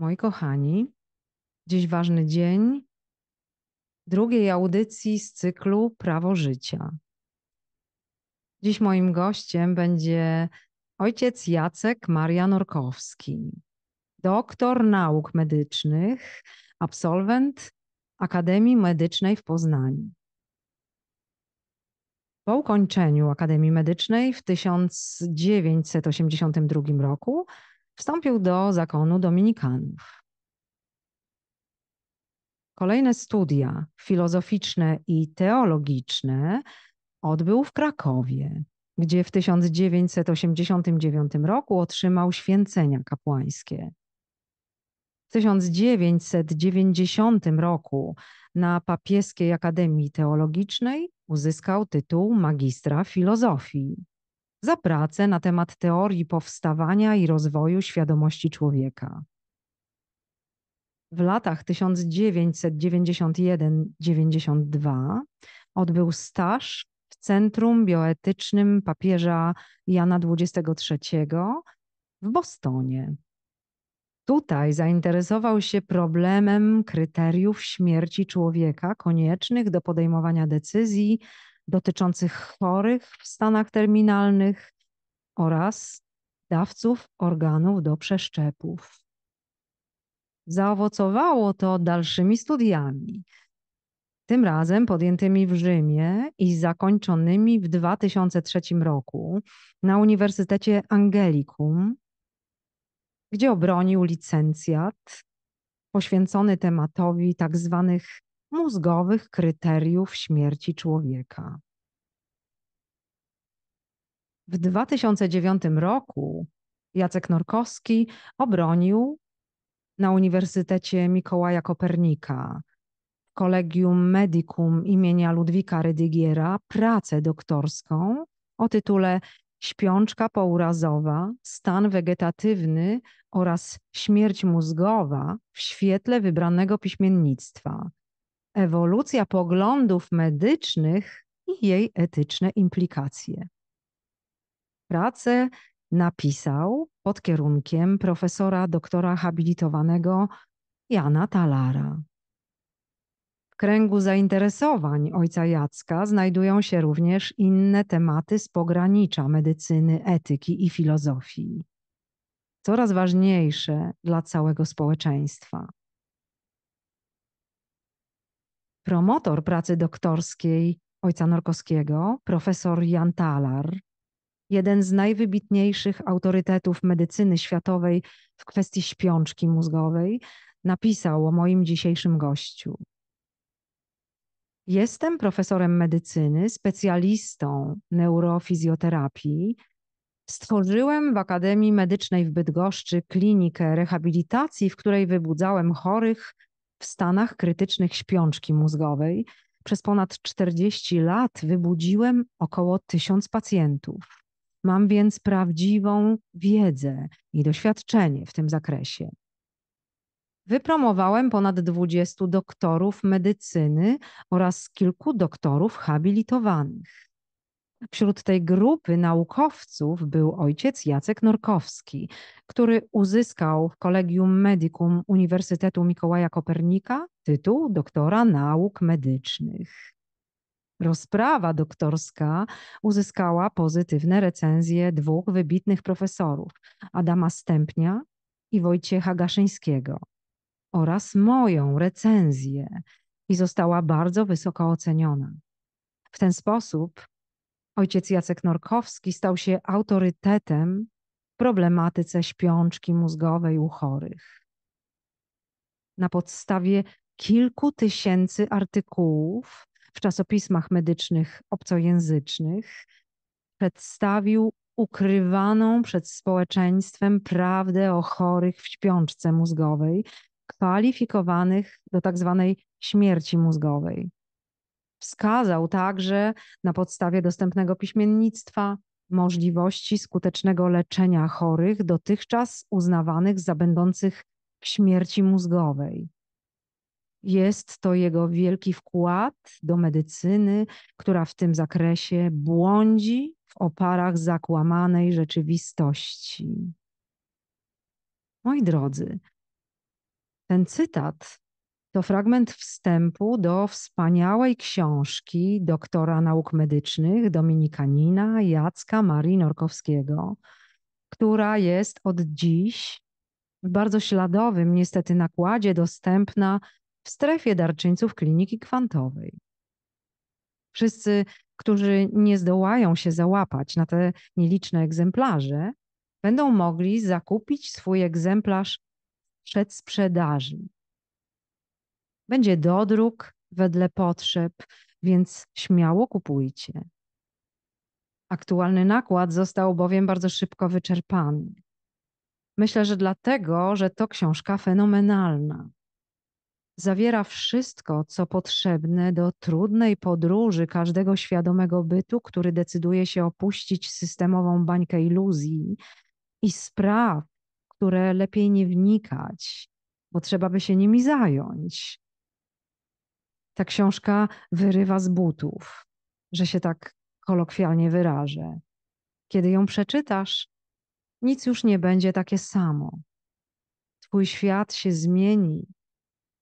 moi kochani, dziś ważny dzień drugiej audycji z cyklu Prawo Życia. Dziś moim gościem będzie ojciec Jacek Maria Norkowski, doktor nauk medycznych, absolwent Akademii Medycznej w Poznaniu. Po ukończeniu Akademii Medycznej w 1982 roku wstąpił do zakonu dominikanów. Kolejne studia filozoficzne i teologiczne odbył w Krakowie, gdzie w 1989 roku otrzymał święcenia kapłańskie. W 1990 roku na Papieskiej Akademii Teologicznej uzyskał tytuł magistra filozofii za pracę na temat teorii powstawania i rozwoju świadomości człowieka. W latach 1991-92 odbył staż w Centrum Bioetycznym papieża Jana XXIII w Bostonie. Tutaj zainteresował się problemem kryteriów śmierci człowieka koniecznych do podejmowania decyzji dotyczących chorych w stanach terminalnych oraz dawców organów do przeszczepów. Zaowocowało to dalszymi studiami, tym razem podjętymi w Rzymie i zakończonymi w 2003 roku na Uniwersytecie Angelicum, gdzie obronił licencjat poświęcony tematowi tzw. Tak mózgowych kryteriów śmierci człowieka. W 2009 roku Jacek Norkowski obronił na Uniwersytecie Mikołaja Kopernika w Kolegium Medicum imienia Ludwika Rydygiera pracę doktorską o tytule Śpiączka pourazowa, stan wegetatywny oraz śmierć mózgowa w świetle wybranego piśmiennictwa ewolucja poglądów medycznych i jej etyczne implikacje. Pracę napisał pod kierunkiem profesora doktora habilitowanego Jana Talara. W kręgu zainteresowań ojca Jacka znajdują się również inne tematy z pogranicza medycyny, etyki i filozofii, coraz ważniejsze dla całego społeczeństwa. Promotor pracy doktorskiej ojca Norkowskiego, profesor Jan Talar, jeden z najwybitniejszych autorytetów medycyny światowej w kwestii śpiączki mózgowej, napisał o moim dzisiejszym gościu. Jestem profesorem medycyny, specjalistą neurofizjoterapii. Stworzyłem w Akademii Medycznej w Bydgoszczy klinikę rehabilitacji, w której wybudzałem chorych w stanach krytycznych śpiączki mózgowej. Przez ponad 40 lat wybudziłem około 1000 pacjentów. Mam więc prawdziwą wiedzę i doświadczenie w tym zakresie. Wypromowałem ponad 20 doktorów medycyny oraz kilku doktorów habilitowanych. Wśród tej grupy naukowców był ojciec Jacek Norkowski, który uzyskał w Kolegium Medicum Uniwersytetu Mikołaja Kopernika tytuł doktora nauk medycznych. Rozprawa doktorska uzyskała pozytywne recenzje dwóch wybitnych profesorów Adama Stępnia i Wojciecha Gaszyńskiego oraz moją recenzję i została bardzo wysoko oceniona. W ten sposób Ojciec Jacek Norkowski stał się autorytetem w problematyce śpiączki mózgowej u chorych. Na podstawie kilku tysięcy artykułów w czasopismach medycznych obcojęzycznych przedstawił ukrywaną przed społeczeństwem prawdę o chorych w śpiączce mózgowej, kwalifikowanych do tzw. Tak śmierci mózgowej wskazał także na podstawie dostępnego piśmiennictwa możliwości skutecznego leczenia chorych dotychczas uznawanych za będących w śmierci mózgowej. Jest to jego wielki wkład do medycyny, która w tym zakresie błądzi w oparach zakłamanej rzeczywistości. Moi drodzy, ten cytat to fragment wstępu do wspaniałej książki doktora nauk medycznych Dominikanina Jacka Marii Norkowskiego, która jest od dziś w bardzo śladowym niestety nakładzie dostępna w strefie darczyńców kliniki kwantowej. Wszyscy, którzy nie zdołają się załapać na te nieliczne egzemplarze, będą mogli zakupić swój egzemplarz przed sprzedaży będzie dodruk wedle potrzeb, więc śmiało kupujcie. Aktualny nakład został bowiem bardzo szybko wyczerpany. Myślę, że dlatego, że to książka fenomenalna. Zawiera wszystko, co potrzebne do trudnej podróży każdego świadomego bytu, który decyduje się opuścić systemową bańkę iluzji i spraw, które lepiej nie wnikać, bo trzeba by się nimi zająć ta książka wyrywa z butów, że się tak kolokwialnie wyrażę. Kiedy ją przeczytasz, nic już nie będzie takie samo. Twój świat się zmieni,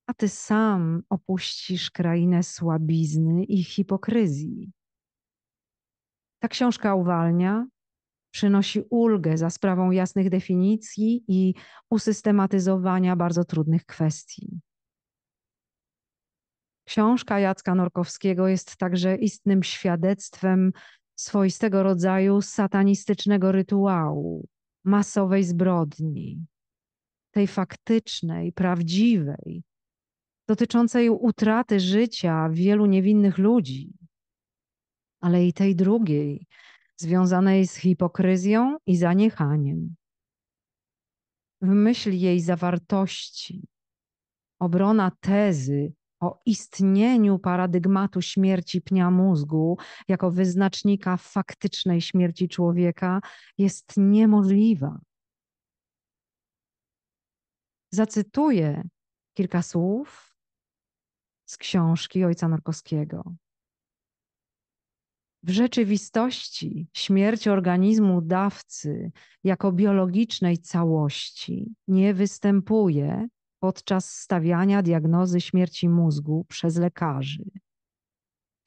a ty sam opuścisz krainę słabizny i hipokryzji. Ta książka uwalnia, przynosi ulgę za sprawą jasnych definicji i usystematyzowania bardzo trudnych kwestii. Książka Jacka Norkowskiego jest także istnym świadectwem swoistego rodzaju satanistycznego rytuału, masowej zbrodni, tej faktycznej, prawdziwej, dotyczącej utraty życia wielu niewinnych ludzi, ale i tej drugiej, związanej z hipokryzją i zaniechaniem. W myśl jej zawartości, obrona tezy o istnieniu paradygmatu śmierci pnia mózgu jako wyznacznika faktycznej śmierci człowieka jest niemożliwa. Zacytuję kilka słów z książki ojca Narkowskiego. W rzeczywistości śmierć organizmu dawcy jako biologicznej całości nie występuje, podczas stawiania diagnozy śmierci mózgu przez lekarzy.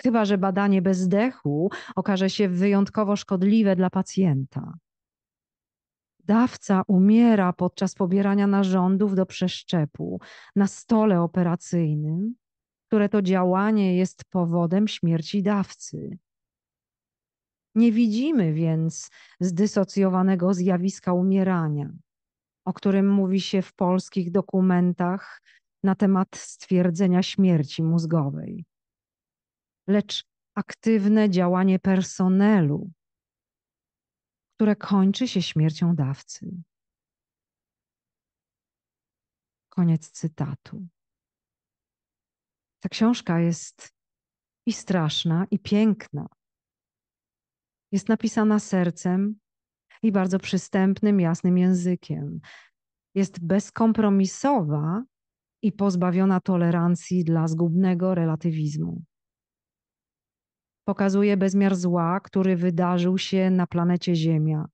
Chyba, że badanie bezdechu okaże się wyjątkowo szkodliwe dla pacjenta. Dawca umiera podczas pobierania narządów do przeszczepu na stole operacyjnym, które to działanie jest powodem śmierci dawcy. Nie widzimy więc zdysocjowanego zjawiska umierania o którym mówi się w polskich dokumentach na temat stwierdzenia śmierci mózgowej, lecz aktywne działanie personelu, które kończy się śmiercią dawcy. Koniec cytatu. Ta książka jest i straszna, i piękna. Jest napisana sercem, i bardzo przystępnym, jasnym językiem. Jest bezkompromisowa i pozbawiona tolerancji dla zgubnego relatywizmu. Pokazuje bezmiar zła, który wydarzył się na planecie Ziemia.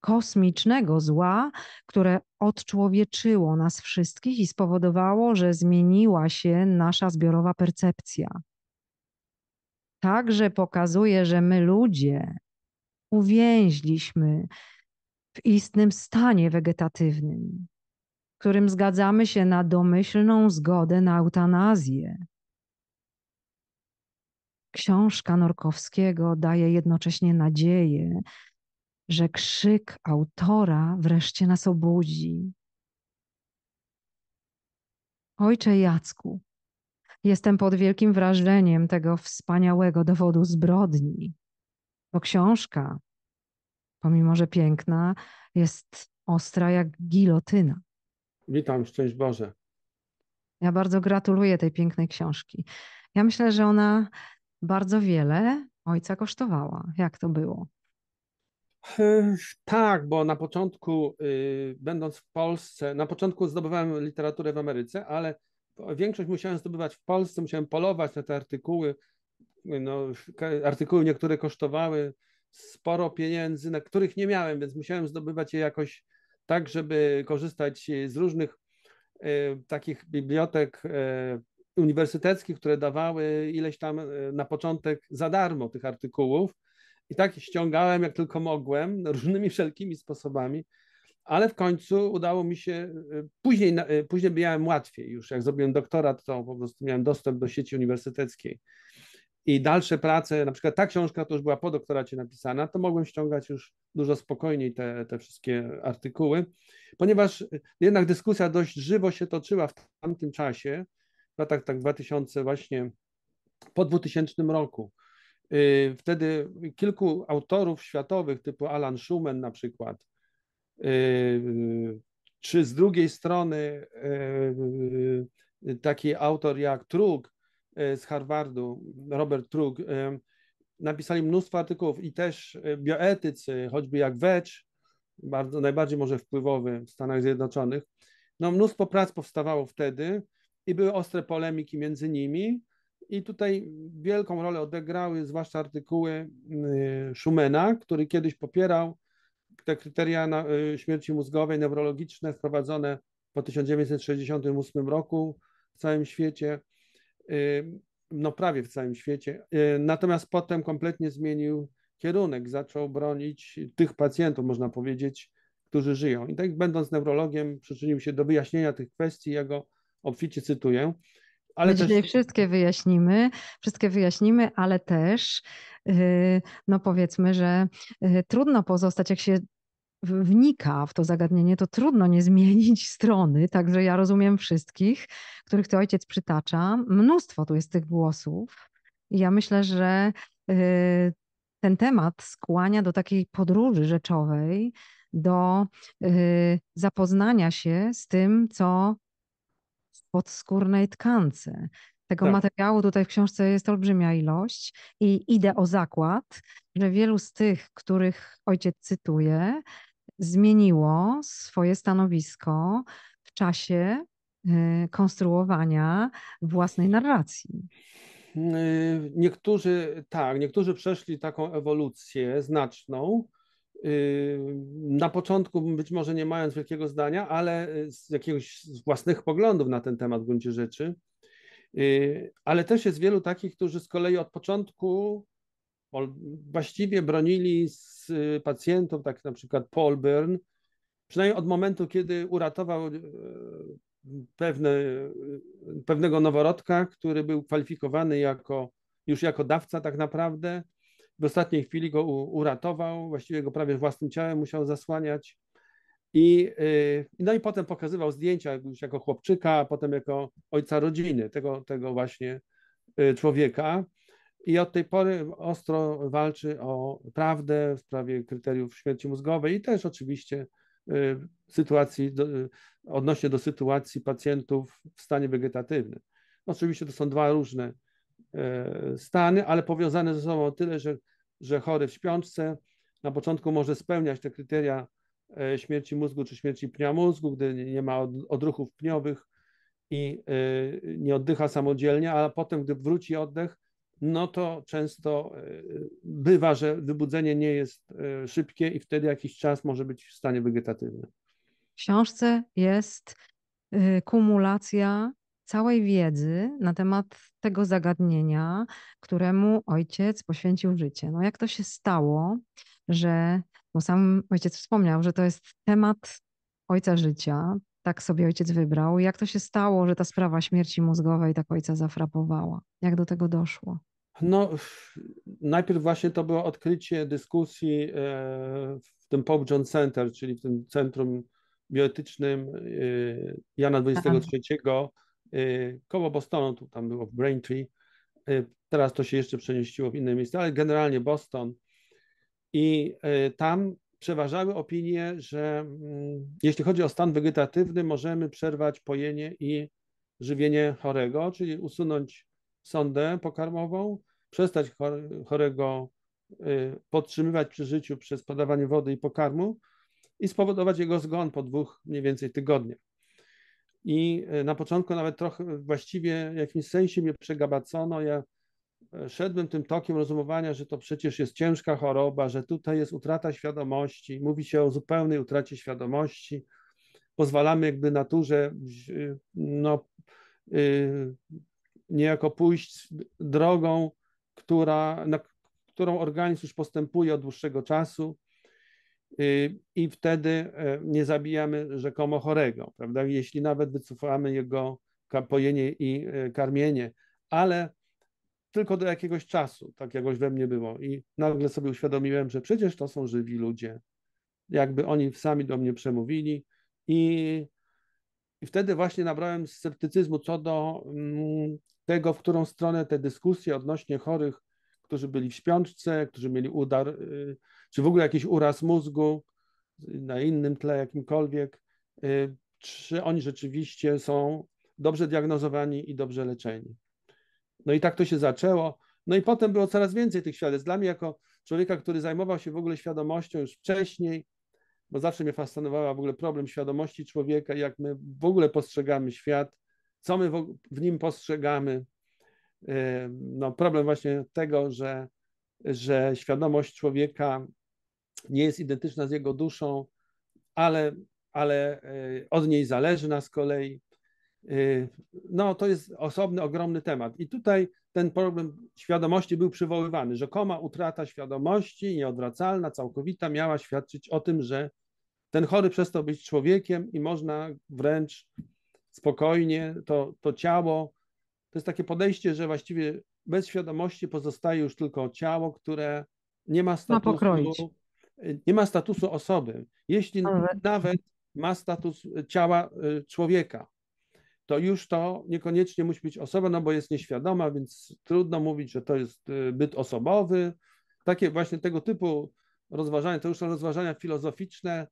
Kosmicznego zła, które odczłowieczyło nas wszystkich i spowodowało, że zmieniła się nasza zbiorowa percepcja. Także pokazuje, że my ludzie uwięźliśmy w istnym stanie wegetatywnym, w którym zgadzamy się na domyślną zgodę na eutanazję. Książka Norkowskiego daje jednocześnie nadzieję, że krzyk autora wreszcie nas obudzi. Ojcze Jacku, jestem pod wielkim wrażeniem tego wspaniałego dowodu zbrodni. To książka, pomimo że piękna, jest ostra jak gilotyna. Witam, szczęść Boże. Ja bardzo gratuluję tej pięknej książki. Ja myślę, że ona bardzo wiele ojca kosztowała. Jak to było? Tak, bo na początku, y, będąc w Polsce, na początku zdobywałem literaturę w Ameryce, ale większość musiałem zdobywać w Polsce, musiałem polować na te artykuły. No, artykuły niektóre kosztowały sporo pieniędzy, na których nie miałem, więc musiałem zdobywać je jakoś tak, żeby korzystać e, z różnych e, takich bibliotek e, uniwersyteckich, które dawały ileś tam na początek za darmo tych artykułów. I tak ściągałem jak tylko mogłem, różnymi wszelkimi sposobami, ale w końcu udało mi się, później, później miałem łatwiej już, jak zrobiłem doktorat, to po prostu miałem dostęp do sieci uniwersyteckiej i dalsze prace, na przykład ta książka to już była po doktoracie napisana, to mogłem ściągać już dużo spokojniej te, te wszystkie artykuły, ponieważ jednak dyskusja dość żywo się toczyła w tamtym czasie, w latach tak 2000 właśnie, po 2000 roku. Y, wtedy kilku autorów światowych typu Alan Schumann na przykład, y, czy z drugiej strony y, taki autor jak Trug, E, z Harvardu, Robert Trug, e, napisali mnóstwo artykułów i też e, bioetycy, choćby jak Wecz, bardzo, najbardziej może wpływowy w Stanach Zjednoczonych. No, mnóstwo prac powstawało wtedy i były ostre polemiki między nimi. I tutaj wielką rolę odegrały zwłaszcza artykuły Schumena, który kiedyś popierał te kryteria śmierci mózgowej, neurologiczne wprowadzone po 1968 roku w całym świecie no prawie w całym świecie. Y, natomiast potem kompletnie zmienił kierunek, zaczął bronić tych pacjentów, można powiedzieć, którzy żyją. I tak będąc neurologiem przyczynił się do wyjaśnienia tych kwestii, ja go obficie cytuję. Ale My też... Dzisiaj wszystkie wyjaśnimy, wszystkie wyjaśnimy, ale też y, no powiedzmy, że y, trudno pozostać, jak się wnika w to zagadnienie, to trudno nie zmienić strony. Także ja rozumiem wszystkich, których to ojciec przytacza. Mnóstwo tu jest tych głosów. I ja myślę, że y, ten temat skłania do takiej podróży rzeczowej, do y, zapoznania się z tym, co w podskórnej tkance. Tego tak. materiału tutaj w książce jest olbrzymia ilość i idę o zakład, że wielu z tych, których ojciec cytuje, zmieniło swoje stanowisko w czasie y, konstruowania własnej narracji. Y, niektórzy tak, niektórzy przeszli taką ewolucję znaczną. Y, na początku być może nie mając wielkiego zdania, ale z jakiegoś z własnych poglądów na ten temat w gruncie rzeczy. Ale też jest wielu takich, którzy z kolei od początku właściwie bronili z y, pacjentów, tak na przykład Paul Byrne, przynajmniej od momentu, kiedy uratował y, pewne, y, pewnego noworodka, który był kwalifikowany jako, już jako dawca tak naprawdę. W ostatniej chwili go uratował, właściwie go prawie własnym ciałem musiał zasłaniać. I, no i potem pokazywał zdjęcia już jako chłopczyka, a potem jako ojca rodziny, tego, tego właśnie człowieka i od tej pory ostro walczy o prawdę w sprawie kryteriów śmierci mózgowej i też oczywiście y, sytuacji, y, odnośnie do sytuacji pacjentów w stanie wegetatywnym. Oczywiście to są dwa różne y, stany, ale powiązane ze sobą o tyle, że, że chory w śpiączce na początku może spełniać te kryteria śmierci mózgu czy śmierci pnia mózgu, gdy nie ma odruchów pniowych i nie oddycha samodzielnie, ale potem, gdy wróci oddech, no to często e, bywa, że wybudzenie nie jest e, szybkie i wtedy jakiś czas może być w stanie wegetatywnym. W książce jest e, kumulacja całej wiedzy na temat tego zagadnienia, któremu ojciec poświęcił życie. No jak to się stało, że, bo sam ojciec wspomniał, że to jest temat ojca życia, tak sobie ojciec wybrał. Jak to się stało, że ta sprawa śmierci mózgowej tak ojca zafrapowała? Jak do tego doszło? No, najpierw właśnie to było odkrycie dyskusji e, w tym Pope John Center, czyli w tym centrum bioetycznym e, Jana XXIII e, koło Bostonu, tu tam było w Braintree. Teraz to się jeszcze przeniesiło w inne miejsce, ale generalnie Boston. I tam przeważały opinie, że mm, jeśli chodzi o stan wegetatywny, możemy przerwać pojenie i żywienie chorego, czyli usunąć sondę pokarmową, przestać chorego y, podtrzymywać przy życiu przez podawanie wody i pokarmu i spowodować jego zgon po dwóch mniej więcej tygodniach. I y, na początku nawet trochę właściwie w jakimś sensie mnie przegabacono. Ja szedłem tym tokiem rozumowania, że to przecież jest ciężka choroba, że tutaj jest utrata świadomości, mówi się o zupełnej utracie świadomości, pozwalamy jakby naturze no, y, niejako pójść drogą, która, na którą organizm już postępuje od dłuższego czasu y, i wtedy e, nie zabijamy rzekomo chorego, prawda? Jeśli nawet wycofamy jego pojenie i e, karmienie, ale tylko do jakiegoś czasu, tak jakoś we mnie było. I nagle sobie uświadomiłem, że przecież to są żywi ludzie. Jakby oni sami do mnie przemówili i, i wtedy właśnie nabrałem sceptycyzmu co do mm, tego, w którą stronę te dyskusje odnośnie chorych, którzy byli w śpiączce, którzy mieli udar, y, czy w ogóle jakiś uraz mózgu na innym tle jakimkolwiek, y, czy oni rzeczywiście są dobrze diagnozowani i dobrze leczeni. No i tak to się zaczęło. No i potem było coraz więcej tych świadectw. Dla mnie, jako człowieka, który zajmował się w ogóle świadomością już wcześniej, bo zawsze mnie fascynowała w ogóle problem świadomości człowieka, jak my w ogóle postrzegamy świat, co my w nim postrzegamy. No, problem właśnie tego, że, że świadomość człowieka nie jest identyczna z jego duszą, ale, ale e, od niej zależy nas z kolei. Y, no, to jest osobny, ogromny temat. I tutaj ten problem świadomości był przywoływany, rzekoma utrata świadomości, nieodwracalna, całkowita, miała świadczyć o tym, że ten chory przestał być człowiekiem i można wręcz spokojnie to, to ciało. To jest takie podejście, że właściwie bez świadomości pozostaje już tylko ciało, które nie ma statusu, nie ma statusu osoby. Jeśli nawet ma status ciała y, człowieka to już to niekoniecznie musi być osoba, no bo jest nieświadoma, więc trudno mówić, że to jest y, byt osobowy. Takie właśnie tego typu rozważania, to już są rozważania filozoficzne,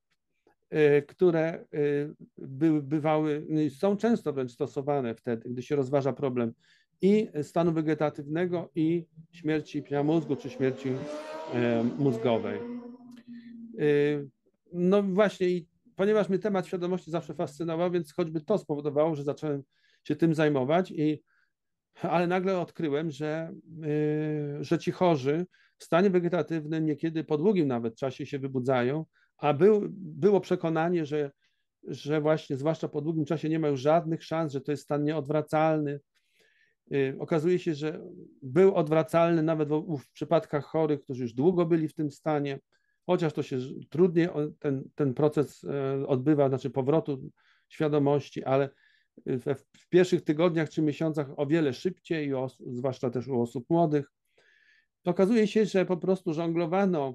y, które y, by, bywały, są często wręcz stosowane wtedy, gdy się rozważa problem i stanu wegetatywnego, i śmierci pnia mózgu, czy śmierci e, mózgowej. No właśnie, i ponieważ mnie temat świadomości zawsze fascynował, więc choćby to spowodowało, że zacząłem się tym zajmować i ale nagle odkryłem, że, yy, że ci chorzy w stanie wegetatywnym niekiedy po długim nawet czasie się wybudzają, a był, było przekonanie, że, że właśnie zwłaszcza po długim czasie nie ma już żadnych szans, że to jest stan nieodwracalny. Y, okazuje się, że był odwracalny nawet w, w przypadkach chorych, którzy już długo byli w tym stanie chociaż to się trudniej ten, ten proces e, odbywa, znaczy powrotu świadomości, ale e, w, w pierwszych tygodniach czy miesiącach o wiele szybciej, o, zwłaszcza też u osób młodych. Okazuje się, że po prostu żonglowano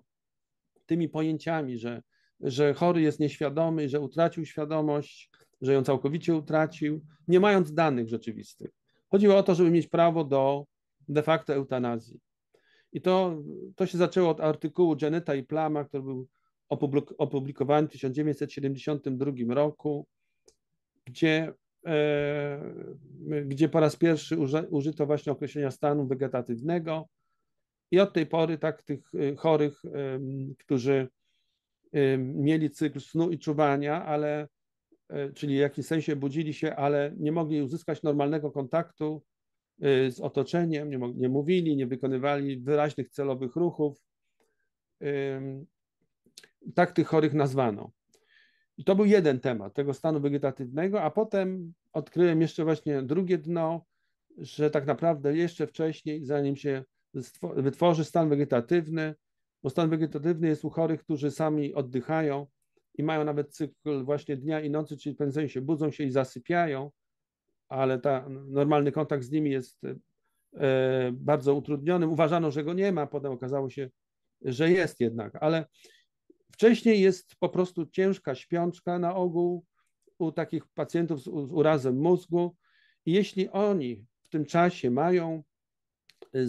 tymi pojęciami, że, że chory jest nieświadomy, że utracił świadomość, że ją całkowicie utracił, nie mając danych rzeczywistych. Chodziło o to, żeby mieć prawo do de facto eutanazji. I to, to się zaczęło od artykułu Janeta i Plama, który był opublikowany w 1972 roku, gdzie, e, gdzie po raz pierwszy użyto właśnie określenia stanu wegetatywnego. I od tej pory tak tych e, chorych, którzy e, mieli cykl snu i czuwania, ale czyli w jakimś sensie budzili się, ale nie mogli uzyskać normalnego kontaktu Y, z otoczeniem, nie, nie mówili, nie wykonywali wyraźnych celowych ruchów. Tak tych chorych nazwano. I to był jeden temat tego stanu wegetatywnego, a potem odkryłem jeszcze właśnie drugie dno, że tak naprawdę jeszcze wcześniej, zanim się wytworzy stan wegetatywny, bo stan wegetatywny jest u chorych, którzy sami oddychają i mają nawet cykl właśnie dnia i nocy, czyli w pewnym sensie budzą się i zasypiają, ale ta, normalny kontakt z nimi jest e, bardzo utrudniony. Uważano, że go nie ma, potem okazało się, że jest jednak, ale wcześniej jest po prostu ciężka śpiączka na ogół u takich pacjentów z, urazem mózgu. I jeśli oni w tym czasie mają e, e,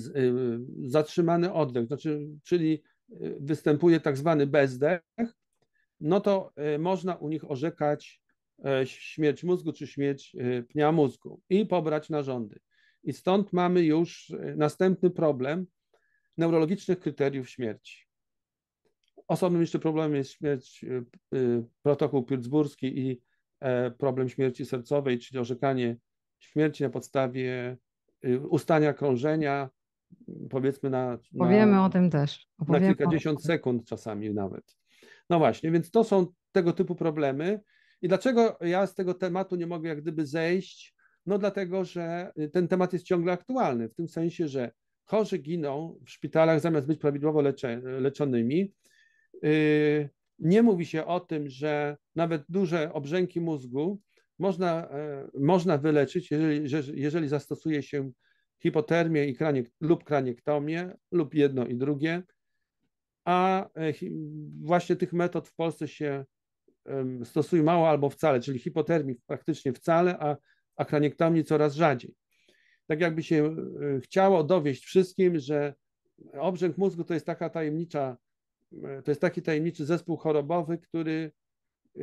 zatrzymany oddech, znaczy, czyli występuje tak zwany bezdech, no to można u nich orzekać E, śmierć mózgu czy śmierć e, pnia mózgu i pobrać narządy. I stąd mamy już e, następny problem neurologicznych kryteriów śmierci. Osobnym jeszcze problemem jest śmierć, protokół Pittsburghski i problem śmierci sercowej, czyli orzekanie śmierci na podstawie ustania krążenia, powiedzmy na. Powiemy na, o tym też. Opowiemy na kilkadziesiąt sekund czasami nawet. No właśnie, więc to są tego typu problemy. I dlaczego ja z tego tematu nie mogę jak gdyby zejść? No dlatego, że y, ten temat jest ciągle aktualny, w tym sensie, że chorzy giną w szpitalach zamiast być prawidłowo lecze, leczonymi. Y, nie mówi się o tym, że nawet duże obrzęki mózgu można, e, można wyleczyć, jeżeli, jeżeli zastosuje się hipotermię i kraniek, lub kraniektomię, lub jedno i drugie. A e, właśnie tych metod w Polsce się stosuj mało albo wcale, czyli hipotermii praktycznie wcale, a, a kraniektomii coraz rzadziej. Tak jakby się e, chciało dowieść wszystkim, że obrzęk mózgu to jest taka tajemnicza, e, to jest taki tajemniczy zespół chorobowy, który e,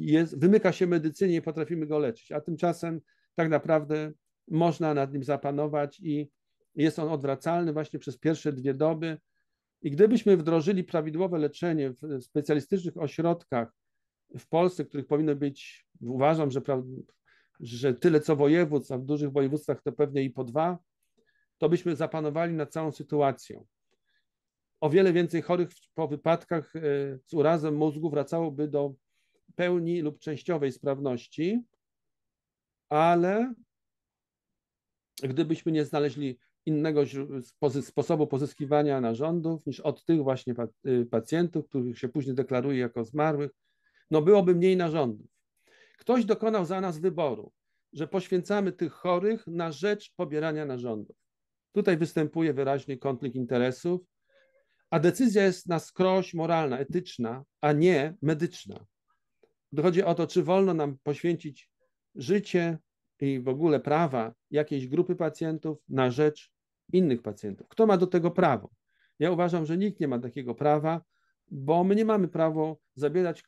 jest, wymyka się medycynie i potrafimy go leczyć, a tymczasem tak naprawdę można nad nim zapanować i jest on odwracalny właśnie przez pierwsze dwie doby i gdybyśmy wdrożyli prawidłowe leczenie w specjalistycznych ośrodkach w Polsce, których powinno być, uważam, że, pra, że tyle co województw, a w dużych województwach to pewnie i po dwa, to byśmy zapanowali nad całą sytuacją. O wiele więcej chorych po wypadkach e, z urazem mózgu wracałoby do pełni lub częściowej sprawności, ale gdybyśmy nie znaleźli innego sposobu pozyskiwania narządów niż od tych właśnie y, pacjentów, których się później deklaruje jako zmarłych, no byłoby mniej narządów. Ktoś dokonał za nas wyboru, że poświęcamy tych chorych na rzecz pobierania narządów. Tutaj występuje wyraźny konflikt interesów, a decyzja jest na skroś moralna, etyczna, a nie medyczna. Chodzi o to, czy wolno nam poświęcić życie i w ogóle prawa jakiejś grupy pacjentów na rzecz innych pacjentów. Kto ma do tego prawo? Ja uważam, że nikt nie ma takiego prawa, bo my nie mamy prawa zabierać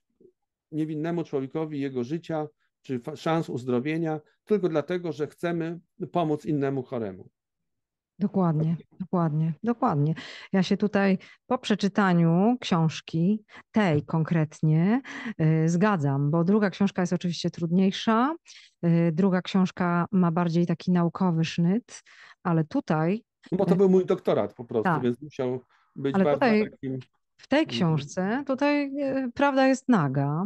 niewinnemu człowiekowi jego życia czy szans uzdrowienia tylko dlatego, że chcemy pomóc innemu choremu. Dokładnie, dokładnie, dokładnie. Ja się tutaj po przeczytaniu książki, tej konkretnie, y, zgadzam, bo druga książka jest oczywiście trudniejsza, y, druga książka ma bardziej taki naukowy sznyt, ale tutaj no bo to był mój doktorat po prostu, tak. więc musiał być Ale bardzo tutaj, takim... W tej mhm. książce tutaj e, prawda jest naga.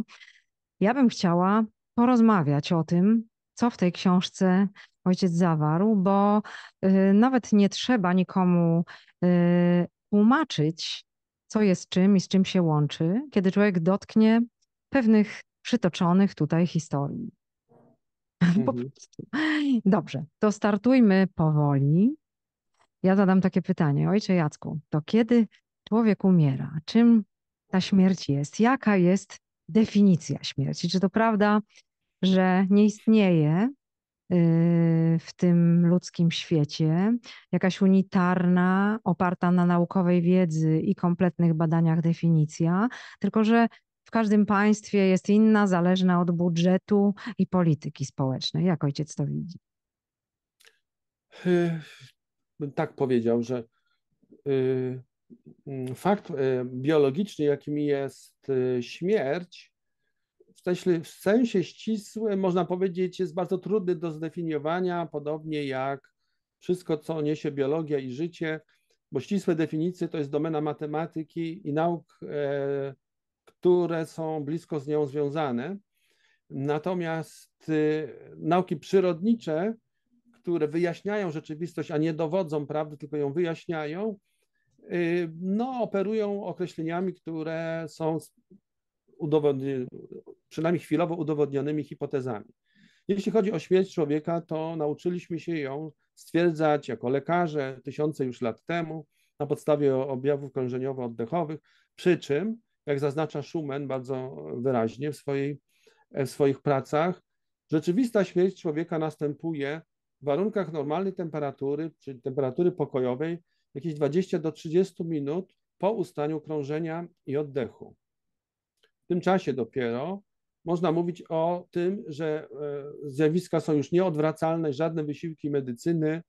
Ja bym chciała porozmawiać o tym, co w tej książce ojciec zawarł, bo e, nawet nie trzeba nikomu e, tłumaczyć, co jest czym i z czym się łączy, kiedy człowiek dotknie pewnych przytoczonych tutaj historii. Po mhm. prostu. Dobrze, to startujmy powoli ja zadam takie pytanie: Ojcze Jacku, to kiedy człowiek umiera? Czym ta śmierć jest? Jaka jest definicja śmierci? Czy to prawda, że nie istnieje y, w tym ludzkim świecie jakaś unitarna, oparta na naukowej wiedzy i kompletnych badaniach definicja, tylko że w każdym państwie jest inna, zależna od budżetu i polityki społecznej. Jak ojciec to widzi? Yy, bym tak powiedział, że y, mm, fakt y, biologiczny, jakim jest y, śmierć, w sensie ścisłym, można powiedzieć, jest bardzo trudny do zdefiniowania, podobnie jak wszystko, co niesie biologia i życie, bo ścisłe definicje to jest domena matematyki i nauk, e, które są blisko z nią związane. Natomiast nauki przyrodnicze które wyjaśniają rzeczywistość, a nie dowodzą prawdy, tylko ją wyjaśniają, y, no, operują określeniami, które są przynajmniej chwilowo udowodnionymi hipotezami. Jeśli chodzi o śmierć człowieka, to nauczyliśmy się ją stwierdzać jako lekarze tysiące już lat temu na podstawie objawów krążeniowo-oddechowych, przy czym, jak zaznacza Schumann bardzo wyraźnie w, swojej, w swoich pracach, rzeczywista śmierć człowieka następuje warunkach normalnej temperatury, czyli temperatury pokojowej, jakieś 20 do 30 minut po ustaniu krążenia i oddechu. W tym czasie dopiero można mówić o tym, że e, zjawiska są już nieodwracalne, żadne wysiłki medycyny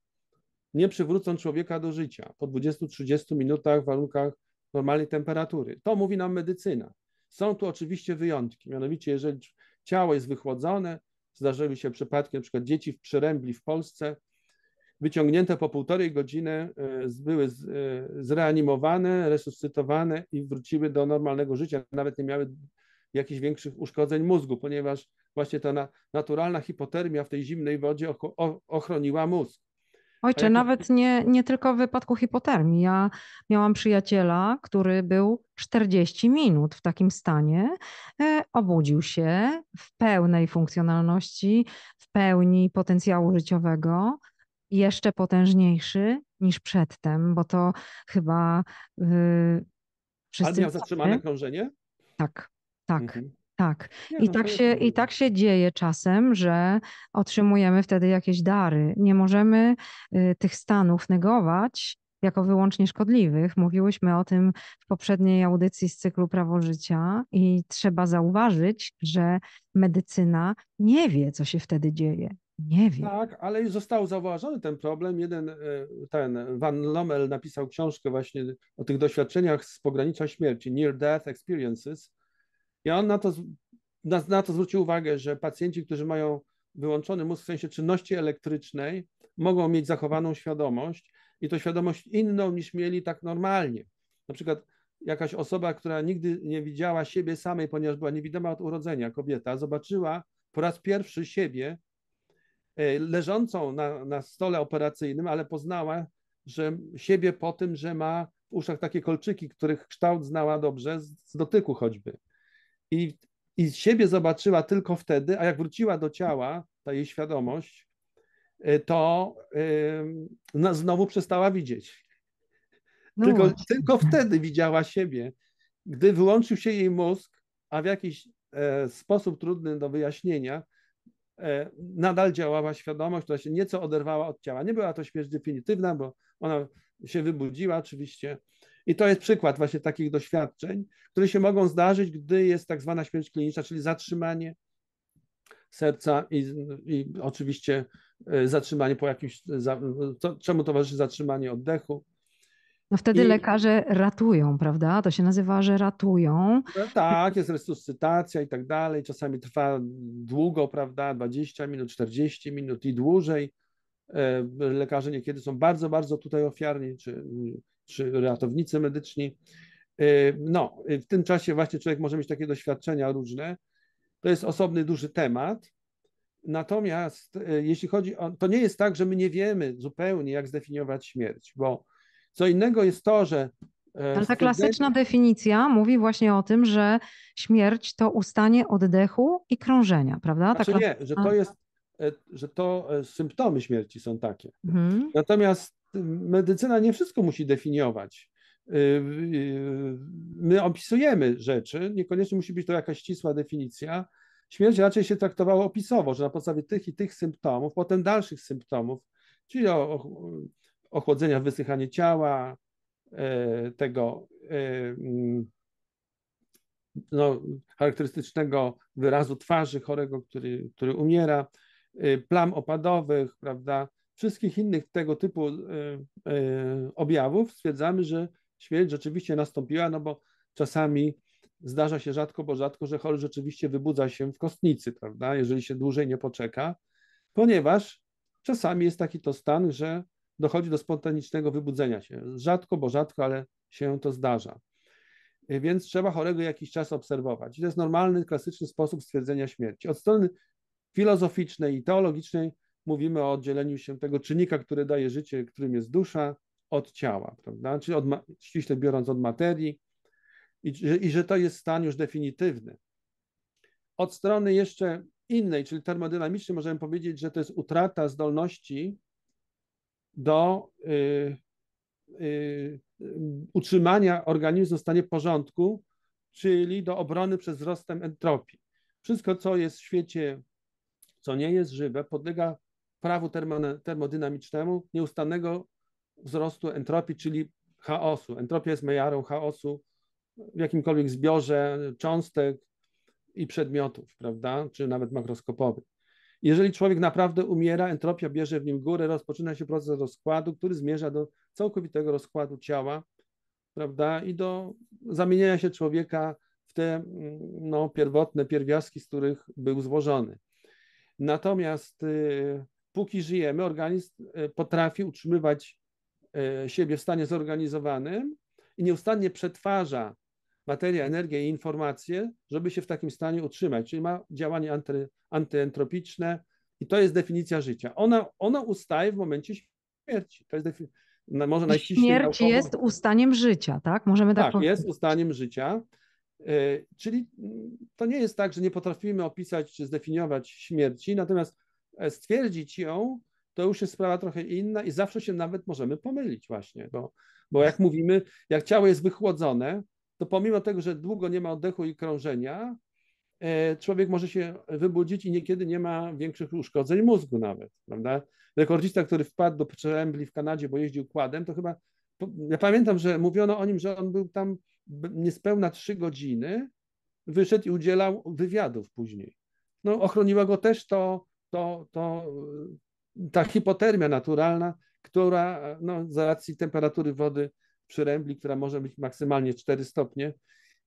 nie przywrócą człowieka do życia po 20-30 minutach w warunkach normalnej temperatury. To mówi nam medycyna. Są tu oczywiście wyjątki, mianowicie jeżeli ciało jest wychłodzone, Zdarzyły się przypadki, na przykład dzieci w Przyrębli w Polsce, wyciągnięte po półtorej godziny, e, były e, zreanimowane, resuscytowane i wróciły do normalnego życia. Nawet nie miały jakichś większych uszkodzeń mózgu, ponieważ właśnie ta naturalna hipotermia w tej zimnej wodzie ochroniła mózg. Ojcze, jak... nawet nie, nie tylko w wypadku hipotermii. Ja miałam przyjaciela, który był 40 minut w takim stanie. E, obudził się w pełnej funkcjonalności, w pełni potencjału życiowego, jeszcze potężniejszy niż przedtem, bo to chyba. Yy, wszyscy miał zatrzymane krążenie? Tak, tak. Mhm. Tak. I no, tak, się, I tak się dzieje czasem, że otrzymujemy wtedy jakieś dary. Nie możemy y, tych stanów negować jako wyłącznie szkodliwych. Mówiłyśmy o tym w poprzedniej audycji z cyklu Prawo Życia i trzeba zauważyć, że medycyna nie wie, co się wtedy dzieje. Nie wiem. Tak, ale już został zauważony ten problem. Jeden, y, ten Van Lommel napisał książkę właśnie o tych doświadczeniach z pogranicza śmierci, Near Death Experiences, i on na to, na, na to zwrócił uwagę, że pacjenci, którzy mają wyłączony mózg w sensie czynności elektrycznej, mogą mieć zachowaną świadomość i to świadomość inną niż mieli tak normalnie. Na przykład jakaś osoba, która nigdy nie widziała siebie samej, ponieważ była niewidoma od urodzenia, kobieta, zobaczyła po raz pierwszy siebie e, leżącą na, na stole operacyjnym, ale poznała że siebie po tym, że ma w uszach takie kolczyki, których kształt znała dobrze z, z dotyku choćby i, i siebie zobaczyła tylko wtedy, a jak wróciła do ciała, ta jej świadomość, y, to yy, znowu przestała widzieć. No. Tylko, tylko wtedy widziała siebie. Gdy wyłączył się jej mózg, a w jakiś e, sposób trudny do wyjaśnienia, e, nadal działała świadomość, która się nieco oderwała od ciała. Nie była to śmierć definitywna, bo ona się wybudziła oczywiście, i to jest przykład właśnie takich doświadczeń, które się mogą zdarzyć, gdy jest tak zwana śmierć kliniczna, czyli zatrzymanie serca i, i oczywiście e, zatrzymanie po jakimś, to, czemu towarzyszy zatrzymanie oddechu. No wtedy I... lekarze ratują, prawda? To się nazywa, że ratują. No tak, jest resuscytacja i tak dalej. Czasami trwa długo, prawda? 20 minut, 40 minut i dłużej. E, lekarze niekiedy są bardzo, bardzo tutaj ofiarni, czy czy ratownicy medyczni. Y, no, y, w tym czasie właśnie człowiek może mieć takie doświadczenia różne. To jest osobny duży temat. Natomiast y, jeśli chodzi o. To nie jest tak, że my nie wiemy zupełnie, jak zdefiniować śmierć, bo co innego jest to, że e, ale ta klasyczna definicja mówi właśnie o tym, że śmierć to ustanie oddechu i krążenia, prawda? Znaczy nie, że to jest, e, że to e, symptomy śmierci są takie. Mhm. Natomiast medycyna nie wszystko musi definiować. Y, y, my opisujemy rzeczy, niekoniecznie musi być to jakaś ścisła definicja. Śmierć raczej się traktowało opisowo, że na podstawie tych i tych symptomów, potem dalszych symptomów, czyli ochłodzenia, wysychanie ciała, e, tego e, mm, no, charakterystycznego wyrazu twarzy chorego, który, który umiera, y, plam opadowych, prawda, wszystkich innych tego typu e, e, objawów stwierdzamy, że śmierć rzeczywiście nastąpiła, no bo czasami zdarza się rzadko, bo rzadko, że chory rzeczywiście wybudza się w kostnicy, prawda, jeżeli się dłużej nie poczeka, ponieważ czasami jest taki to stan, że dochodzi do spontanicznego wybudzenia się. Rzadko, bo rzadko, ale się to zdarza. E, więc trzeba chorego jakiś czas obserwować. I to jest normalny, klasyczny sposób stwierdzenia śmierci. Od strony filozoficznej i teologicznej mówimy o oddzieleniu się tego czynnika, który daje życie, którym jest dusza, od ciała, prawda? Czyli od, ściśle biorąc od materii, i że, i że to jest stan już definitywny. Od strony jeszcze innej, czyli termodynamicznej, możemy powiedzieć, że to jest utrata zdolności do y, y, y utrzymania organizmu w stanie porządku, czyli do obrony przez wzrostem entropii. Wszystko, co jest w świecie, co nie jest żywe, podlega prawu termodynamicznemu nieustannego wzrostu entropii, czyli chaosu. Entropia jest mejarą chaosu w jakimkolwiek zbiorze cząstek i przedmiotów, prawda, czy nawet makroskopowych. Jeżeli człowiek naprawdę umiera, entropia bierze w nim górę, rozpoczyna się proces rozkładu, który zmierza do całkowitego rozkładu ciała, prawda, i do zamieniania się człowieka w te no, pierwotne pierwiastki, z których był złożony. Natomiast y, póki żyjemy, organizm e, potrafi utrzymywać e, siebie w stanie zorganizowanym i nieustannie przetwarza materię, energię i informacje, żeby się w takim stanie utrzymać. Czyli ma działanie anty, antyentropiczne i to jest definicja życia. Ona, ona ustaje w momencie śmierci. To jest defini- na, może najściślej Śmierć naukowo. jest ustaniem życia, tak? Możemy tak, tak powiedzieć. jest ustaniem życia. E, czyli mm, to nie jest tak, że nie potrafimy opisać czy zdefiniować śmierci, natomiast E, stwierdzić ją, to już jest sprawa trochę inna i zawsze się nawet możemy pomylić właśnie, bo, bo jak mówimy, jak ciało jest wychłodzone, to pomimo tego, że długo nie ma oddechu i krążenia, e, człowiek może się wybudzić i niekiedy nie ma większych uszkodzeń mózgu nawet, prawda? Rekordzista, który wpadł do Przerębli w Kanadzie, bo jeździł kładem, to chyba, ja pamiętam, że mówiono o nim, że on był tam niespełna trzy godziny, wyszedł i udzielał wywiadów później. No, ochroniła go też to to, to y, ta hipotermia naturalna, która e, no, z racji temperatury wody przy rębli, która może być maksymalnie 4 stopnie,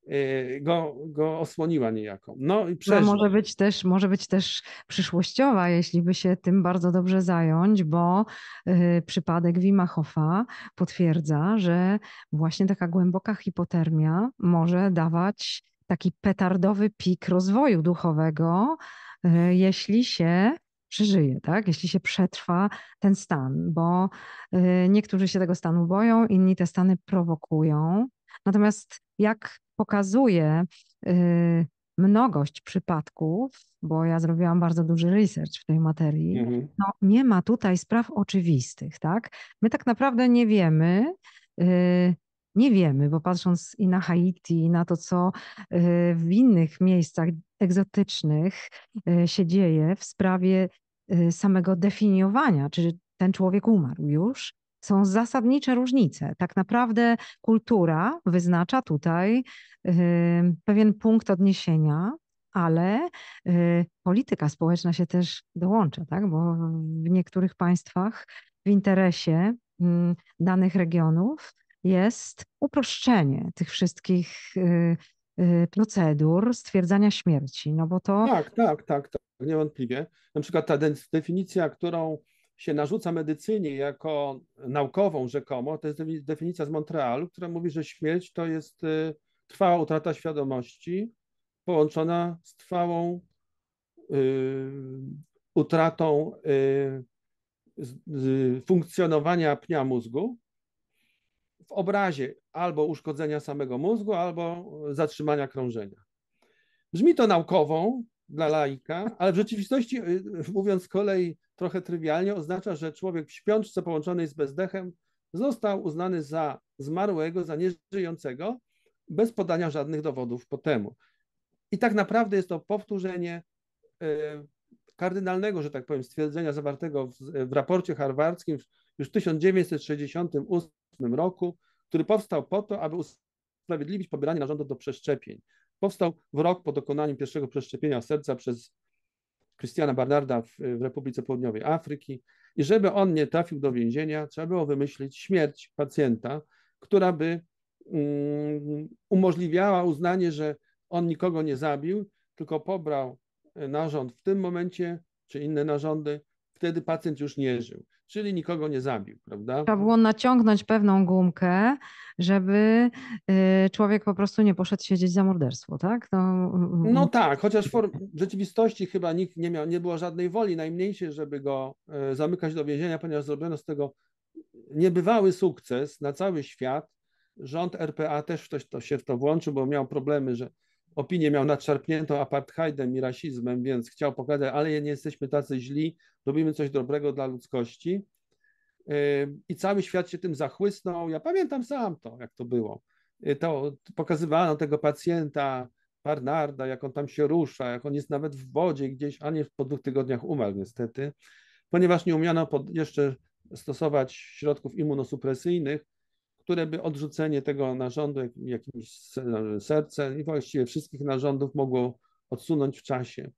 e, go, go osłoniła niejako. No i No może, być też, może być też przyszłościowa, jeśli by się tym bardzo dobrze zająć, bo y, przypadek Wimachofa potwierdza, że właśnie taka głęboka hipotermia może dawać taki petardowy pik rozwoju duchowego, Y, jeśli się przeżyje, tak? jeśli się przetrwa ten stan, bo y, niektórzy się tego stanu boją, inni te stany prowokują. Natomiast jak pokazuje y, mnogość przypadków, bo ja zrobiłam bardzo duży research w tej materii, mhm. no, nie ma tutaj spraw oczywistych, tak? My tak naprawdę nie wiemy, nie wiemy, bo patrząc i na Haiti, i na to, co y, w innych miejscach egzotycznych y, się dzieje w sprawie y, samego definiowania, czy ten człowiek umarł już, są zasadnicze różnice. Tak naprawdę kultura wyznacza tutaj pewien punkt odniesienia, ale polityka społeczna się też dołącza, tak? bo w niektórych państwach w interesie mm, danych regionów jest uproszczenie tych wszystkich y, y, procedur stwierdzania śmierci, no bo to... Tak, tak, tak, tak, niewątpliwie. Na przykład ta definicja, którą się narzuca medycynie jako naukową rzekomo, to jest definicja z Montrealu, która mówi, że śmierć to jest y, trwała utrata świadomości połączona z trwałą y, utratą y, z, z funkcjonowania pnia mózgu w obrazie albo uszkodzenia samego mózgu, albo zatrzymania krążenia. Brzmi to naukowo dla laika, ale w rzeczywistości, y, y, mówiąc z kolei trochę trywialnie, oznacza, że człowiek w śpiączce połączonej z bezdechem został uznany za zmarłego, za nieżyjącego, bez podania żadnych dowodów po temu. I tak naprawdę jest to powtórzenie y, kardynalnego, że tak powiem, stwierdzenia zawartego w, w raporcie harwardzkim już w 1968 roku, który powstał po to, aby usprawiedliwić pobieranie narządu do przeszczepień. Powstał w rok po dokonaniu pierwszego przeszczepienia serca przez Christiana Barnarda w, w Republice Południowej Afryki. I żeby on nie trafił do więzienia, trzeba było wymyślić śmierć pacjenta, która by mm, umożliwiała uznanie, że on nikogo nie zabił, tylko pobrał e, narząd w tym momencie, czy inne narządy wtedy pacjent już nie żył, czyli nikogo nie zabił, prawda? Trzeba było naciągnąć pewną gumkę, żeby y, człowiek po prostu nie poszedł siedzieć za morderstwo, tak? No, mm, no mm. tak, chociaż w rzeczywistości chyba nikt nie miał, nie było żadnej woli najmniejszej, żeby go e, zamykać do więzienia, ponieważ zrobiono z tego niebywały sukces na cały świat. Rząd RPA też ktoś to się w to włączył, bo miał problemy, że opinię miał nadszarpniętą apartheidem i rasizmem, więc chciał pokazać, ale nie jesteśmy tacy źli, robimy coś dobrego dla ludzkości. Yy, I cały świat się tym zachłysnął. Ja pamiętam sam to, jak to było. Yy, to pokazywano tego pacjenta Barnarda, jak on tam się rusza, jak on jest nawet w wodzie gdzieś, a nie po dwóch tygodniach umarł niestety, ponieważ nie umiano jeszcze stosować środków immunosupresyjnych, które by odrzucenie tego narządu, jakimś serce i właściwie wszystkich narządów mogło odsunąć w czasie.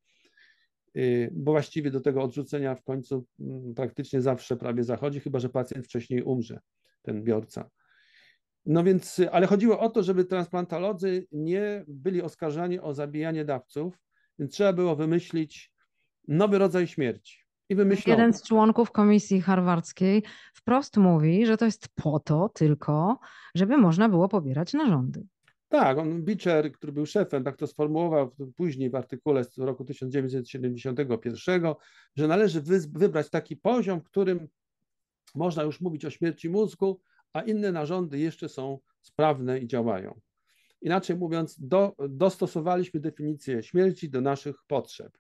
Y, bo właściwie do tego odrzucenia w końcu mm, praktycznie zawsze prawie zachodzi, chyba że pacjent wcześniej umrze, ten biorca. No więc, ale chodziło o to, żeby transplantalodzy nie byli oskarżani o zabijanie dawców, więc trzeba było wymyślić nowy rodzaj śmierci i Jeden z członków komisji harwardzkiej wprost mówi, że to jest po to tylko, żeby można było pobierać narządy. Tak, on Beecher, który był szefem, tak to sformułował później w artykule z roku 1971, że należy wybrać taki poziom, w którym można już mówić o śmierci mózgu, a inne narządy jeszcze są sprawne i działają. Inaczej mówiąc, do, dostosowaliśmy definicję śmierci do naszych potrzeb.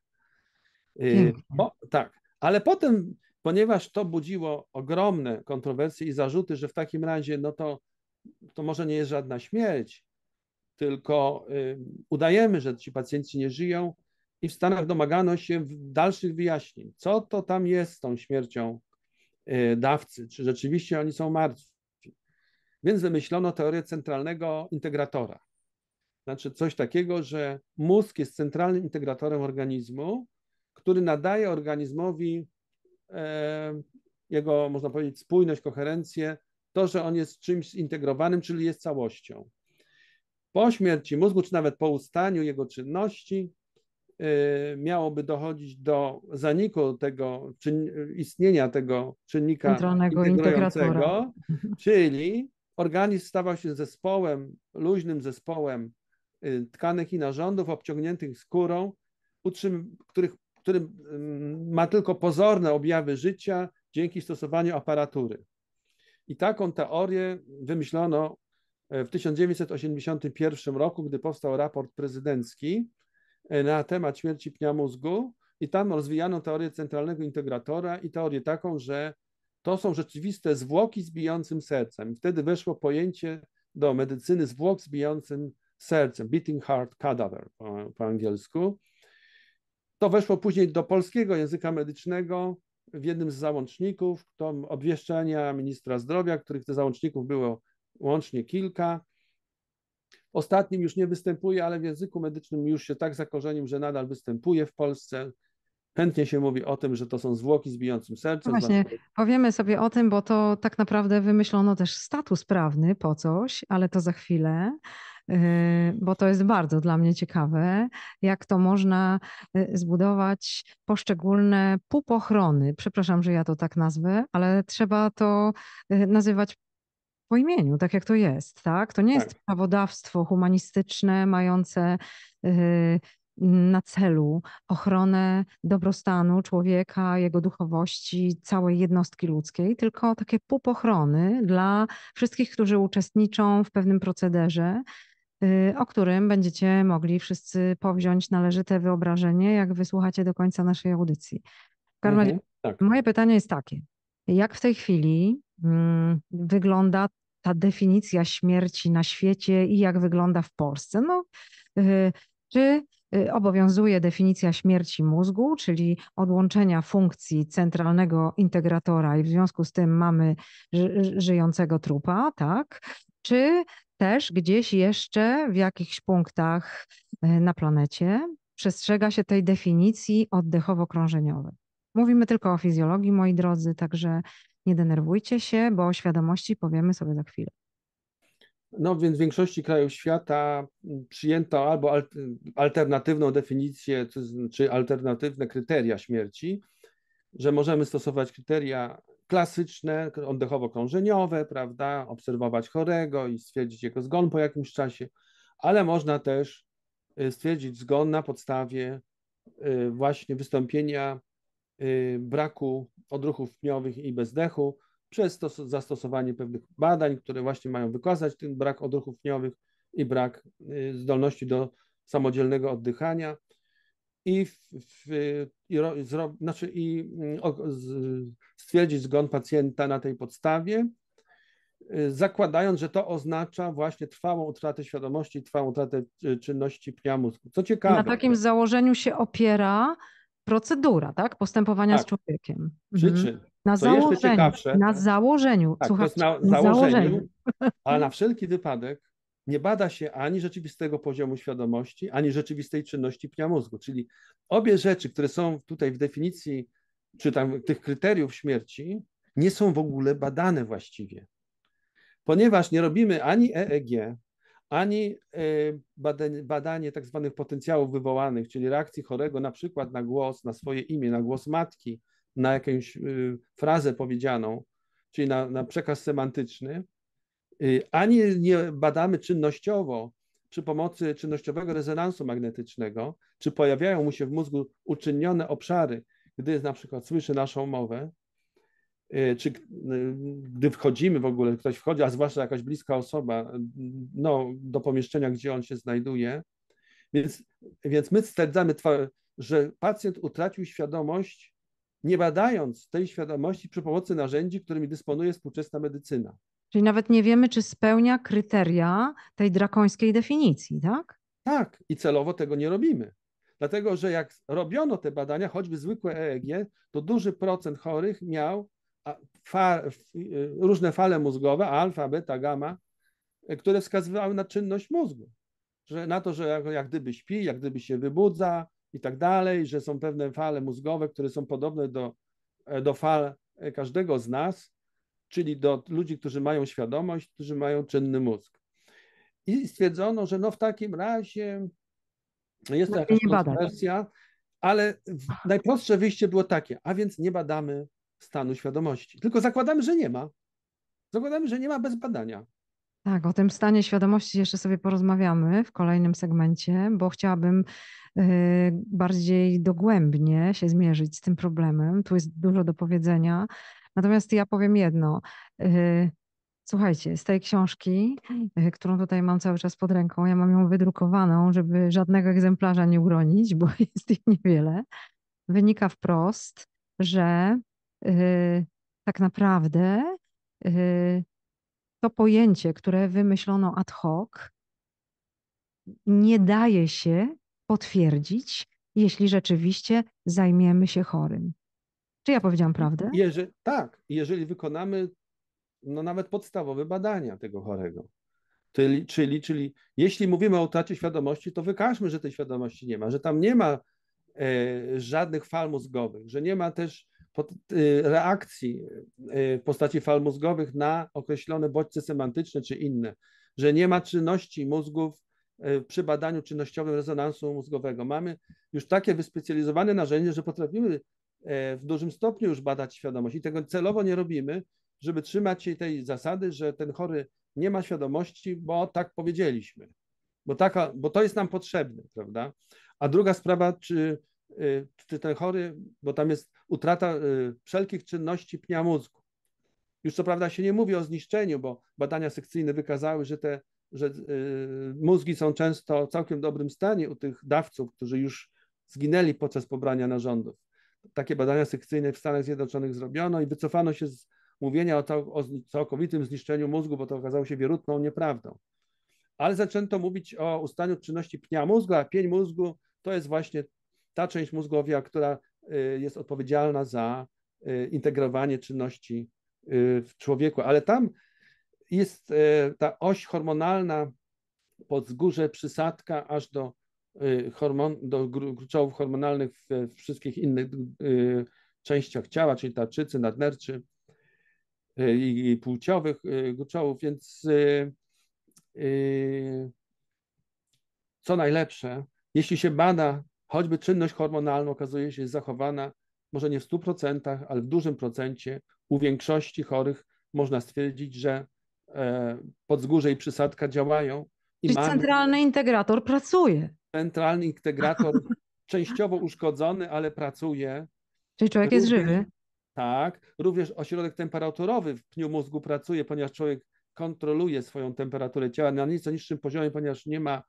Y, bo, tak. Ale potem, ponieważ to budziło ogromne kontrowersje i zarzuty, że w takim razie no to, to może nie jest żadna śmierć, tylko y, udajemy, że ci pacjenci nie żyją i w Stanach domagano się dalszych wyjaśnień, co to tam jest z tą śmiercią y, dawcy, czy rzeczywiście oni są martwi. Więc wymyślono teorię centralnego integratora. Znaczy coś takiego, że mózg jest centralnym integratorem organizmu który nadaje organizmowi e, jego, można powiedzieć, spójność, koherencję, to, że on jest czymś zintegrowanym, czyli jest całością. Po śmierci mózgu, czy nawet po ustaniu jego czynności, e, miałoby dochodzić do zaniku tego istnienia tego czynnika integrującego, czyli organizm stawał się zespołem, luźnym zespołem y, tkanek i narządów obciągniętych skórą, których który mm, ma tylko pozorne objawy życia dzięki stosowaniu aparatury. I taką teorię wymyślono e, w 1981 roku, gdy powstał raport prezydencki e, na temat śmierci pnia mózgu i tam rozwijano teorię centralnego integratora i teorię taką, że to są rzeczywiste zwłoki z bijącym sercem. I wtedy weszło pojęcie do medycyny zwłok z bijącym sercem, beating heart cadaver po, po angielsku. To weszło później do polskiego języka medycznego w jednym z załączników, to obwieszczenia ministra zdrowia, których tych załączników było łącznie kilka. Ostatnim już nie występuje, ale w języku medycznym już się tak zakorzenił, że nadal występuje w Polsce. Chętnie się mówi o tym, że to są zwłoki z bijącym sercem. No znaczy właśnie, powiemy sobie o tym, bo to tak naprawdę wymyślono też status prawny po coś, ale to za chwilę y, bo to jest bardzo dla mnie ciekawe, jak to można y, zbudować poszczególne pupochrony. Przepraszam, że ja to tak nazwę, ale trzeba to y, nazywać po imieniu, tak jak to jest, tak? To nie jest tak. prawodawstwo humanistyczne mające na celu ochronę dobrostanu człowieka, jego duchowości, całej jednostki ludzkiej, tylko takie półpochrony dla wszystkich, którzy uczestniczą w pewnym procederze, y, o którym będziecie mogli wszyscy powziąć należyte wyobrażenie, jak wysłuchacie do końca naszej audycji. Karmel, mhm, tak. moje pytanie jest takie. Jak w tej chwili hmm, wygląda ta definicja śmierci na świecie i jak wygląda w Polsce? No, yy, czy Y, obowiązuje definicja śmierci mózgu, czyli odłączenia funkcji centralnego integratora i w związku z tym mamy ży żyjącego trupa, tak? Czy też gdzieś jeszcze w jakichś punktach y, na planecie przestrzega się tej definicji oddechowo-krążeniowej. Mówimy tylko o fizjologii, moi drodzy, także nie denerwujcie się, bo o świadomości powiemy sobie za chwilę. No więc w większości krajów świata przyjęto albo alternatywną definicję, czy znaczy alternatywne kryteria śmierci, że możemy stosować kryteria klasyczne, oddechowo-krążeniowe, prawda, obserwować chorego i stwierdzić jego zgon po jakimś czasie, ale można też y, stwierdzić zgon na podstawie y, właśnie wystąpienia y, braku odruchów pniowych i bezdechu, przez zastosowanie pewnych badań, które właśnie mają wykazać ten brak odruchów wniowych i brak y, zdolności do samodzielnego oddychania i, w, w, i, zro, znaczy i mm, stwierdzić zgon pacjenta na tej podstawie, y, zakładając, że to oznacza właśnie trwałą utratę świadomości i trwałą utratę y, czynności pnia mózgu. Co ciekawe. Na takim założeniu się opiera procedura tak? postępowania tak. z człowiekiem. Przyczyn. Mhm. Na założeniu, jeszcze ciekawsze, na tak. założeniu, tak, na, na założeniu, założeniu, ale na wszelki wypadek nie bada się ani rzeczywistego poziomu świadomości, ani rzeczywistej czynności pnia mózgu. Czyli obie rzeczy, które są tutaj w definicji, czy tam tych kryteriów śmierci, nie są w ogóle badane właściwie. Ponieważ nie robimy ani EEG, ani e, badanie, badanie tak zwanych potencjałów wywołanych, czyli reakcji chorego na przykład na głos, na swoje imię, na głos matki, na jakąś y, frazę powiedzianą, czyli na, na przekaz semantyczny, y, ani nie badamy czynnościowo, przy pomocy czynnościowego rezonansu magnetycznego, czy pojawiają mu się w mózgu uczynione obszary, gdy na przykład słyszy naszą mowę, y, czy gdy wchodzimy w ogóle, ktoś wchodzi, a zwłaszcza jakaś bliska osoba no, do pomieszczenia, gdzie on się znajduje. Więc, więc my stwierdzamy, że pacjent utracił świadomość nie badając tej świadomości przy pomocy narzędzi, którymi dysponuje współczesna medycyna. Czyli nawet nie wiemy, czy spełnia kryteria tej drakońskiej definicji, tak? Tak, i celowo tego nie robimy. Dlatego, że jak robiono te badania, choćby zwykłe EEG, to duży procent chorych miał fa y, różne fale mózgowe, alfa, beta, gamma, e, które wskazywały na czynność mózgu. Że na to, że jak, jak gdyby śpi, jak gdyby się wybudza, i tak dalej, że są pewne fale mózgowe, które są podobne do, e, do fal e, każdego z nas, czyli do ludzi, którzy mają świadomość, którzy mają czynny mózg. I stwierdzono, że no w takim razie jest to no jakaś tak. kontrowersja, ale najprostsze wyjście było takie, a więc nie badamy stanu świadomości, tylko zakładamy, że nie ma. Zakładamy, że nie ma bez badania. Tak, o tym stanie świadomości jeszcze sobie porozmawiamy w kolejnym segmencie, bo chciałabym e, bardziej dogłębnie się zmierzyć z tym problemem. Tu jest dużo do powiedzenia. Natomiast ja powiem jedno. E, słuchajcie, z tej książki, e, którą tutaj mam cały czas pod ręką, ja mam ją wydrukowaną, żeby żadnego egzemplarza nie uronić, bo jest ich niewiele. Wynika wprost, że tak naprawdę to pojęcie, które wymyślono ad hoc, nie daje się potwierdzić, jeśli rzeczywiście zajmiemy się chorym. Czy ja powiedziałam prawdę? Jeżeli, tak, jeżeli wykonamy no, nawet podstawowe badania tego chorego. Czyli, czyli, czyli jeśli mówimy o utracie świadomości, to wykażmy, że tej świadomości nie ma, że tam nie ma e, żadnych fal mózgowych, że nie ma też Y, reakcji y, y, w postaci fal mózgowych na określone bodźce semantyczne czy inne, że nie ma czynności mózgów przy badaniu czynnościowym rezonansu mózgowego. Mamy już takie wyspecjalizowane narzędzie, że potrafimy w dużym stopniu już badać świadomość i tego celowo nie robimy, żeby trzymać się tej zasady, że ten chory nie ma świadomości, bo tak powiedzieliśmy, bo, taka, bo to jest nam potrzebne, prawda? A druga sprawa, czy, czy ten chory, bo tam jest utrata y, wszelkich czynności pnia mózgu. Już co prawda się nie mówi o zniszczeniu, bo badania sekcyjne wykazały, że te że y, mózgi są często w całkiem dobrym stanie u tych dawców, którzy już zginęli podczas pobrania narządów. Takie badania sekcyjne w Stanach Zjednoczonych zrobiono i wycofano się z mówienia o, cał, o całkowitym zniszczeniu mózgu, bo to okazało się wierutną nieprawdą. Ale zaczęto mówić o ustaniu czynności pnia mózgu, a pień mózgu to jest właśnie ta część mózgowia, która Y, jest odpowiedzialna za y, integrowanie czynności y, w człowieku, ale tam jest ta oś hormonalna pod wzgórze przysadka aż do hormon, do gruczołów hormonalnych w wszystkich innych częściach ciała, czyli tarczycy, nadnerczy i płciowych gruczołów, więc co najlepsze, jeśli się bada Choćby czynność hormonalna okazuje się zachowana może nie w 100%, ale w dużym procencie u większości chorych można stwierdzić, że e, podzgórze i przysadka działają. I Czyli mamy... centralny integrator pracuje. Centralny integrator częściowo uszkodzony, ale pracuje. Czyli człowiek również, jest żywy. Tak. Również ośrodek temperaturowy w pniu mózgu pracuje, ponieważ człowiek kontroluje swoją temperaturę ciała na nieco niższym poziomie, ponieważ nie ma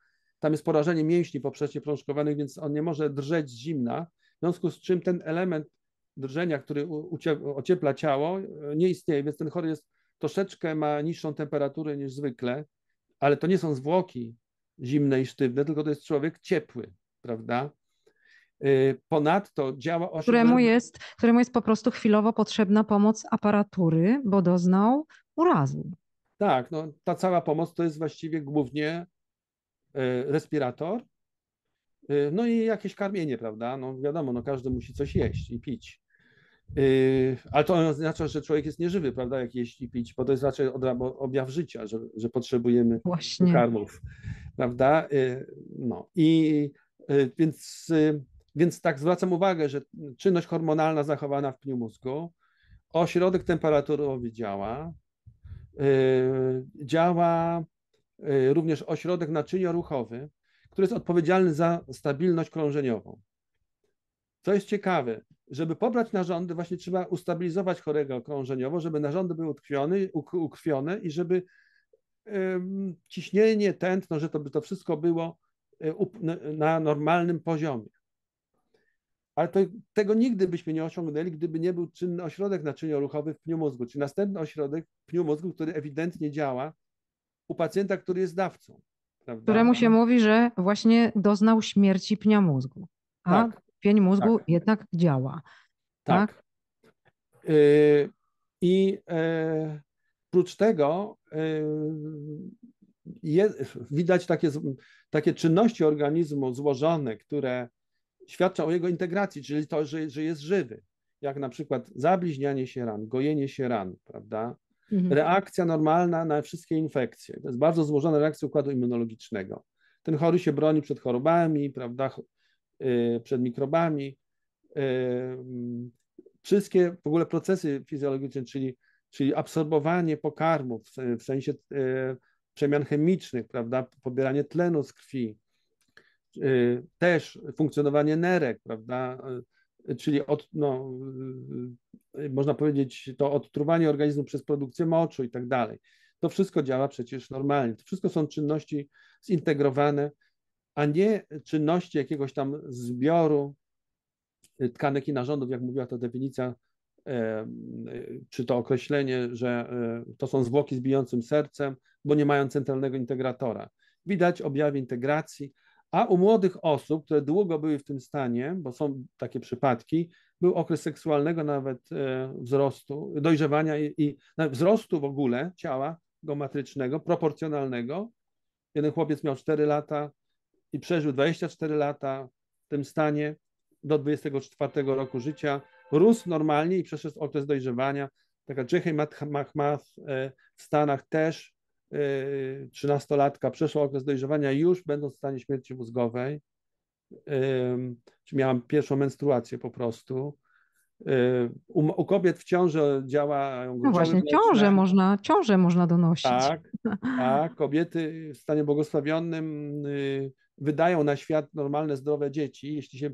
tam jest porażenie mięśni poprzecznie prążkowanych, więc on nie może drżeć zimna, w związku z czym ten element drżenia, który ociepla ciało, e, nie istnieje, więc ten chory jest troszeczkę ma niższą temperaturę niż zwykle, ale to nie są zwłoki zimne i sztywne, tylko to jest człowiek ciepły, prawda? E, ponadto działa osiem... Któremu jest, któremu jest po prostu chwilowo potrzebna pomoc aparatury, bo doznał urazu. Tak, no, ta cała pomoc to jest właściwie głównie E, respirator, e, no i jakieś karmienie, prawda? No wiadomo, no każdy musi coś jeść i pić. E, ale to oznacza, że człowiek jest nieżywy, prawda, jak jeść i pić, bo to jest raczej objaw życia, że, że potrzebujemy Właśnie. karmów, prawda? No i więc, więc tak zwracam uwagę, że czynność hormonalna zachowana w pniu mózgu, ośrodek temperaturowy działa, działa Y, również ośrodek naczynio-ruchowy, który jest odpowiedzialny za stabilność krążeniową. Co jest ciekawe, żeby pobrać narządy, właśnie trzeba ustabilizować chorego krążeniowo, żeby narządy były utkwione, ukrwione i żeby ciśnienie, tętno, że to, to wszystko było y, na normalnym poziomie. Ale to, tego nigdy byśmy nie osiągnęli, gdyby nie był czynny ośrodek naczynioruchowy w pniu mózgu, czy następny ośrodek w pniu mózgu, który ewidentnie działa u pacjenta, który jest dawcą. Prawda? Któremu się mówi, że właśnie doznał śmierci pnia mózgu. A tak. pień mózgu tak. jednak działa. Tak. tak? Y, I yy, prócz tego y, je, widać takie, takie czynności organizmu złożone, które świadczą o jego integracji, czyli to, że, że jest żywy, jak na przykład zabliźnianie się ran, gojenie się ran, prawda? Mhm. Reakcja normalna na wszystkie infekcje. To jest bardzo złożona reakcja układu immunologicznego. Ten chory się broni przed chorobami, prawda, y, przed mikrobami. Y, wszystkie w ogóle procesy fizjologiczne, czyli, czyli absorbowanie pokarmów w sensie y, przemian chemicznych, prawda, pobieranie tlenu z krwi, też funkcjonowanie nerek, prawda, czyli od, no, y, y, można powiedzieć to odtruwanie organizmu przez produkcję moczu i tak dalej. To wszystko działa przecież normalnie. To wszystko są czynności zintegrowane, a nie czynności jakiegoś tam zbioru tkanek i narządów, jak mówiła ta definicja, czy to określenie, że e, to są zwłoki z bijącym sercem, bo nie mają centralnego integratora. Widać objawy integracji, a u młodych osób, które długo były w tym stanie, bo są takie przypadki, był okres seksualnego nawet e, wzrostu, dojrzewania i, i wzrostu w ogóle ciała geometrycznego, proporcjonalnego. Jeden chłopiec miał 4 lata i przeżył 24 lata w tym stanie do 24 roku życia. Rósł normalnie i przeszedł okres dojrzewania. Taka Jehej Mahmath e, w Stanach też trzynastolatka przeszła okres dojrzewania już będąc w stanie śmierci mózgowej, czy miałam pierwszą menstruację po prostu. E, u, u kobiet w ciąży działa. No właśnie, ciążę można, ciążę można donosić. Tak, tak, kobiety w stanie błogosławionym y, wydają na świat normalne, zdrowe dzieci, jeśli się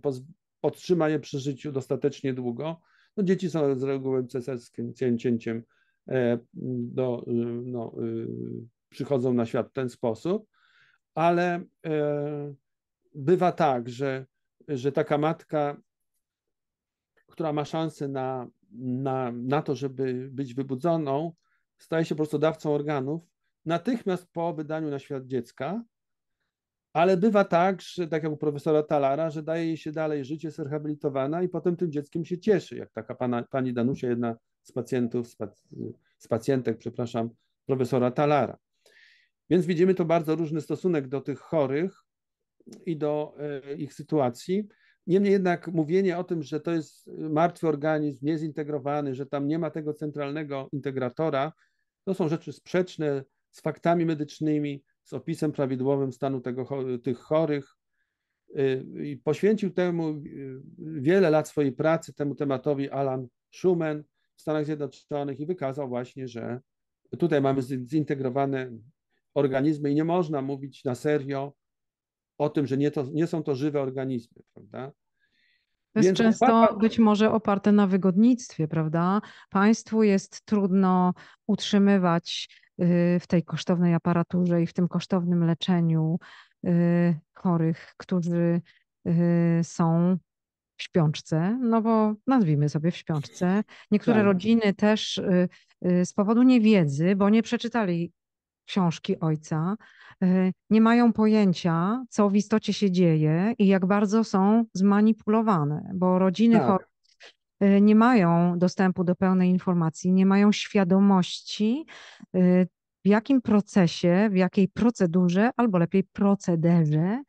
podtrzyma je przy życiu dostatecznie długo. No, dzieci są z reguły cesarskim cięciem E, do, y, no, y, przychodzą na świat w ten sposób, ale e, bywa tak, że, że taka matka, która ma szansę na, na, na to, żeby być wybudzoną, staje się po prostu dawcą organów natychmiast po wydaniu na świat dziecka, ale bywa tak, że tak jak u profesora Talara, że daje jej się dalej życie, jest rehabilitowana i potem tym dzieckiem się cieszy, jak taka pana, pani Danusia, jedna z pacjentów, z, pac z pacjentek, przepraszam, profesora Talara. Więc widzimy to bardzo różny stosunek do tych chorych i do e, ich sytuacji. Niemniej jednak mówienie o tym, że to jest martwy organizm, niezintegrowany, że tam nie ma tego centralnego integratora, to są rzeczy sprzeczne z faktami medycznymi, z opisem prawidłowym stanu tego, tych chorych. E, I poświęcił temu e, wiele lat swojej pracy, temu tematowi Alan Schumann, Stanach Zjednoczonych i wykazał właśnie, że tutaj mamy zintegrowane organizmy i nie można mówić na serio o tym, że nie, to, nie są to żywe organizmy, prawda? To jest Więc często być może oparte na wygodnictwie, prawda? Państwu jest trudno utrzymywać y, w tej kosztownej aparaturze i w tym kosztownym leczeniu y, chorych, którzy y, są w śpiączce, no bo nazwijmy sobie w śpiączce. Niektóre tak. rodziny też y, y, z powodu niewiedzy, bo nie przeczytali książki ojca, y, nie mają pojęcia, co w istocie się dzieje i jak bardzo są zmanipulowane, bo rodziny tak. chorych nie mają dostępu do pełnej informacji, nie mają świadomości, w jakim procesie, w jakiej procedurze, albo lepiej procederze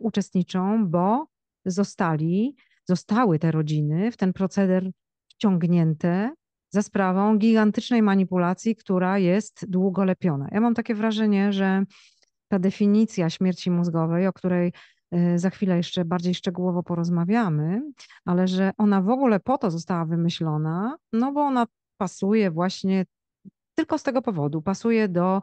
uczestniczą, bo zostali zostały te rodziny w ten proceder wciągnięte za sprawą gigantycznej manipulacji, która jest długo lepiona. Ja mam takie wrażenie, że ta definicja śmierci mózgowej, o której y, za chwilę jeszcze bardziej szczegółowo porozmawiamy, ale że ona w ogóle po to została wymyślona, no bo ona pasuje właśnie tylko z tego powodu, pasuje do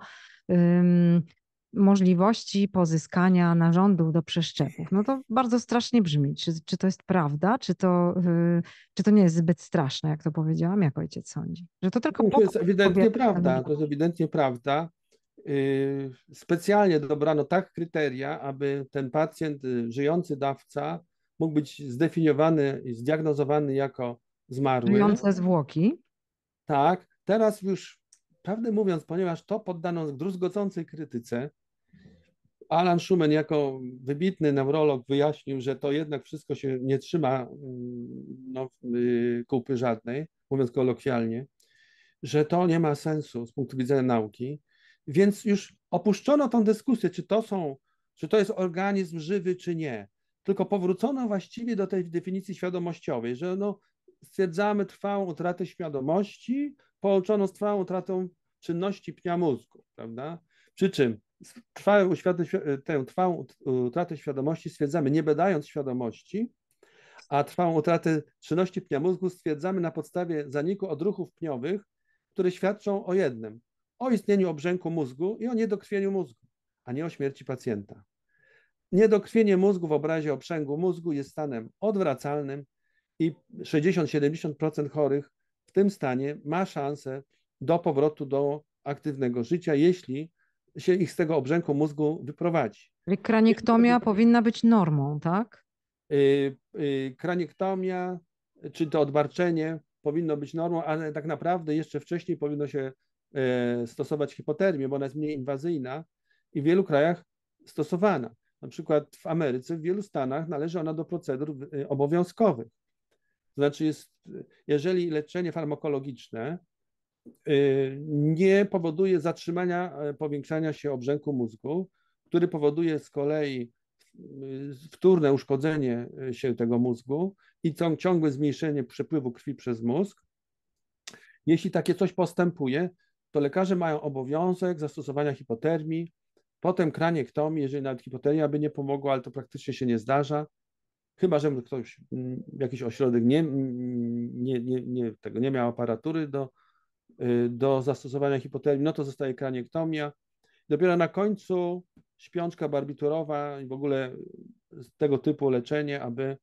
możliwości pozyskania narządów do przeszczepów. No to bardzo strasznie brzmi. Czy, czy to jest prawda, czy to, yy, czy to nie jest zbyt straszne, jak to powiedziałam, jak ojciec sądzi? Że to tylko to jest ewidentnie prawda. To jest ewidentnie prawda. Yy, specjalnie dobrano tak kryteria, aby ten pacjent, y, żyjący dawca, mógł być zdefiniowany i zdiagnozowany jako zmarły. Żyjące zwłoki. Tak. Teraz już prawdę mówiąc, ponieważ to poddano druzgocącej krytyce, Alan Schumann jako wybitny neurolog wyjaśnił, że to jednak wszystko się nie trzyma mm, no, y, kupy żadnej, mówiąc kolokwialnie, że to nie ma sensu z punktu widzenia nauki, więc już opuszczono tą dyskusję, czy to są, czy to jest organizm żywy, czy nie. Tylko powrócono właściwie do tej definicji świadomościowej, że no, stwierdzamy trwałą utratę świadomości, połączoną z trwałą utratą czynności pnia mózgu, prawda? Przy czym trwałą, świat, e, tę trwałą utratę świadomości stwierdzamy nie badając świadomości, a trwałą utratę czynności pnia mózgu stwierdzamy na podstawie zaniku odruchów pniowych, które świadczą o jednym, o istnieniu obrzęku mózgu i o niedokrwieniu mózgu, a nie o śmierci pacjenta. Niedokrwienie mózgu w obrazie obrzęgu mózgu jest stanem odwracalnym i 60-70% chorych w tym stanie ma szansę do powrotu do aktywnego życia, jeśli się ich z tego obrzęku mózgu wyprowadzi. kraniektomia powinna być normą, tak? Y, y, kraniektomia czy to odbarczenie powinno być normą, ale tak naprawdę jeszcze wcześniej powinno się e, stosować hipotermię, bo ona jest mniej inwazyjna i w wielu krajach stosowana. Na przykład w Ameryce, w wielu Stanach należy ona do procedur e, obowiązkowych. To znaczy, jest, jeżeli leczenie farmakologiczne Y, nie powoduje zatrzymania, e, powiększania się obrzęku mózgu, który powoduje z kolei y, wtórne uszkodzenie y, się tego mózgu i ciągłe zmniejszenie przepływu krwi przez mózg. Jeśli takie coś postępuje, to lekarze mają obowiązek zastosowania hipotermii, potem kraniektomii, jeżeli nawet hipotermia by nie pomogła, ale to praktycznie się nie zdarza, chyba że ktoś, mm, jakiś ośrodek nie, mm, nie, nie, nie, tego, nie miał aparatury do Y, do zastosowania hipotermii, no to zostaje kraniektomia. Dopiero na końcu śpiączka barbiturowa i w ogóle tego typu leczenie, aby,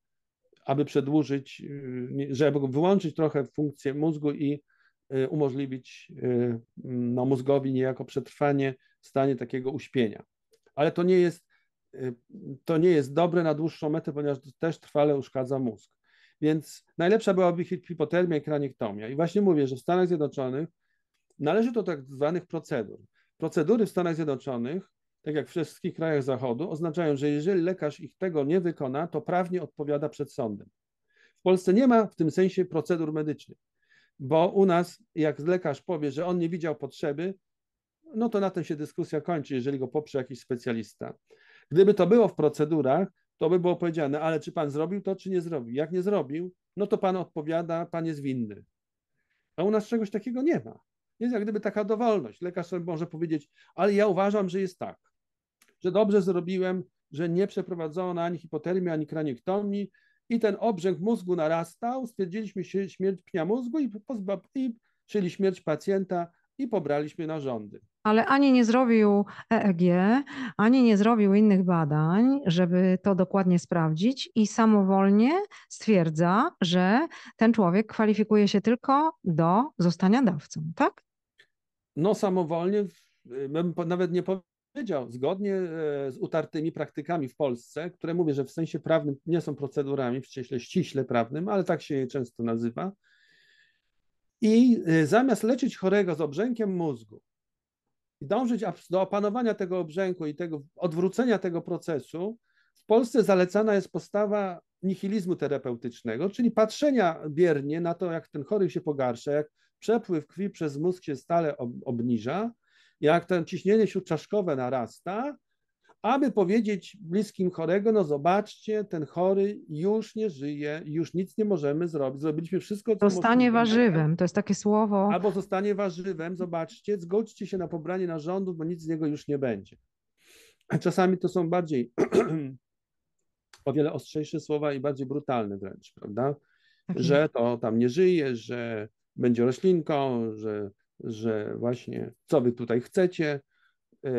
aby przedłużyć, y, żeby wyłączyć trochę funkcję mózgu i y, umożliwić no, mózgowi niejako przetrwanie w stanie takiego uśpienia. Ale to nie jest, to nie jest dobre na dłuższą metę, ponieważ to też trwale uszkadza mózg. Więc najlepsza byłaby hipotermia i kraniektomia. I właśnie mówię, że w Stanach Zjednoczonych należy do tak zwanych procedur. Procedury w Stanach Zjednoczonych, tak jak w wszystkich krajach Zachodu, oznaczają, że jeżeli lekarz ich tego nie wykona, to prawnie odpowiada przed sądem. W Polsce nie ma w tym sensie procedur medycznych, bo u nas, jak lekarz powie, że on nie widział potrzeby, no to na tym się dyskusja kończy, jeżeli go poprze jakiś specjalista. Gdyby to było w procedurach, to by było powiedziane, ale czy pan zrobił to, czy nie zrobił? Jak nie zrobił, no to pan odpowiada, pan jest winny. A u nas czegoś takiego nie ma. Jest jak gdyby taka dowolność. Lekarz sobie może powiedzieć, ale ja uważam, że jest tak, że dobrze zrobiłem, że nie przeprowadzono ani hipotermii, ani kraniektomii i ten obrzęk mózgu narastał, stwierdziliśmy śmierć pnia mózgu i, pozba, i czyli śmierć pacjenta i pobraliśmy narządy ale ani nie zrobił EEG, ani nie zrobił innych badań, żeby to dokładnie sprawdzić i samowolnie stwierdza, że ten człowiek kwalifikuje się tylko do zostania dawcą, tak? No samowolnie, y, bym nawet nie powiedział, zgodnie e, z utartymi praktykami w Polsce, które mówię, że w sensie prawnym nie są procedurami, w ściśle, ściśle prawnym, ale tak się je często nazywa, i y, zamiast leczyć chorego z obrzękiem mózgu, dążyć do opanowania tego obrzęku i tego odwrócenia tego procesu, w Polsce zalecana jest postawa nihilizmu terapeutycznego, czyli patrzenia biernie na to, jak ten chory się pogarsza, jak przepływ krwi przez mózg się stale obniża, jak to ciśnienie śródczaszkowe narasta aby powiedzieć bliskim chorego, no zobaczcie, ten chory już nie żyje, już nic nie możemy zrobić, zrobiliśmy wszystko, co Zostanie warzywem, to jest takie słowo. Albo zostanie warzywem, zobaczcie, zgodźcie się na pobranie narządów, bo nic z niego już nie będzie. Czasami to są bardziej, o wiele ostrzejsze słowa i bardziej brutalne wręcz, prawda? Tak że to tam nie żyje, że będzie roślinką, że, że właśnie co wy tutaj chcecie, yy,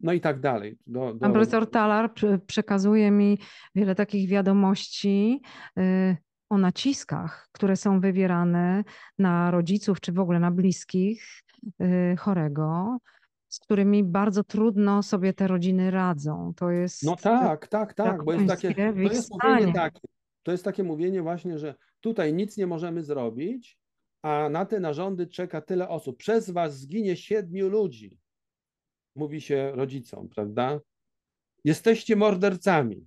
no i tak dalej. Do, do... Pan profesor Talar przekazuje mi wiele takich wiadomości y, o naciskach, które są wywierane na rodziców czy w ogóle na bliskich y, chorego, z którymi bardzo trudno sobie te rodziny radzą. To jest. No tak, tak, tak, bo jest takie. To jest, mówienie takie, to jest takie mówienie właśnie, że tutaj nic nie możemy zrobić, a na te narządy czeka tyle osób. Przez was zginie siedmiu ludzi mówi się rodzicom, prawda? Jesteście mordercami.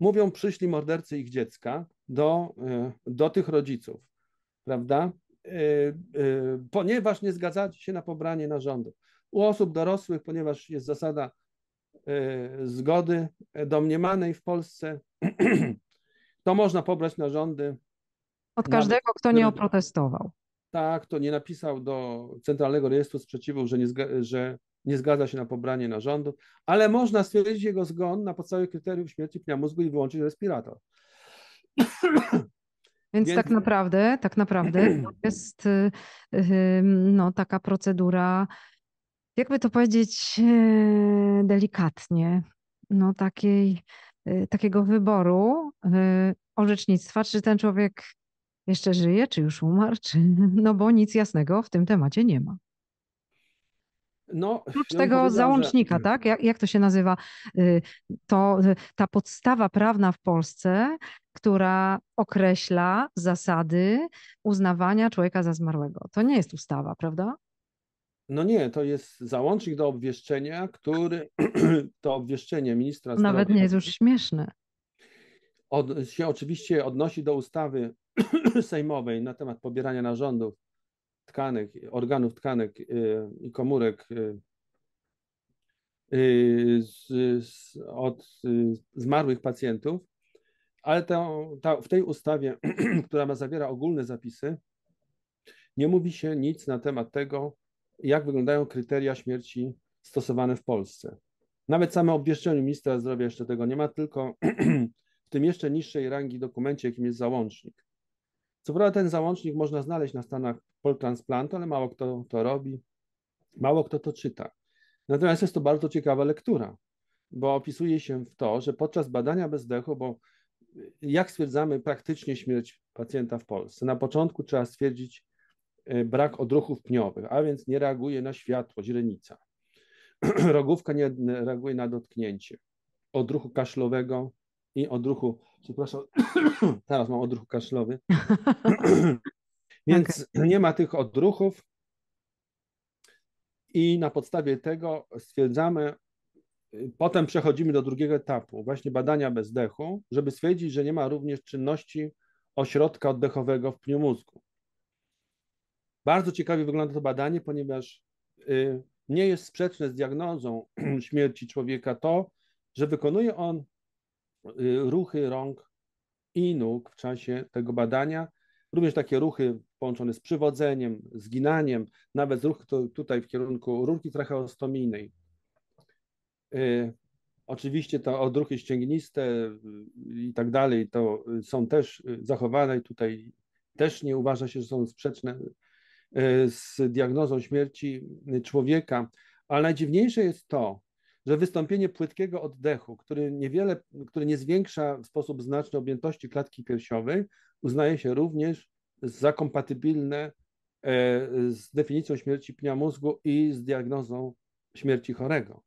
Mówią przyszli mordercy ich dziecka do, e, do tych rodziców, prawda? E, e, ponieważ nie zgadzacie się na pobranie narządu. U osób dorosłych, ponieważ jest zasada zgody domniemanej w Polsce, to można pobrać narządy. Od każdego, nawet, kto nie oprotestował. Tak, kto nie napisał do Centralnego Rejestru sprzeciwu, że, nie, że nie zgadza się na pobranie narządu, ale można stwierdzić jego zgon na podstawie kryteriów śmierci pnia mózgu i wyłączyć respirator. Więc, Więc, tak naprawdę, tak naprawdę jest y, y, no, taka procedura, jakby to powiedzieć y, delikatnie, no, takiej, takiego wyboru orzecznictwa, czy ten człowiek jeszcze żyje, czy już umarł, czy, no bo nic jasnego w tym temacie nie ma. No, Oprócz no tego załącznika, że... Mm. tak? Jak, jak to się nazywa? Y, to y, ta podstawa prawna w Polsce, która określa zasady uznawania człowieka za zmarłego. To nie jest ustawa, prawda? No nie, to jest załącznik do obwieszczenia, który to obwieszczenie ministra zdrowia. Nawet nie jest już śmieszne. Od, się oczywiście odnosi do ustawy sejmowej na temat pobierania narządów tkanek, organów tkanek y, i komórek y, y, z, z, od zmarłych pacjentów, ale ta, ta, w tej ustawie, która ma zawiera ogólne zapisy, nie mówi się nic na temat tego, jak wyglądają kryteria śmierci stosowane w Polsce. Nawet same obwieszczenie ministra zdrowia jeszcze tego nie ma, tylko w tym jeszcze niższej rangi dokumencie, jakim jest załącznik. Co prawda ten załącznik można znaleźć na stanach Poltransplantu, ale mało kto to robi, mało kto to czyta. Natomiast jest to bardzo ciekawa lektura, bo opisuje się w to, że podczas badania bezdechu, bo y, jak stwierdzamy praktycznie śmierć pacjenta w Polsce? Na początku trzeba stwierdzić y, brak odruchów pniowych, a więc nie reaguje na światło, źrenica. Rogówka nie reaguje na dotknięcie. Odruchu kaszlowego i odruchu, przepraszam, teraz mam odruch kaszlowy. Więc okay. nie ma tych odruchów i na podstawie tego stwierdzamy, potem przechodzimy do drugiego etapu, właśnie badania bezdechu, żeby stwierdzić, że nie ma również czynności ośrodka oddechowego w pniu mózgu. Bardzo ciekawie wygląda to badanie, ponieważ y, nie jest sprzeczne z diagnozą śmierci człowieka to, że wykonuje on Y, ruchy rąk i nóg w czasie tego badania. Również takie ruchy połączone z przywodzeniem, zginaniem, nawet ruch tutaj w kierunku rurki tracheostomijnej. Y, oczywiście te odruchy ścięgniste y, i tak dalej, to są też zachowane i tutaj też nie uważa się, że są sprzeczne z diagnozą śmierci człowieka. Ale najdziwniejsze jest to, że wystąpienie płytkiego oddechu, który, niewiele, który nie zwiększa w sposób znaczny objętości klatki piersiowej, uznaje się również za kompatybilne e, z definicją śmierci pnia mózgu i z diagnozą śmierci chorego.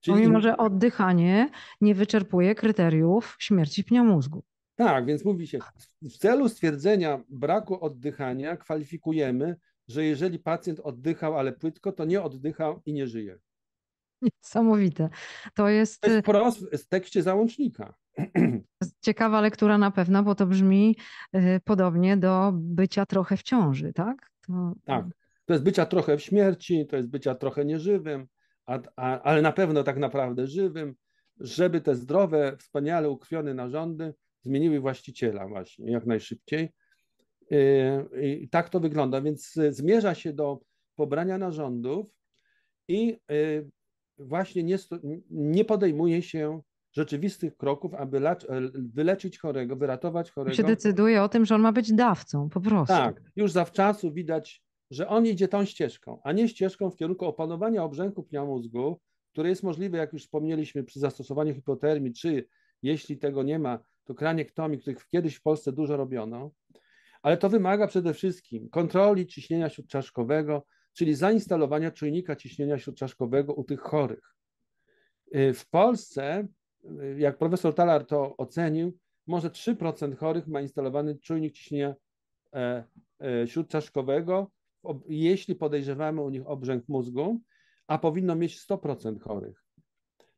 Czyli... Pomimo, no że oddychanie nie wyczerpuje kryteriów śmierci pnia mózgu. Tak, więc mówi się, w celu stwierdzenia braku oddychania kwalifikujemy, że jeżeli pacjent oddychał, ale płytko, to nie oddychał i nie żyje. Niesamowite. To jest... To jest y, w tekście załącznika. Ciekawa lektura na pewno, bo to brzmi y, podobnie do bycia trochę w ciąży, tak? To... Tak. To jest bycia trochę w śmierci, to jest bycia trochę nieżywym, a, a, ale na pewno tak naprawdę żywym, żeby te zdrowe, wspaniale ukrwione narządy zmieniły właściciela właśnie jak najszybciej. Y, I tak to wygląda, więc zmierza się do pobrania narządów i właśnie nie, nie podejmuje się rzeczywistych kroków, aby e, wyleczyć chorego, wyratować chorego. Się decyduje o tym, że on ma być dawcą, po prostu. Tak, już zawczasu widać, że on idzie tą ścieżką, a nie ścieżką w kierunku opanowania obrzęku pnia mózgu, które jest możliwe, jak już wspomnieliśmy, przy zastosowaniu hipotermii, czy jeśli tego nie ma, to kraniektomii, których kiedyś w Polsce dużo robiono, ale to wymaga przede wszystkim kontroli ciśnienia śródczaszkowego, czyli zainstalowania czujnika ciśnienia śródczaszkowego u tych chorych. Y, w Polsce, y, jak profesor Talar to ocenił, może 3% chorych ma instalowany czujnik ciśnienia e, e, śródczaszkowego, jeśli podejrzewamy u nich obrzęk mózgu, a powinno mieć 100% chorych.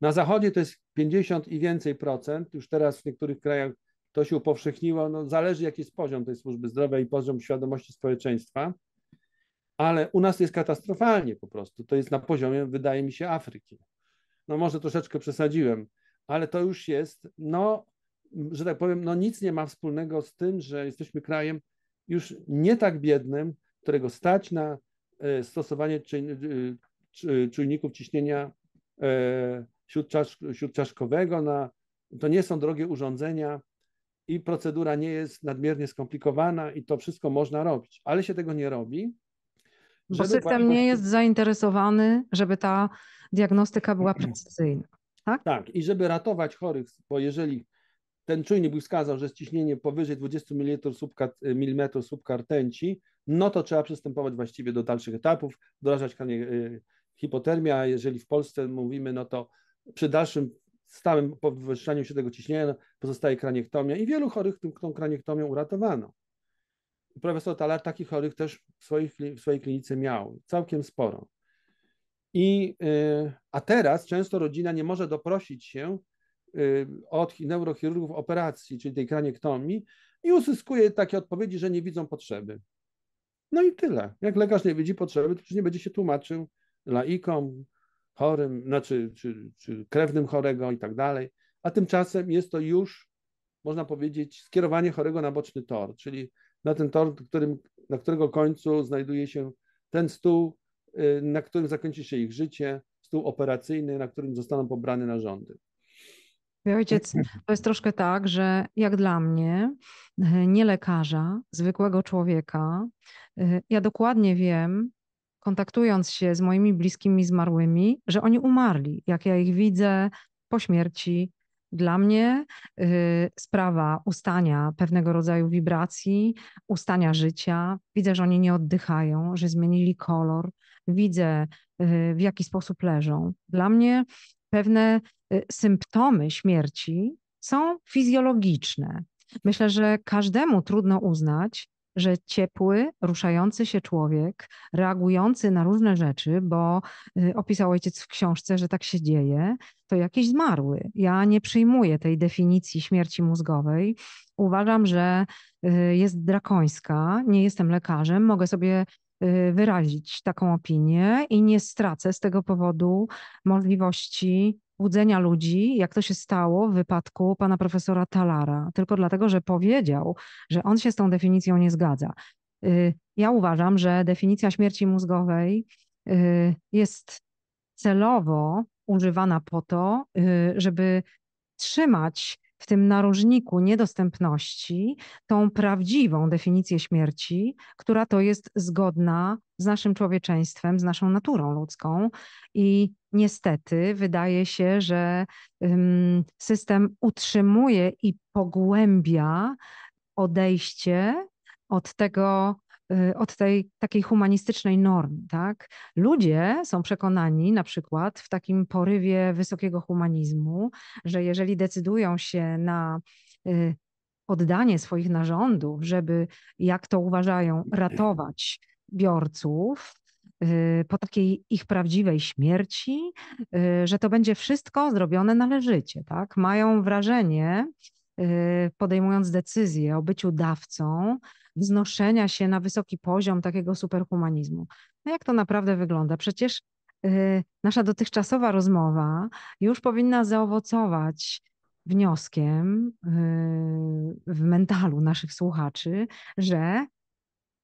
Na zachodzie to jest 50 i więcej procent, już teraz w niektórych krajach to się upowszechniło, no zależy jaki jest poziom tej służby zdrowia i poziom świadomości społeczeństwa ale u nas jest katastrofalnie po prostu. To jest na poziomie, wydaje mi się, Afryki. No może troszeczkę przesadziłem, ale to już jest, no, że tak powiem, no nic nie ma wspólnego z tym, że jesteśmy krajem już nie tak biednym, którego stać na e, stosowanie e, e, czujników ciśnienia śródczaszkowego, na, to nie są drogie urządzenia i procedura nie jest nadmiernie skomplikowana i to wszystko można robić, ale się tego nie robi bo system nie jest zainteresowany, żeby ta diagnostyka była mhm. precyzyjna. Tak? tak, i żeby ratować chorych, bo jeżeli ten czujnik by wskazał, że ciśnienie powyżej 20 mm y, rtęci, no to trzeba przystępować właściwie do dalszych etapów, wdrażać y, hipotermia, a jeżeli w Polsce mówimy, no to przy dalszym stałym podwyższaniu się tego ciśnienia no, pozostaje kraniektomia i wielu chorych tą kraniektomią uratowano profesor Talar takich chorych też w, swoich, w swojej klinice miał, całkiem sporo. I, y, a teraz często rodzina nie może doprosić się y, od neurochirurgów operacji, czyli tej kraniektomii i uzyskuje takie odpowiedzi, że nie widzą potrzeby. No i tyle. Jak lekarz nie widzi potrzeby, to już nie będzie się tłumaczył laikom, chorym, znaczy czy, czy krewnym chorego i tak dalej. A tymczasem jest to już, można powiedzieć, skierowanie chorego na boczny tor, czyli na ten tor, którym, na którego końcu znajduje się ten stół, y, na którym zakończy się ich życie, stół operacyjny, na którym zostaną pobrane narządy. Mój ojciec to jest troszkę tak, że jak dla mnie, y, nie lekarza, zwykłego człowieka, y, ja dokładnie wiem, kontaktując się z moimi bliskimi zmarłymi, że oni umarli. Jak ja ich widzę po śmierci, dla mnie y, sprawa ustania pewnego rodzaju wibracji, ustania życia, widzę, że oni nie oddychają, że zmienili kolor, widzę y, w jaki sposób leżą. Dla mnie pewne y, symptomy śmierci są fizjologiczne. Myślę, że każdemu trudno uznać, że ciepły, ruszający się człowiek, reagujący na różne rzeczy, bo y, opisał ojciec w książce, że tak się dzieje, to jakiś zmarły. Ja nie przyjmuję tej definicji śmierci mózgowej. Uważam, że y, jest drakońska. Nie jestem lekarzem, mogę sobie y, wyrazić taką opinię i nie stracę z tego powodu możliwości łudzenia ludzi, jak to się stało w wypadku pana profesora Talara, tylko dlatego, że powiedział, że on się z tą definicją nie zgadza. Y, ja uważam, że definicja śmierci mózgowej y, jest celowo używana po to, y, żeby trzymać w tym narożniku niedostępności tą prawdziwą definicję śmierci, która to jest zgodna z naszym człowieczeństwem, z naszą naturą ludzką. I niestety wydaje się, że system utrzymuje i pogłębia odejście od tego Y, od tej takiej humanistycznej normy. Tak? Ludzie są przekonani, na przykład w takim porywie wysokiego humanizmu, że jeżeli decydują się na y, oddanie swoich narządów, żeby, jak to uważają, ratować biorców, y, po takiej ich prawdziwej śmierci, że to będzie wszystko zrobione należycie. Tak? Mają wrażenie, Y, podejmując decyzję o byciu dawcą, wznoszenia się na wysoki poziom takiego superhumanizmu. No jak to naprawdę wygląda? Przecież y, nasza dotychczasowa rozmowa już powinna zaowocować wnioskiem y, w mentalu naszych słuchaczy, że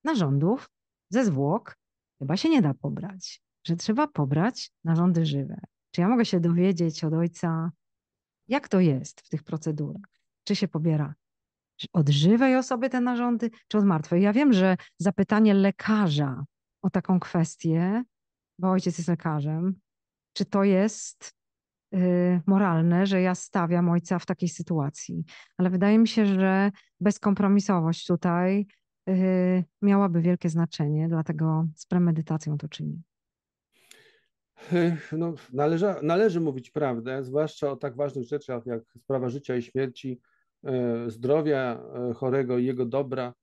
narządów ze zwłok chyba się nie da pobrać, że trzeba pobrać narządy żywe. Czy ja mogę się dowiedzieć od ojca, jak to jest w tych procedurach? czy się pobiera od żywej osoby te narządy, czy od martwej. Ja wiem, że zapytanie lekarza o taką kwestię, bo ojciec jest lekarzem, czy to jest y, moralne, że ja stawiam ojca w takiej sytuacji. Ale wydaje mi się, że bezkompromisowość tutaj y, miałaby wielkie znaczenie, dlatego z premedytacją to czynię. No, należy, należy mówić prawdę, zwłaszcza o tak ważnych rzeczach jak sprawa życia i śmierci, E, zdrowia e, chorego i jego dobra.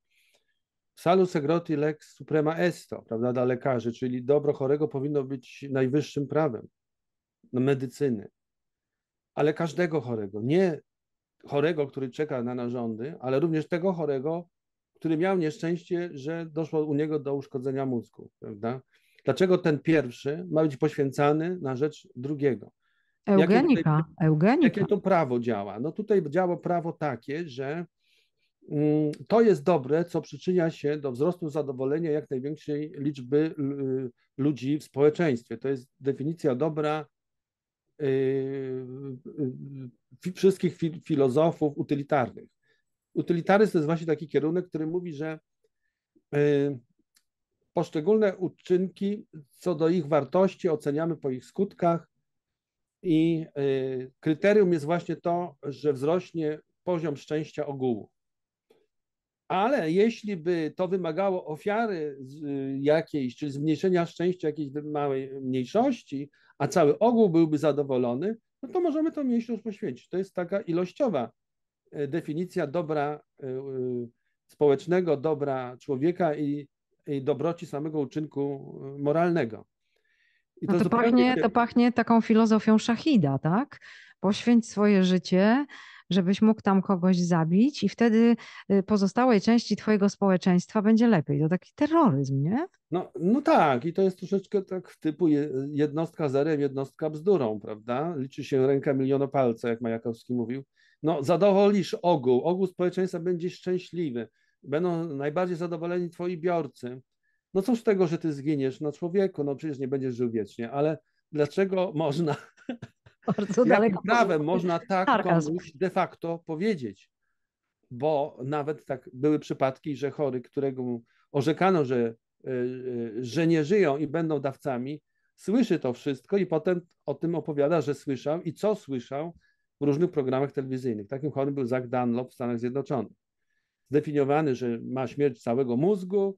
Salus egroti lex suprema esto, prawda, dla lekarzy, czyli dobro chorego powinno być najwyższym prawem medycyny. Ale każdego chorego, nie chorego, który czeka na narządy, ale również tego chorego, który miał nieszczęście, że doszło u niego do uszkodzenia mózgu, prawda? Dlaczego ten pierwszy ma być poświęcany na rzecz drugiego? Eugenika, jakie tutaj, eugenika. Jakie to prawo działa? No tutaj działa prawo takie, że mm, to jest dobre, co przyczynia się do wzrostu zadowolenia jak największej liczby y, ludzi w społeczeństwie. To jest definicja dobra y, y, wszystkich filozofów utylitarnych. Utylitaryzm to jest właśnie taki kierunek, który mówi, że poszczególne uczynki co do ich wartości oceniamy po ich skutkach, i y, kryterium jest właśnie to, że wzrośnie poziom szczęścia ogółu. Ale jeśli by to wymagało ofiary y, jakiejś, czyli zmniejszenia szczęścia jakiejś małej mniejszości, a cały ogół byłby zadowolony, no to możemy to mniejszość poświęcić. To jest taka ilościowa y, definicja dobra społecznego, dobra człowieka i, i dobroci samego uczynku moralnego. I to, no to pachnie, to pachnie taką filozofią szachida, tak? Poświęć swoje życie, żebyś mógł tam kogoś zabić, i wtedy y, pozostałej części Twojego społeczeństwa będzie lepiej. To taki terroryzm, nie? No, no tak, i to jest troszeczkę tak typu jednostka zerem, jednostka bzdurą, prawda? Liczy się ręka miliona palca, jak Majakowski mówił. No, zadowolisz ogół, ogół społeczeństwa będzie szczęśliwy, będą najbardziej zadowoleni Twoi biorcy. No cóż tego, że ty zginiesz, no człowieku, no przecież nie będziesz żył wiecznie, ale dlaczego można, bardzo jakim prawem można tak komuś de facto powiedzieć? Bo nawet tak były przypadki, że chory, którego orzekano, że, e, e, że nie żyją i będą dawcami, słyszy to wszystko i potem o tym opowiada, że słyszał i co słyszał w różnych programach telewizyjnych. Takim chorym był Zach Dunlop w Stanach Zjednoczonych. Zdefiniowany, że ma śmierć całego mózgu,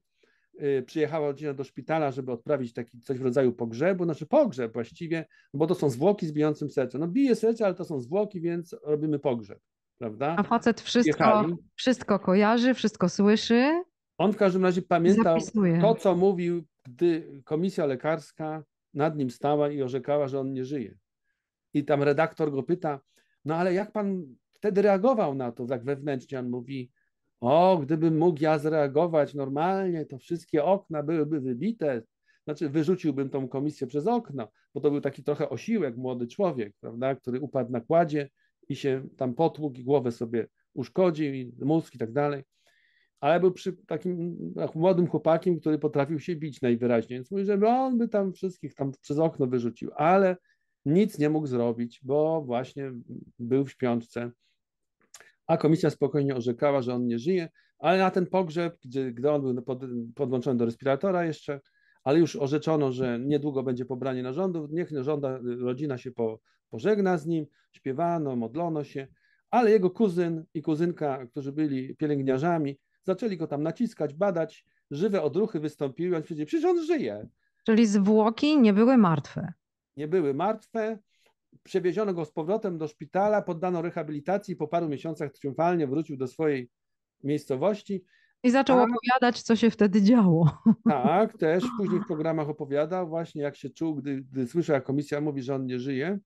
Y, przyjechała rodzina do szpitala, żeby odprawić taki coś w rodzaju pogrzebu, znaczy pogrzeb właściwie, no bo to są zwłoki z bijącym sercem. No bije serce, ale to są zwłoki, więc robimy pogrzeb, prawda? A facet wszystko, wszystko kojarzy, wszystko słyszy. On w każdym razie pamiętał zapisuje. to, co mówił, gdy komisja lekarska nad nim stała i orzekała, że on nie żyje. I tam redaktor go pyta, no ale jak pan wtedy reagował na to, tak wewnętrznie on mówi, o, gdybym mógł ja zreagować normalnie, to wszystkie okna byłyby wybite. Znaczy, wyrzuciłbym tą komisję przez okno, bo to był taki trochę osiłek, młody człowiek, prawda, który upadł na kładzie i się tam potłukł i głowę sobie uszkodził, i mózg i tak dalej. Ale był przy takim młodym chłopakiem, który potrafił się bić najwyraźniej, więc mówi, że on by tam wszystkich tam przez okno wyrzucił, ale nic nie mógł zrobić, bo właśnie był w śpiączce a komisja spokojnie orzekała, że on nie żyje, ale na ten pogrzeb, gdzie, gdy on był pod, podłączony do respiratora jeszcze, ale już orzeczono, że niedługo będzie pobranie narządów, niech żąda, rodzina się po, pożegna z nim, śpiewano, modlono się, ale jego kuzyn i kuzynka, którzy byli pielęgniarzami, zaczęli go tam naciskać, badać, żywe odruchy wystąpiły, a przecież on żyje. Czyli zwłoki nie były martwe. Nie były martwe, przewieziono go z powrotem do szpitala, poddano rehabilitacji, po paru miesiącach triumfalnie wrócił do swojej miejscowości. I zaczął a... opowiadać, co się wtedy działo. Tak, też później w programach opowiadał właśnie, jak się czuł, gdy, gdy słyszał, jak komisja mówi, że on nie żyje.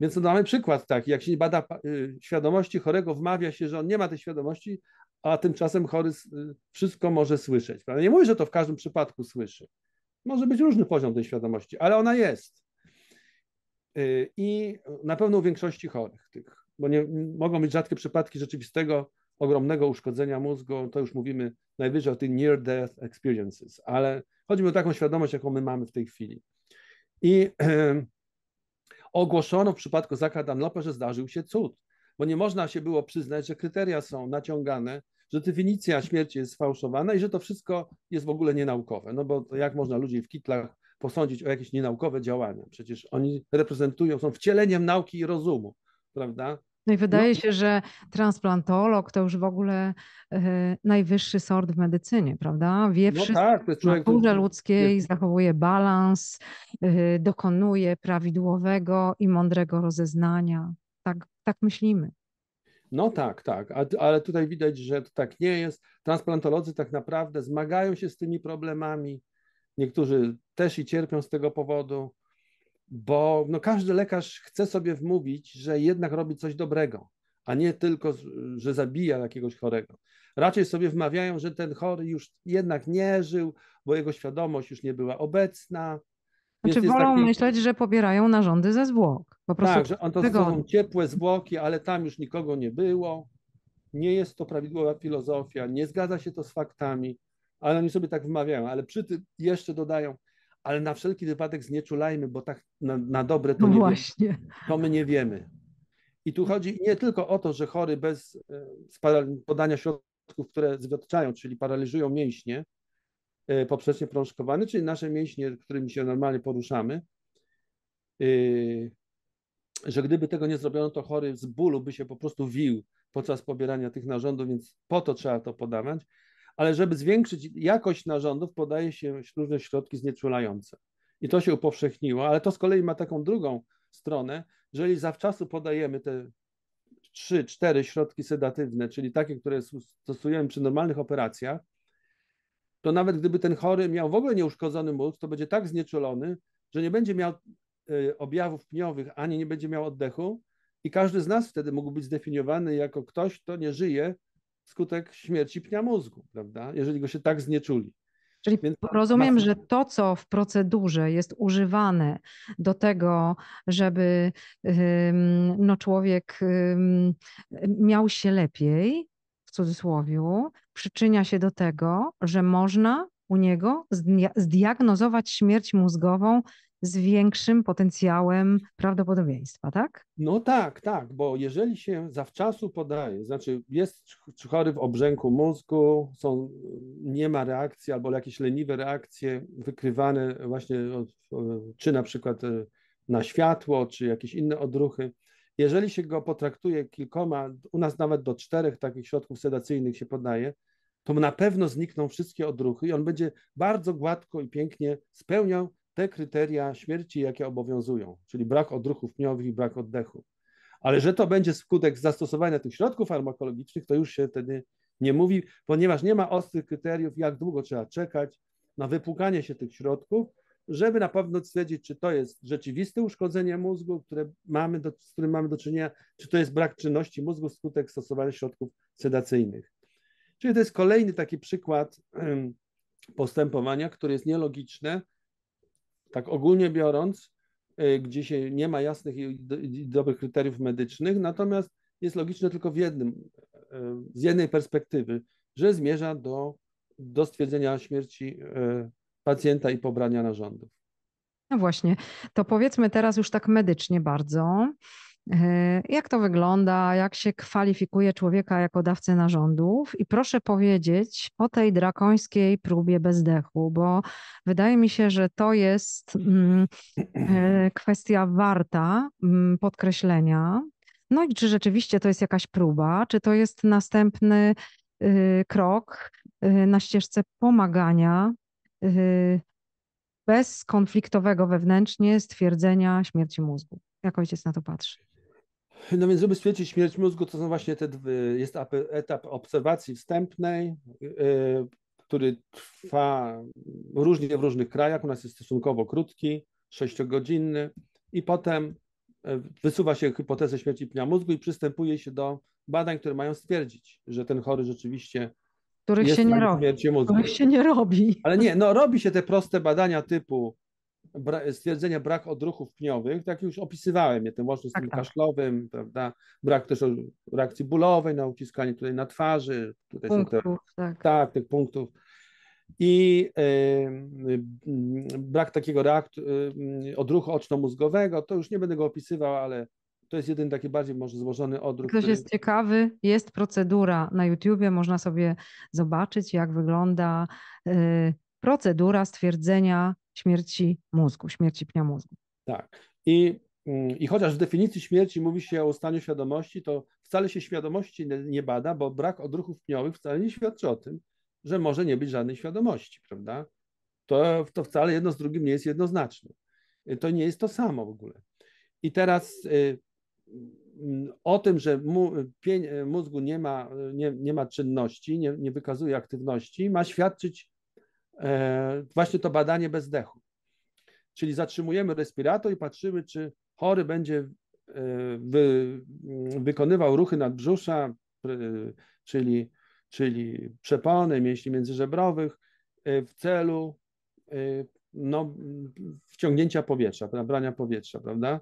Więc no, mamy przykład taki, jak się nie bada y, świadomości chorego, wmawia się, że on nie ma tej świadomości, a tymczasem chory y, wszystko może słyszeć. Prawda? Nie mówię, że to w każdym przypadku słyszy. Może być różny poziom tej świadomości, ale ona jest. Y, i na pewno u większości chorych tych, bo nie, mogą być rzadkie przypadki rzeczywistego ogromnego uszkodzenia mózgu, to już mówimy najwyżej o tych near death experiences, ale chodzi mi o taką świadomość, jaką my mamy w tej chwili. I ogłoszono w przypadku Zaka Dunlopa, że zdarzył się cud, bo nie można się było przyznać, że kryteria są naciągane, że definicja śmierci jest sfałszowana i że to wszystko jest w ogóle nienaukowe, no bo jak można ludzi w kitlach posądzić o jakieś nienaukowe działania. Przecież oni reprezentują, są wcieleniem nauki i rozumu, prawda? No i wydaje no. się, że transplantolog to już w ogóle yy, najwyższy sort w medycynie, prawda? Wie no wszystko tak, o naturze ludzkiej, jest... zachowuje balans, yy, dokonuje prawidłowego i mądrego rozeznania. Tak, tak myślimy. No tak, tak, A, ale tutaj widać, że to tak nie jest. Transplantolodzy tak naprawdę zmagają się z tymi problemami, Niektórzy też i cierpią z tego powodu, bo no każdy lekarz chce sobie wmówić, że jednak robi coś dobrego, a nie tylko, że zabija jakiegoś chorego. Raczej sobie wmawiają, że ten chory już jednak nie żył, bo jego świadomość już nie była obecna. Znaczy wolą taki... myśleć, że pobierają narządy ze zwłok. Po prostu tak, że on to wygodnie. są ciepłe zwłoki, ale tam już nikogo nie było. Nie jest to prawidłowa filozofia, nie zgadza się to z faktami ale oni sobie tak wymawiają, ale przy tym jeszcze dodają, ale na wszelki wypadek znieczulajmy, bo tak na, na dobre to no nie właśnie. Wiemy. To my nie wiemy. I tu chodzi nie tylko o to, że chory bez e, podania środków, które zwietrzają, czyli paraliżują mięśnie e, poprzez prążkowane, czyli nasze mięśnie, którymi się normalnie poruszamy, e, że gdyby tego nie zrobiono, to chory z bólu by się po prostu wił podczas pobierania tych narządów, więc po to trzeba to podawać, ale żeby zwiększyć jakość narządów, podaje się różne środki znieczulające. I to się upowszechniło, ale to z kolei ma taką drugą stronę, jeżeli zawczasu podajemy te trzy, cztery środki sedatywne, czyli takie, które stosujemy przy normalnych operacjach, to nawet gdyby ten chory miał w ogóle nieuszkodzony mózg, to będzie tak znieczulony, że nie będzie miał e, objawów pniowych, ani nie będzie miał oddechu i każdy z nas wtedy mógł być zdefiniowany jako ktoś, kto nie żyje wskutek śmierci pnia mózgu, prawda? Jeżeli go się tak znieczuli. Czyli Więc rozumiem, że to, co w procedurze jest używane do tego, żeby no, człowiek miał się lepiej, w cudzysłowie, przyczynia się do tego, że można u niego zdiagnozować śmierć mózgową z większym potencjałem prawdopodobieństwa, tak? No tak, tak, bo jeżeli się zawczasu podaje, znaczy jest chory w obrzęku mózgu, są, nie ma reakcji albo jakieś leniwe reakcje wykrywane właśnie czy na przykład e, na światło, czy jakieś inne odruchy, jeżeli się go potraktuje kilkoma, u nas nawet do czterech takich środków sedacyjnych się podaje, to na pewno znikną wszystkie odruchy i on będzie bardzo gładko i pięknie spełniał te kryteria śmierci, jakie obowiązują, czyli brak odruchów pniowych brak oddechu. Ale że to będzie skutek zastosowania tych środków farmakologicznych, to już się wtedy nie mówi, ponieważ nie ma ostrych kryteriów, jak długo trzeba czekać na wypłukanie się tych środków, żeby na pewno stwierdzić, czy to jest rzeczywiste uszkodzenie mózgu, które mamy do, z którym mamy do czynienia, czy to jest brak czynności mózgu skutek stosowania środków sedacyjnych. Czyli to jest kolejny taki przykład postępowania, które jest nielogiczne, tak ogólnie biorąc, y, gdzie się nie ma jasnych i dobrych kryteriów medycznych, natomiast jest logiczne tylko w jednym, y, z jednej perspektywy, że zmierza do, do stwierdzenia śmierci y, pacjenta i pobrania narządów. No właśnie, to powiedzmy teraz już tak medycznie bardzo. E, jak to wygląda, jak się kwalifikuje człowieka jako dawcę narządów i proszę powiedzieć o tej drakońskiej próbie bezdechu, bo wydaje mi się, że to jest mm, e, kwestia warta mm, podkreślenia. No i czy rzeczywiście to jest jakaś próba, czy to jest następny y, krok y, na ścieżce pomagania y, bezkonfliktowego wewnętrznie stwierdzenia śmierci mózgu. Jak ojciec na to patrzy? No więc, żeby stwierdzić śmierć mózgu, to są właśnie te, jest etap obserwacji wstępnej, y, który trwa różnie w różnych krajach. U nas jest stosunkowo krótki, sześciogodzinny i potem y, wysuwa się hipotezę śmierci pnia mózgu i przystępuje się do badań, które mają stwierdzić, że ten chory rzeczywiście których jest się nie robi, mózgu. których się nie robi. Ale nie, no robi się te proste badania typu stwierdzenia brak odruchów pniowych, tak już opisywałem je, ten łącznie z tym tak, tak, kaszlowym, prawda, brak też reakcji bólowej na uciskanie tutaj na twarzy, tutaj punktów, są te, tak. tak, tych punktów i brak takiego reakt, odruchu oczno-mózgowego, to już nie będę go opisywał, ale to jest jeden taki bardziej może złożony odruch. Ktoś który... jest ciekawy, jest procedura na YouTubie, można sobie zobaczyć jak wygląda e, procedura stwierdzenia śmierci mózgu, śmierci pnia mózgu. Tak. I, mm, I chociaż w definicji śmierci mówi się o stanie świadomości, to wcale się świadomości nie, bada, bo brak odruchów pniowych wcale nie świadczy o tym, że może nie być żadnej świadomości, prawda? To, to wcale jedno z drugim nie jest jednoznaczne. Y, to nie jest to samo w ogóle. I teraz y, mm, o tym, że mu, pień, y, mózgu nie ma, nie, nie ma czynności, nie, nie wykazuje aktywności, ma świadczyć E, właśnie to badanie bezdechu. Czyli zatrzymujemy respirator i patrzymy, czy chory będzie e, wy, mm, wykonywał ruchy nadbrzusza, e, czyli, czyli przepony mięśni międzyżebrowych w celu no, wciągnięcia powietrza, brania powietrza, prawda?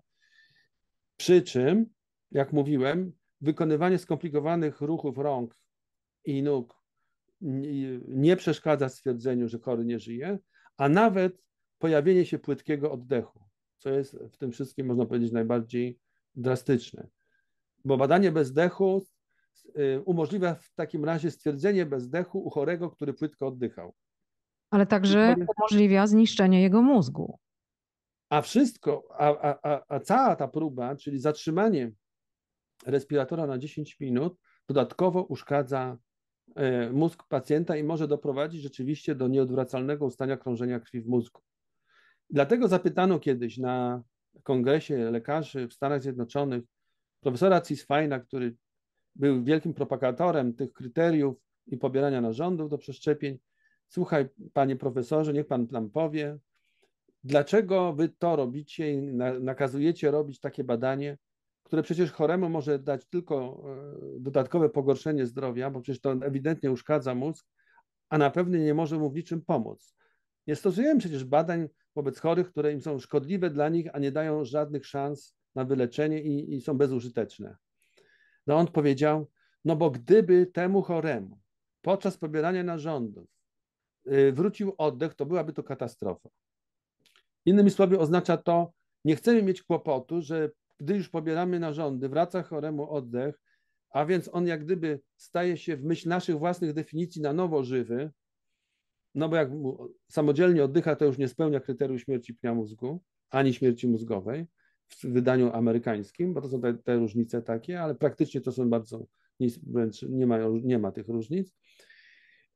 Przy czym, jak mówiłem, wykonywanie skomplikowanych ruchów rąk i nóg nie przeszkadza stwierdzeniu, że chory nie żyje, a nawet pojawienie się płytkiego oddechu, co jest w tym wszystkim, można powiedzieć, najbardziej drastyczne. Bo badanie bezdechu y, umożliwia w takim razie stwierdzenie bezdechu u chorego, który płytko oddychał. Ale także umożliwia zniszczenie jego mózgu. A wszystko, a, a, a cała ta próba, czyli zatrzymanie respiratora na 10 minut, dodatkowo uszkadza E, mózg pacjenta i może doprowadzić rzeczywiście do nieodwracalnego ustania krążenia krwi w mózgu. Dlatego zapytano kiedyś na kongresie lekarzy w Stanach Zjednoczonych profesora Cisfajna, który był wielkim propagatorem tych kryteriów i pobierania narządów do przeszczepień. Słuchaj, panie profesorze, niech pan nam powie, dlaczego wy to robicie i nakazujecie robić takie badanie, które przecież choremu może dać tylko e, dodatkowe pogorszenie zdrowia, bo przecież to ewidentnie uszkadza mózg, a na pewno nie może mu w niczym pomóc. Nie stosujemy przecież badań wobec chorych, które im są szkodliwe dla nich, a nie dają żadnych szans na wyleczenie i, i są bezużyteczne. No on powiedział, no bo gdyby temu choremu podczas pobierania narządów e, wrócił oddech, to byłaby to katastrofa. Innymi słowy oznacza to, nie chcemy mieć kłopotu, że gdy już pobieramy narządy, wraca choremu oddech, a więc on jak gdyby staje się w myśl naszych własnych definicji na nowo żywy, no bo jak samodzielnie oddycha, to już nie spełnia kryterium śmierci pnia mózgu, ani śmierci mózgowej w wydaniu amerykańskim, bo to są te, te różnice takie, ale praktycznie to są bardzo, wręcz nie ma, nie ma tych różnic.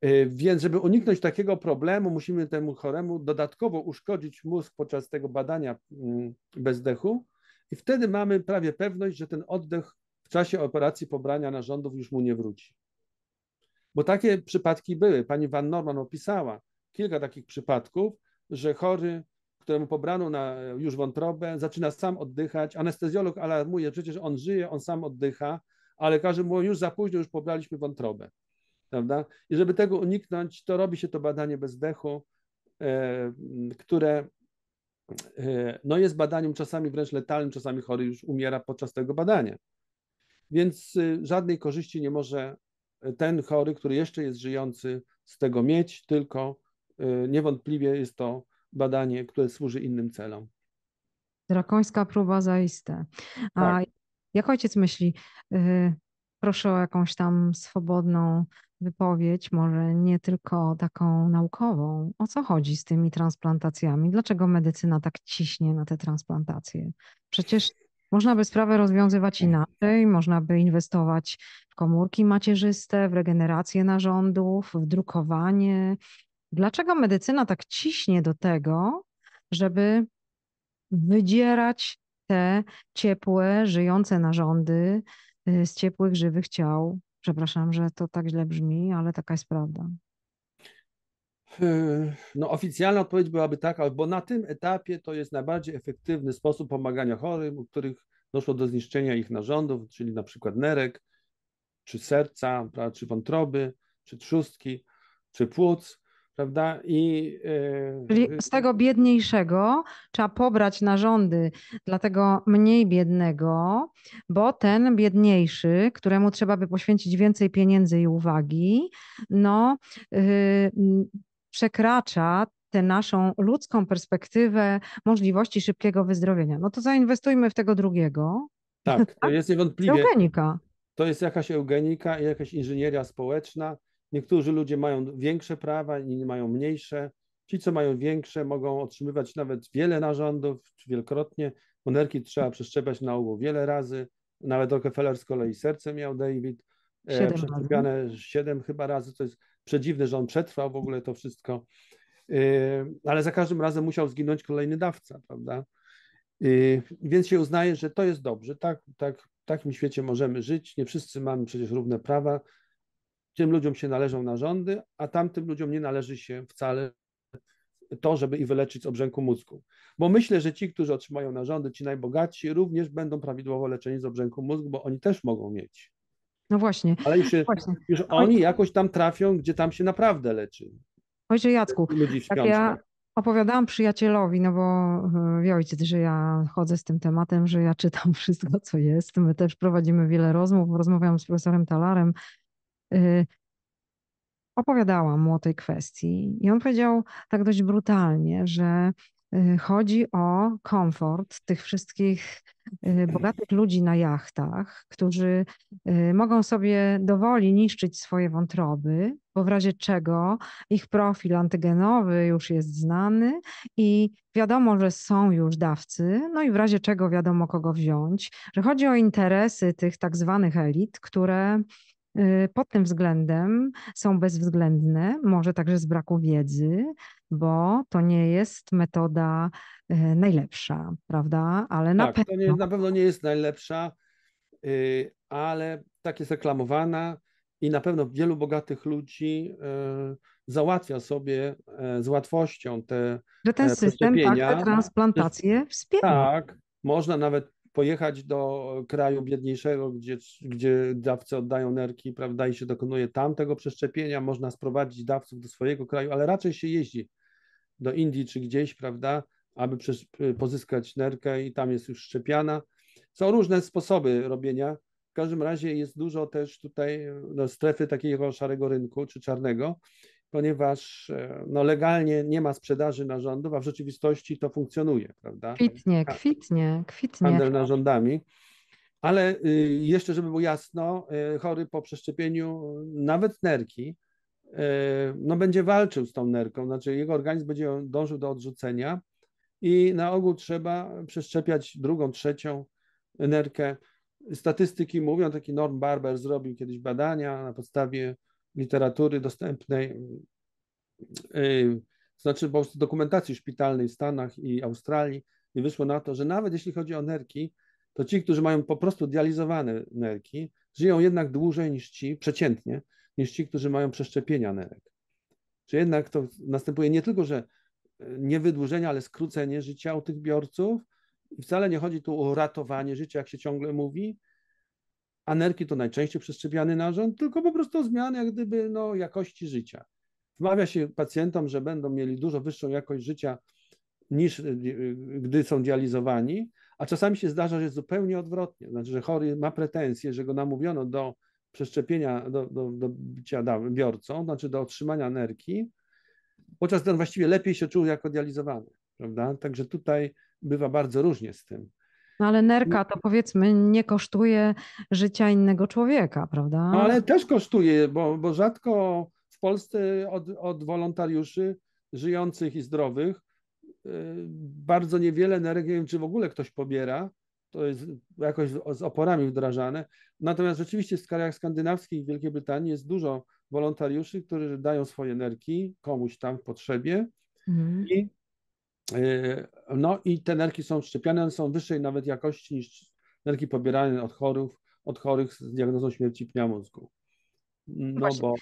E, więc, żeby uniknąć takiego problemu, musimy temu choremu dodatkowo uszkodzić mózg podczas tego badania mm, bezdechu, i wtedy mamy prawie pewność, że ten oddech w czasie operacji pobrania narządów już mu nie wróci. Bo takie przypadki były. Pani Van Norman opisała kilka takich przypadków, że chory, któremu pobrano na już wątrobę, zaczyna sam oddychać. Anestezjolog alarmuje, przecież on żyje, on sam oddycha, a lekarze mówią, już za późno, już pobraliśmy wątrobę. Prawda? I żeby tego uniknąć, to robi się to badanie bezdechu, e, które Y, no jest badaniem czasami wręcz letalnym, czasami chory już umiera podczas tego badania. Więc y, żadnej korzyści nie może y, ten chory, który jeszcze jest żyjący, z tego mieć, tylko niewątpliwie jest to badanie, które służy innym celom. Drakońska próba zaiste. A tak. jak ojciec myśli, proszę o jakąś tam swobodną wypowiedź, może nie tylko taką naukową. O co chodzi z tymi transplantacjami? Dlaczego medycyna tak ciśnie na te transplantacje? Przecież można by sprawę rozwiązywać inaczej, można by inwestować w komórki macierzyste, w regenerację narządów, w drukowanie. Dlaczego medycyna tak ciśnie do tego, żeby wydzierać te ciepłe, żyjące narządy Y, z ciepłych, żywych ciał. Przepraszam, że to tak źle brzmi, ale taka jest prawda. Hmm, no, oficjalna odpowiedź byłaby taka, bo na tym etapie to jest najbardziej efektywny sposób pomagania chorym, u których doszło do zniszczenia ich narządów, czyli na przykład nerek, czy serca, czy wątroby, czy trzustki, czy płuc prawda? I, e, Czyli z tego biedniejszego trzeba pobrać narządy dla tego mniej biednego, bo ten biedniejszy, któremu trzeba by poświęcić więcej pieniędzy i uwagi, no y, przekracza tę naszą ludzką perspektywę możliwości szybkiego wyzdrowienia. No to zainwestujmy w tego drugiego. Tak, to tak? jest niewątpliwie. Eugenika. To jest jakaś eugenika i jakaś inżynieria społeczna. Niektórzy ludzie mają większe prawa, inni mają mniejsze. Ci, co mają większe, mogą otrzymywać nawet wiele narządów wielokrotnie. Monerki trzeba przeszczepiać na obu wiele razy. Nawet Rockefeller z kolei serce miał David. E, siedem przeszczepiane siedem chyba razy. To jest przedziwne, że on przetrwał w ogóle to wszystko. E, ale za każdym razem musiał zginąć kolejny dawca, prawda? E, więc się uznaje, że to jest dobrze. Tak, tak, w takim świecie możemy żyć. Nie wszyscy mamy przecież równe prawa. Tym ludziom się należą narządy, a tamtym ludziom nie należy się wcale to, żeby ich wyleczyć z obrzęku mózgu. Bo myślę, że ci, którzy otrzymają narządy, ci najbogatsi, również będą prawidłowo leczeni z obrzęku mózgu, bo oni też mogą mieć. No właśnie. Ale już, no właśnie. już oni jakoś tam trafią, gdzie tam się naprawdę leczy. Ojcze Jacku, tak ja opowiadałam przyjacielowi, no bo wie ojciec, że ja chodzę z tym tematem, że ja czytam wszystko, co jest. My też prowadzimy wiele rozmów, rozmawiałam z profesorem Talarem, Y, opowiadałam mu o tej kwestii i on powiedział tak dość brutalnie, że y, chodzi o komfort tych wszystkich y, mm. bogatych ludzi na jachtach, którzy mogą sobie dowoli niszczyć swoje wątroby, bo w razie czego ich profil antygenowy już jest znany i wiadomo, że są już dawcy, no i w razie czego wiadomo, kogo wziąć, że chodzi o interesy tych tak zwanych elit, które Y, pod tym względem są bezwzględne, może także z braku wiedzy, bo to nie jest metoda y, najlepsza, prawda? Ale na tak, pewno. To nie, na pewno nie jest najlepsza, y, ale tak jest reklamowana i na pewno wielu bogatych ludzi załatwia sobie z łatwością te. Że ten e, system tak, te transplantacje wspiera. Tak, można nawet pojechać do kraju biedniejszego, gdzie, gdzie dawcy oddają nerki, prawda, i się dokonuje tam tego przeszczepienia, można sprowadzić dawców do swojego kraju, ale raczej się jeździ do Indii czy gdzieś, prawda, aby pozyskać nerkę i tam jest już szczepiana. Są różne sposoby robienia. W każdym razie jest dużo też tutaj no, strefy takiego szarego rynku czy czarnego ponieważ e, no, legalnie nie ma sprzedaży narządów, a w rzeczywistości to funkcjonuje, prawda? Kwitnie, kwitnie, kwitnie. Handel narządami. Ale y, jeszcze, żeby było jasno, e, chory po przeszczepieniu y, nawet nerki, e, no będzie walczył z tą nerką, znaczy jego organizm będzie dążył do odrzucenia i na ogół trzeba przeszczepiać drugą, trzecią nerkę. Statystyki mówią, taki Norm Barber zrobił kiedyś badania na podstawie literatury dostępnej, y, znaczy po prostu dokumentacji szpitalnej w Stanach i Australii i wyszło na to, że nawet jeśli chodzi o nerki, to ci, którzy mają po prostu dializowane nerki, żyją jednak dłużej niż ci, przeciętnie, niż ci, którzy mają przeszczepienia nerek. Czy jednak to następuje nie tylko, że y, nie wydłużenie, ale skrócenie życia u tych biorców. I wcale nie chodzi tu o ratowanie życia, jak się ciągle mówi, Anerki to najczęściej przeszczepiany narząd, tylko po prostu zmiany jak gdyby no, jakości życia. Wmawia się pacjentom, że będą mieli dużo wyższą jakość życia niż y, y, gdy są dializowani, a czasami się zdarza, że jest zupełnie odwrotnie. Znaczy, że chory ma pretensje, że go namówiono do przeszczepienia, do, do, do bycia biorcą, znaczy do otrzymania nerki, podczas gdy on właściwie lepiej się czuł jako dializowany, prawda? Także tutaj bywa bardzo różnie z tym. No ale nerka mm. to powiedzmy nie kosztuje życia innego człowieka, prawda? No, ale też kosztuje, bo, bo rzadko w Polsce od, od wolontariuszy żyjących i zdrowych y, bardzo niewiele nerek, nie wiem czy w ogóle ktoś pobiera, to jest jakoś z oporami wdrażane. Natomiast rzeczywiście w krajach skandynawskich i Wielkiej Brytanii jest dużo wolontariuszy, którzy dają swoje nerki komuś tam w potrzebie mhm. i Yy, no i te nerki są szczepione, są wyższej nawet jakości niż nerki pobierane od chorych, od chorych z diagnozą śmierci pnia mózgu. No, no bo...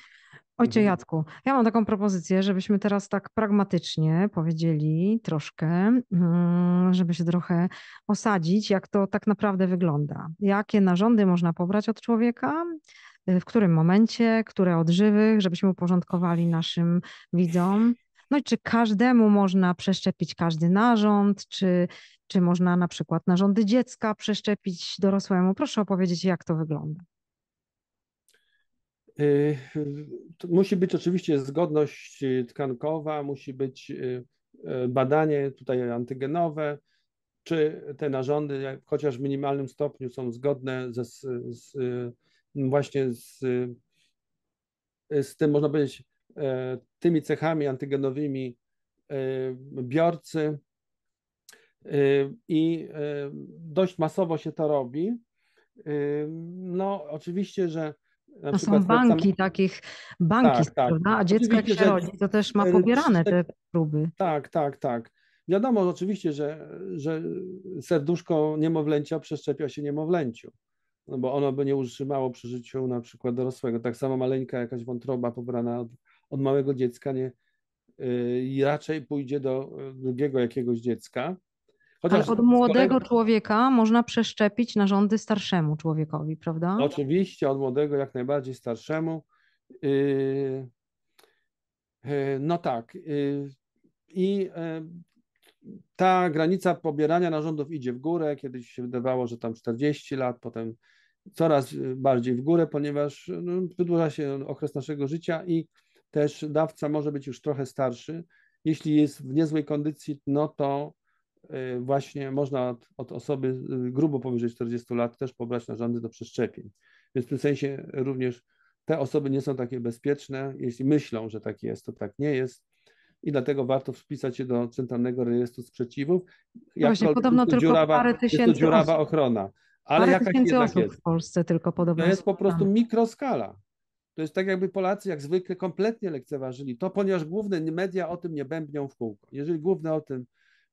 Ojcze mhm. Jacku, ja mam taką propozycję, żebyśmy teraz tak pragmatycznie powiedzieli troszkę, mm, żeby się trochę osadzić, jak to tak naprawdę wygląda. Jakie narządy można pobrać od człowieka, y, w którym momencie, które od żywych, żebyśmy uporządkowali naszym widzom. No i czy każdemu można przeszczepić każdy narząd, czy, czy można na przykład narządy dziecka przeszczepić dorosłemu? Proszę opowiedzieć, jak to wygląda. Y, musi być oczywiście zgodność y, tkankowa, musi być y, badanie tutaj antygenowe, czy te narządy chociaż w minimalnym stopniu są zgodne ze, z, właśnie z, z tym, można powiedzieć, E, tymi cechami antygenowymi e, biorcy e, i dość masowo się to robi. No, oczywiście, że. Na to są banki takich, banki, tak, tak. a dziecko jak się rodzi, to też ma pobierane tak. te próby. Tak, tak, tak. Wiadomo oczywiście, że, że serduszko niemowlęcia przeszczepia się niemowlęciu, no bo ono by nie utrzymało przy życiu na przykład dorosłego. Tak samo maleńka jakaś wątroba pobrana od, od małego dziecka nie, y, i raczej pójdzie do y, drugiego jakiegoś dziecka. Chociaż Ale od młodego kolei... człowieka można przeszczepić narządy starszemu człowiekowi, prawda? Oczywiście, od młodego jak najbardziej starszemu. Y, no tak. I e, ta granica pobierania narządów idzie w górę. Kiedyś się wydawało, że tam 40 lat, potem coraz bardziej w górę, ponieważ no, wydłuża się okres naszego życia i też dawca może być już trochę starszy. Jeśli jest w niezłej kondycji, no to y, właśnie można od, od osoby y, grubo powyżej 40 lat też pobrać narządy do przeszczepień. Więc w tym sensie również te osoby nie są takie bezpieczne. Jeśli myślą, że tak jest, to tak nie jest i dlatego warto wpisać się do Centralnego Rejestru Sprzeciwów. No właśnie, podobno tylko dziurawa, parę tysięcy jest to dziurawa osób. ochrona. Ale parę jakaś tysięcy osób jest. w Polsce tylko podobno. To jest po prostu tak. mikroskala. To jest tak, jakby Polacy jak zwykle kompletnie lekceważyli to, ponieważ główne media o tym nie bębnią w kółko. Jeżeli główne o tym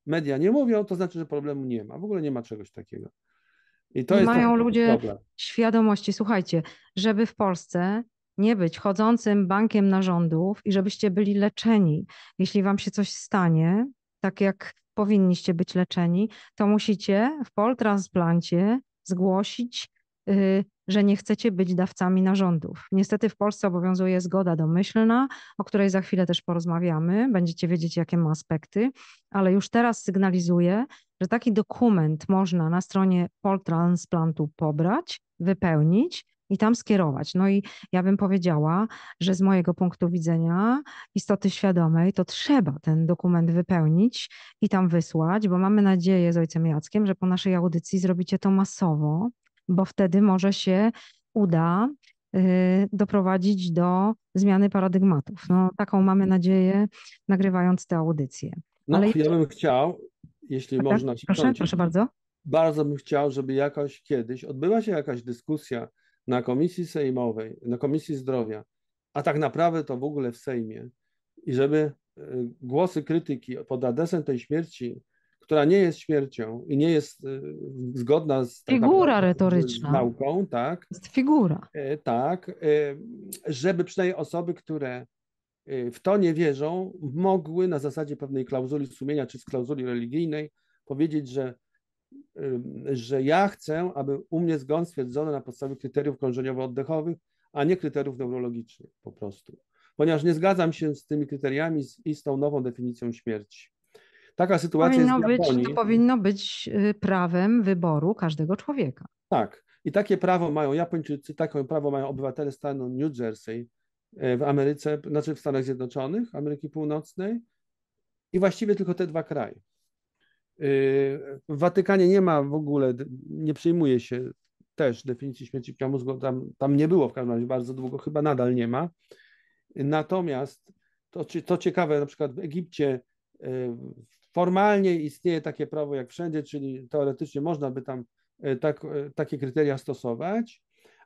media nie mówią, to znaczy, że problemu nie ma. W ogóle nie ma czegoś takiego. I to nie jest mają ludzie problem. świadomości. Słuchajcie, żeby w Polsce nie być chodzącym bankiem narządów i żebyście byli leczeni, jeśli wam się coś stanie, tak jak powinniście być leczeni, to musicie w poltransplancie zgłosić y, że nie chcecie być dawcami narządów. Niestety w Polsce obowiązuje zgoda domyślna, o której za chwilę też porozmawiamy, będziecie wiedzieć, jakie ma aspekty, ale już teraz sygnalizuję, że taki dokument można na stronie poltransplantu pobrać, wypełnić i tam skierować. No i ja bym powiedziała, że z mojego punktu widzenia istoty świadomej to trzeba ten dokument wypełnić i tam wysłać, bo mamy nadzieję z ojcem Jackiem, że po naszej audycji zrobicie to masowo bo wtedy może się uda y, doprowadzić do zmiany paradygmatów. No, taką mamy nadzieję, nagrywając te audycje. No, Ale... ja bym chciał, jeśli tak, można. się proszę, kończyć, proszę bardzo. Bardzo bym chciał, żeby jakoś kiedyś odbyła się jakaś dyskusja na komisji sejmowej, na komisji zdrowia, a tak naprawdę to w ogóle w Sejmie i żeby y, głosy krytyki pod adresem tej śmierci która nie jest śmiercią i nie jest y, zgodna z tak figura retoryczna. Z nauką, tak? Jest figura. E, tak, e, żeby przynajmniej osoby, które e, w to nie wierzą, mogły na zasadzie pewnej klauzuli sumienia czy z klauzuli religijnej powiedzieć, że, że ja chcę, aby u mnie zgon stwierdzono na podstawie kryteriów krążeniowo-oddechowych, a nie kryteriów neurologicznych po prostu. Ponieważ nie zgadzam się z tymi kryteriami i z tą nową definicją śmierci. Taka sytuacja powinno jest w Japonii. to powinno być y, prawem wyboru każdego człowieka. Tak. I takie prawo mają Japończycy, takie prawo mają obywatele stanu New Jersey e, w Ameryce, znaczy w Stanach Zjednoczonych, Ameryki Północnej i właściwie tylko te dwa kraje. Y, w Watykanie nie ma w ogóle, nie przyjmuje się też definicji śmierci w mózgu, tam, tam nie było w każdym razie bardzo długo, chyba nadal nie ma. Natomiast to, to ciekawe, na przykład w Egipcie e, Formalnie istnieje takie prawo jak wszędzie, czyli teoretycznie można by tam e, tak, e, takie kryteria stosować,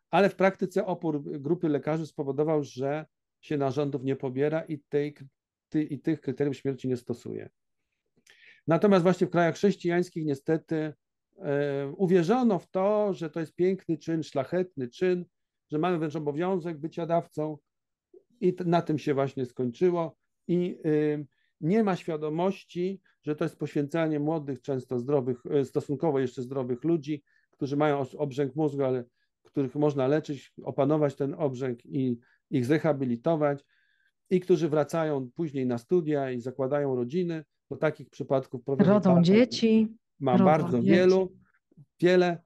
ale w praktyce opór grupy lekarzy spowodował, że się narządów nie pobiera i, tej, ty, i tych kryteriów śmierci nie stosuje. Natomiast właśnie w krajach chrześcijańskich niestety y, uwierzono w to, że to jest piękny czyn, szlachetny czyn, że mamy wręcz obowiązek bycia dawcą i na tym się właśnie skończyło i nie ma świadomości, że to jest poświęcanie młodych, często zdrowych, e, stosunkowo jeszcze zdrowych ludzi, którzy mają obrzęk mózgu, ale których można leczyć, opanować ten obrzęk i ich zrehabilitować, i którzy wracają później na studia i zakładają rodziny, bo takich przypadków rodzą dzieci. Ma rodzą bardzo dzieci. wielu, wiele.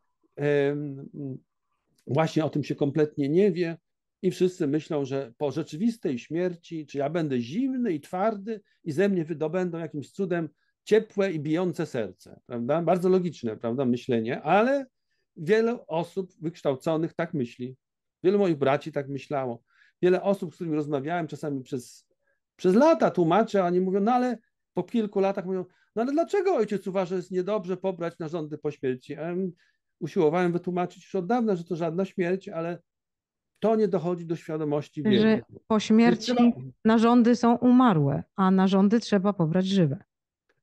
Właśnie o tym się kompletnie nie wie i wszyscy myślą, że po rzeczywistej śmierci, czy ja będę zimny i twardy i ze mnie wydobędą jakimś cudem ciepłe i bijące serce, prawda? Bardzo logiczne, prawda, myślenie, ale wiele osób wykształconych tak myśli. Wielu moich braci tak myślało. Wiele osób, z którymi rozmawiałem czasami przez, przez lata tłumaczę, a oni mówią, no ale po kilku latach mówią, no ale dlaczego ojciec uważa, że jest niedobrze pobrać narządy po śmierci? Ja usiłowałem wytłumaczyć już od dawna, że to żadna śmierć, ale to nie dochodzi do świadomości wieku. Że po śmierci narządy są umarłe, a narządy trzeba pobrać żywe.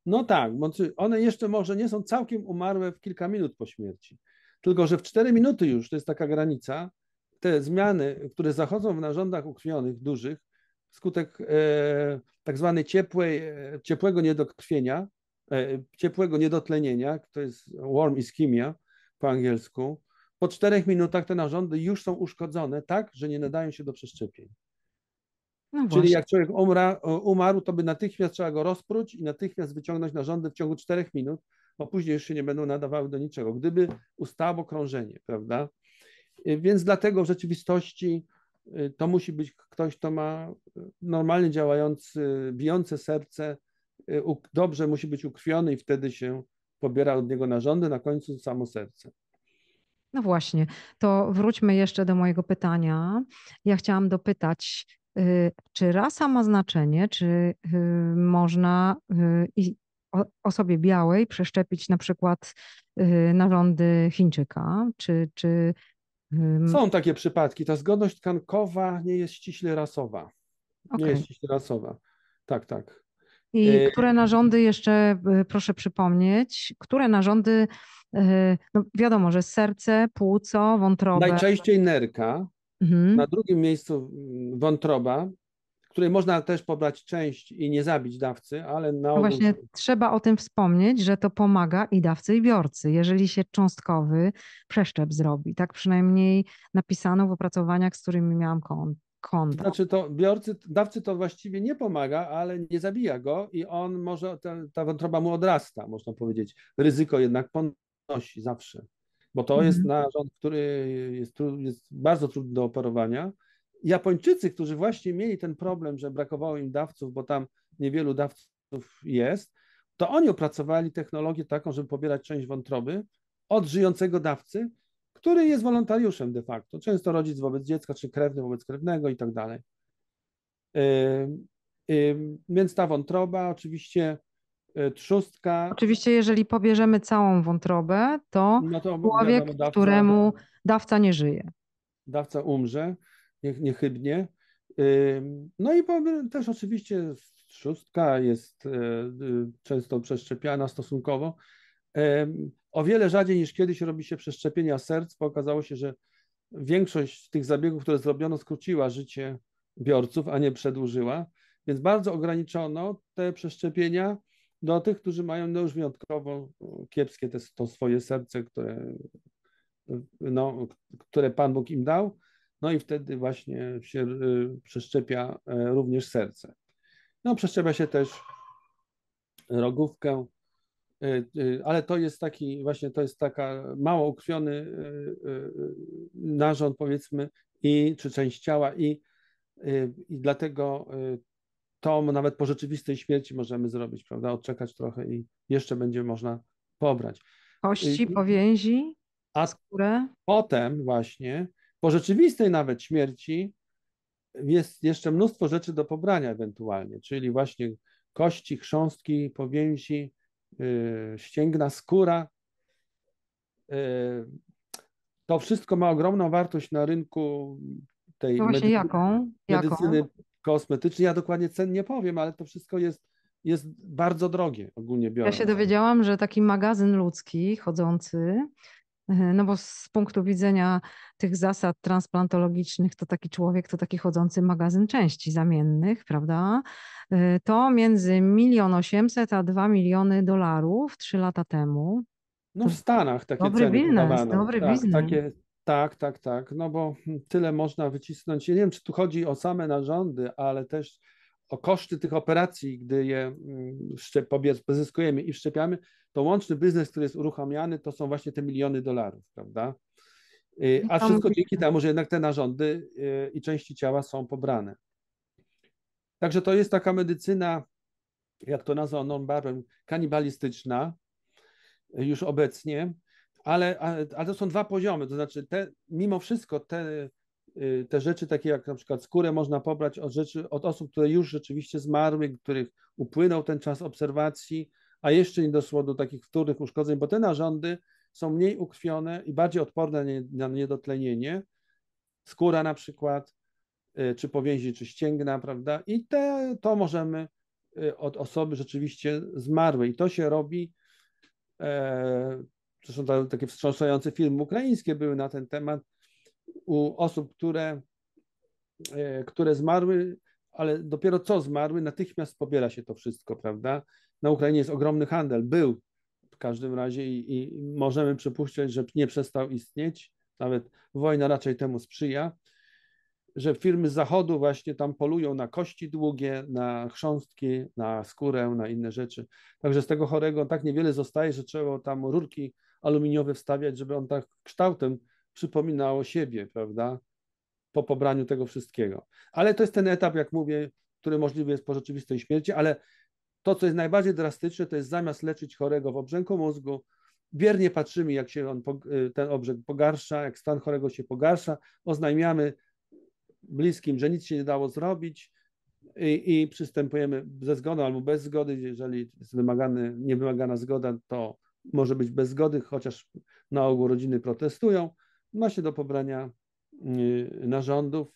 No tak, bo one jeszcze może nie są całkiem umarłe w kilka minut po śmierci, tylko że w cztery minuty już, to jest taka granica, te zmiany, które zachodzą w narządach ukrwionych, dużych, wskutek e, tak zwanej ciepłej, e, ciepłego niedokrwienia, e, ciepłego niedotlenienia, to jest warm ischemia po angielsku, po czterech minutach te narządy już są uszkodzone tak, że nie nadają się do przeszczepień. No Czyli jak człowiek umra, e, umarł, to by natychmiast trzeba go rozpróć i natychmiast wyciągnąć narządy w ciągu czterech minut, bo później już się nie będą nadawały do niczego, gdyby ustało krążenie, prawda? E, więc dlatego w rzeczywistości e, to musi być ktoś, kto ma normalnie działający, bijące serce, dobrze musi być ukrwiony i wtedy się pobiera od niego narządy, na końcu samo serce. No właśnie, to wróćmy jeszcze do mojego pytania. Ja chciałam dopytać, y, czy rasa ma znaczenie, czy y, można y, osobie białej przeszczepić na przykład narządy Chińczyka, czy, czy... Są takie przypadki. Ta zgodność tkankowa nie jest ściśle rasowa. Nie jest ściśle rasowa. Tak, tak. I y, które narządy jeszcze, y, proszę przypomnieć, które narządy, y, no wiadomo, że serce, płuco, wątroba. Najczęściej nerka, mhm. na drugim miejscu mm, wątroba, której można też pobrać część i nie zabić dawcy, ale na. No właśnie trzeba o tym wspomnieć, że to pomaga i dawcy, i biorcy, jeżeli się cząstkowy przeszczep zrobi. Tak przynajmniej napisano w opracowaniach, z którymi miałam kontakt konta. Znaczy to biorcy, dawcy to właściwie nie pomaga, ale nie zabija go i on może, ta, ta wątroba mu odrasta, można powiedzieć. Ryzyko jednak ponosi zawsze, bo to jest mhm. narząd, który jest, jest bardzo trudny do operowania. Japończycy, którzy właśnie mieli ten problem, że brakowało im dawców, bo tam niewielu dawców jest, to oni opracowali technologię taką, żeby pobierać część wątroby od żyjącego dawcy który jest wolontariuszem de facto, często rodzic wobec dziecka, czy krewny wobec krewnego i tak dalej. Yy, yy, więc ta wątroba, oczywiście yy, trzustka. Oczywiście, jeżeli pobierzemy całą wątrobę, to, no to człowiek, dawca, któremu dawca nie żyje. Dawca umrze niechybnie. No i też oczywiście trzustka jest często przeszczepiana stosunkowo. O wiele rzadziej niż kiedyś robi się przeszczepienia serc, bo okazało się, że większość tych zabiegów, które zrobiono, skróciła życie biorców, a nie przedłużyła. Więc bardzo ograniczono te przeszczepienia do tych, którzy mają no już wyjątkowo kiepskie te, to swoje serce, które, no, które Pan Bóg im dał. No i wtedy właśnie się y, przeszczepia y, również serce. No, przeszczepia się też rogówkę, Y, y, ale to jest taki, właśnie to jest taka mało ukrwiony y, narząd powiedzmy i, czy część ciała i, i dlatego to nawet po rzeczywistej śmierci możemy zrobić, prawda, odczekać trochę i jeszcze będzie można pobrać. Kości, powięzi, a skórę. Potem właśnie, po rzeczywistej nawet śmierci jest jeszcze mnóstwo rzeczy do pobrania ewentualnie, czyli właśnie kości, chrząstki, powięzi, Y, ścięgna, skóra. Y, to wszystko ma ogromną wartość na rynku tej no medycyny, jaką? medycyny kosmetycznej. Ja dokładnie cen nie powiem, ale to wszystko jest, jest bardzo drogie ogólnie biorąc. Ja się dowiedziałam, że taki magazyn ludzki chodzący Mhm, no bo z punktu widzenia tych zasad transplantologicznych, to taki człowiek to taki chodzący magazyn części zamiennych, prawda? Y, to między milion osiemset a 2 miliony dolarów trzy lata temu. No w Stanach takie dobry ceny biznes, Dobry tak, biznes. Takie, tak, tak, tak. No bo hm, tyle można wycisnąć. Ja nie wiem, czy tu chodzi o same narządy, ale też o koszty tych operacji, gdy je mm, pozyskujemy i wszczepiamy, to łączny biznes, który jest uruchamiany, to są właśnie te miliony dolarów, prawda? Y, a wszystko dzięki temu, że jednak te narządy y, i części ciała są pobrane. Także to jest taka medycyna, jak to nazwał non-barem, kanibalistyczna y, już obecnie, ale, ale, ale to są dwa poziomy, to znaczy te, mimo wszystko te Y, te rzeczy takie jak na przykład skórę można pobrać od rzeczy, od osób, które już rzeczywiście zmarły, których upłynął ten czas obserwacji, a jeszcze nie doszło do takich wtórnych uszkodzeń, bo te narządy są mniej ukrwione i bardziej odporne na niedotlenienie. Skóra na przykład, y, czy powięzi, czy ścięgna, prawda? I te, to możemy y, od osoby rzeczywiście zmarłej. I to się robi. E, zresztą takie wstrząsające filmy ukraińskie były na ten temat u osób, które, e, które zmarły, ale dopiero co zmarły, natychmiast pobiera się to wszystko, prawda? Na Ukrainie jest ogromny handel, był w każdym razie i, i możemy przypuszczać, że nie przestał istnieć, nawet wojna raczej temu sprzyja, że firmy z zachodu właśnie tam polują na kości długie, na chrząstki, na skórę, na inne rzeczy. Także z tego chorego tak niewiele zostaje, że trzeba tam rurki aluminiowe wstawiać, żeby on tak kształtem przypominało siebie, prawda? Po pobraniu tego wszystkiego. Ale to jest ten etap, jak mówię, który możliwy jest po rzeczywistej śmierci, ale to, co jest najbardziej drastyczne, to jest zamiast leczyć chorego w obrzęku mózgu, biernie patrzymy, jak się on, ten obrzęk pogarsza, jak stan chorego się pogarsza, oznajmiamy bliskim, że nic się nie dało zrobić i, i przystępujemy ze zgodą albo bez zgody. Jeżeli jest wymagany, niewymagana zgoda, to może być bez zgody, chociaż na ogół rodziny protestują ma się do pobrania y, narządów.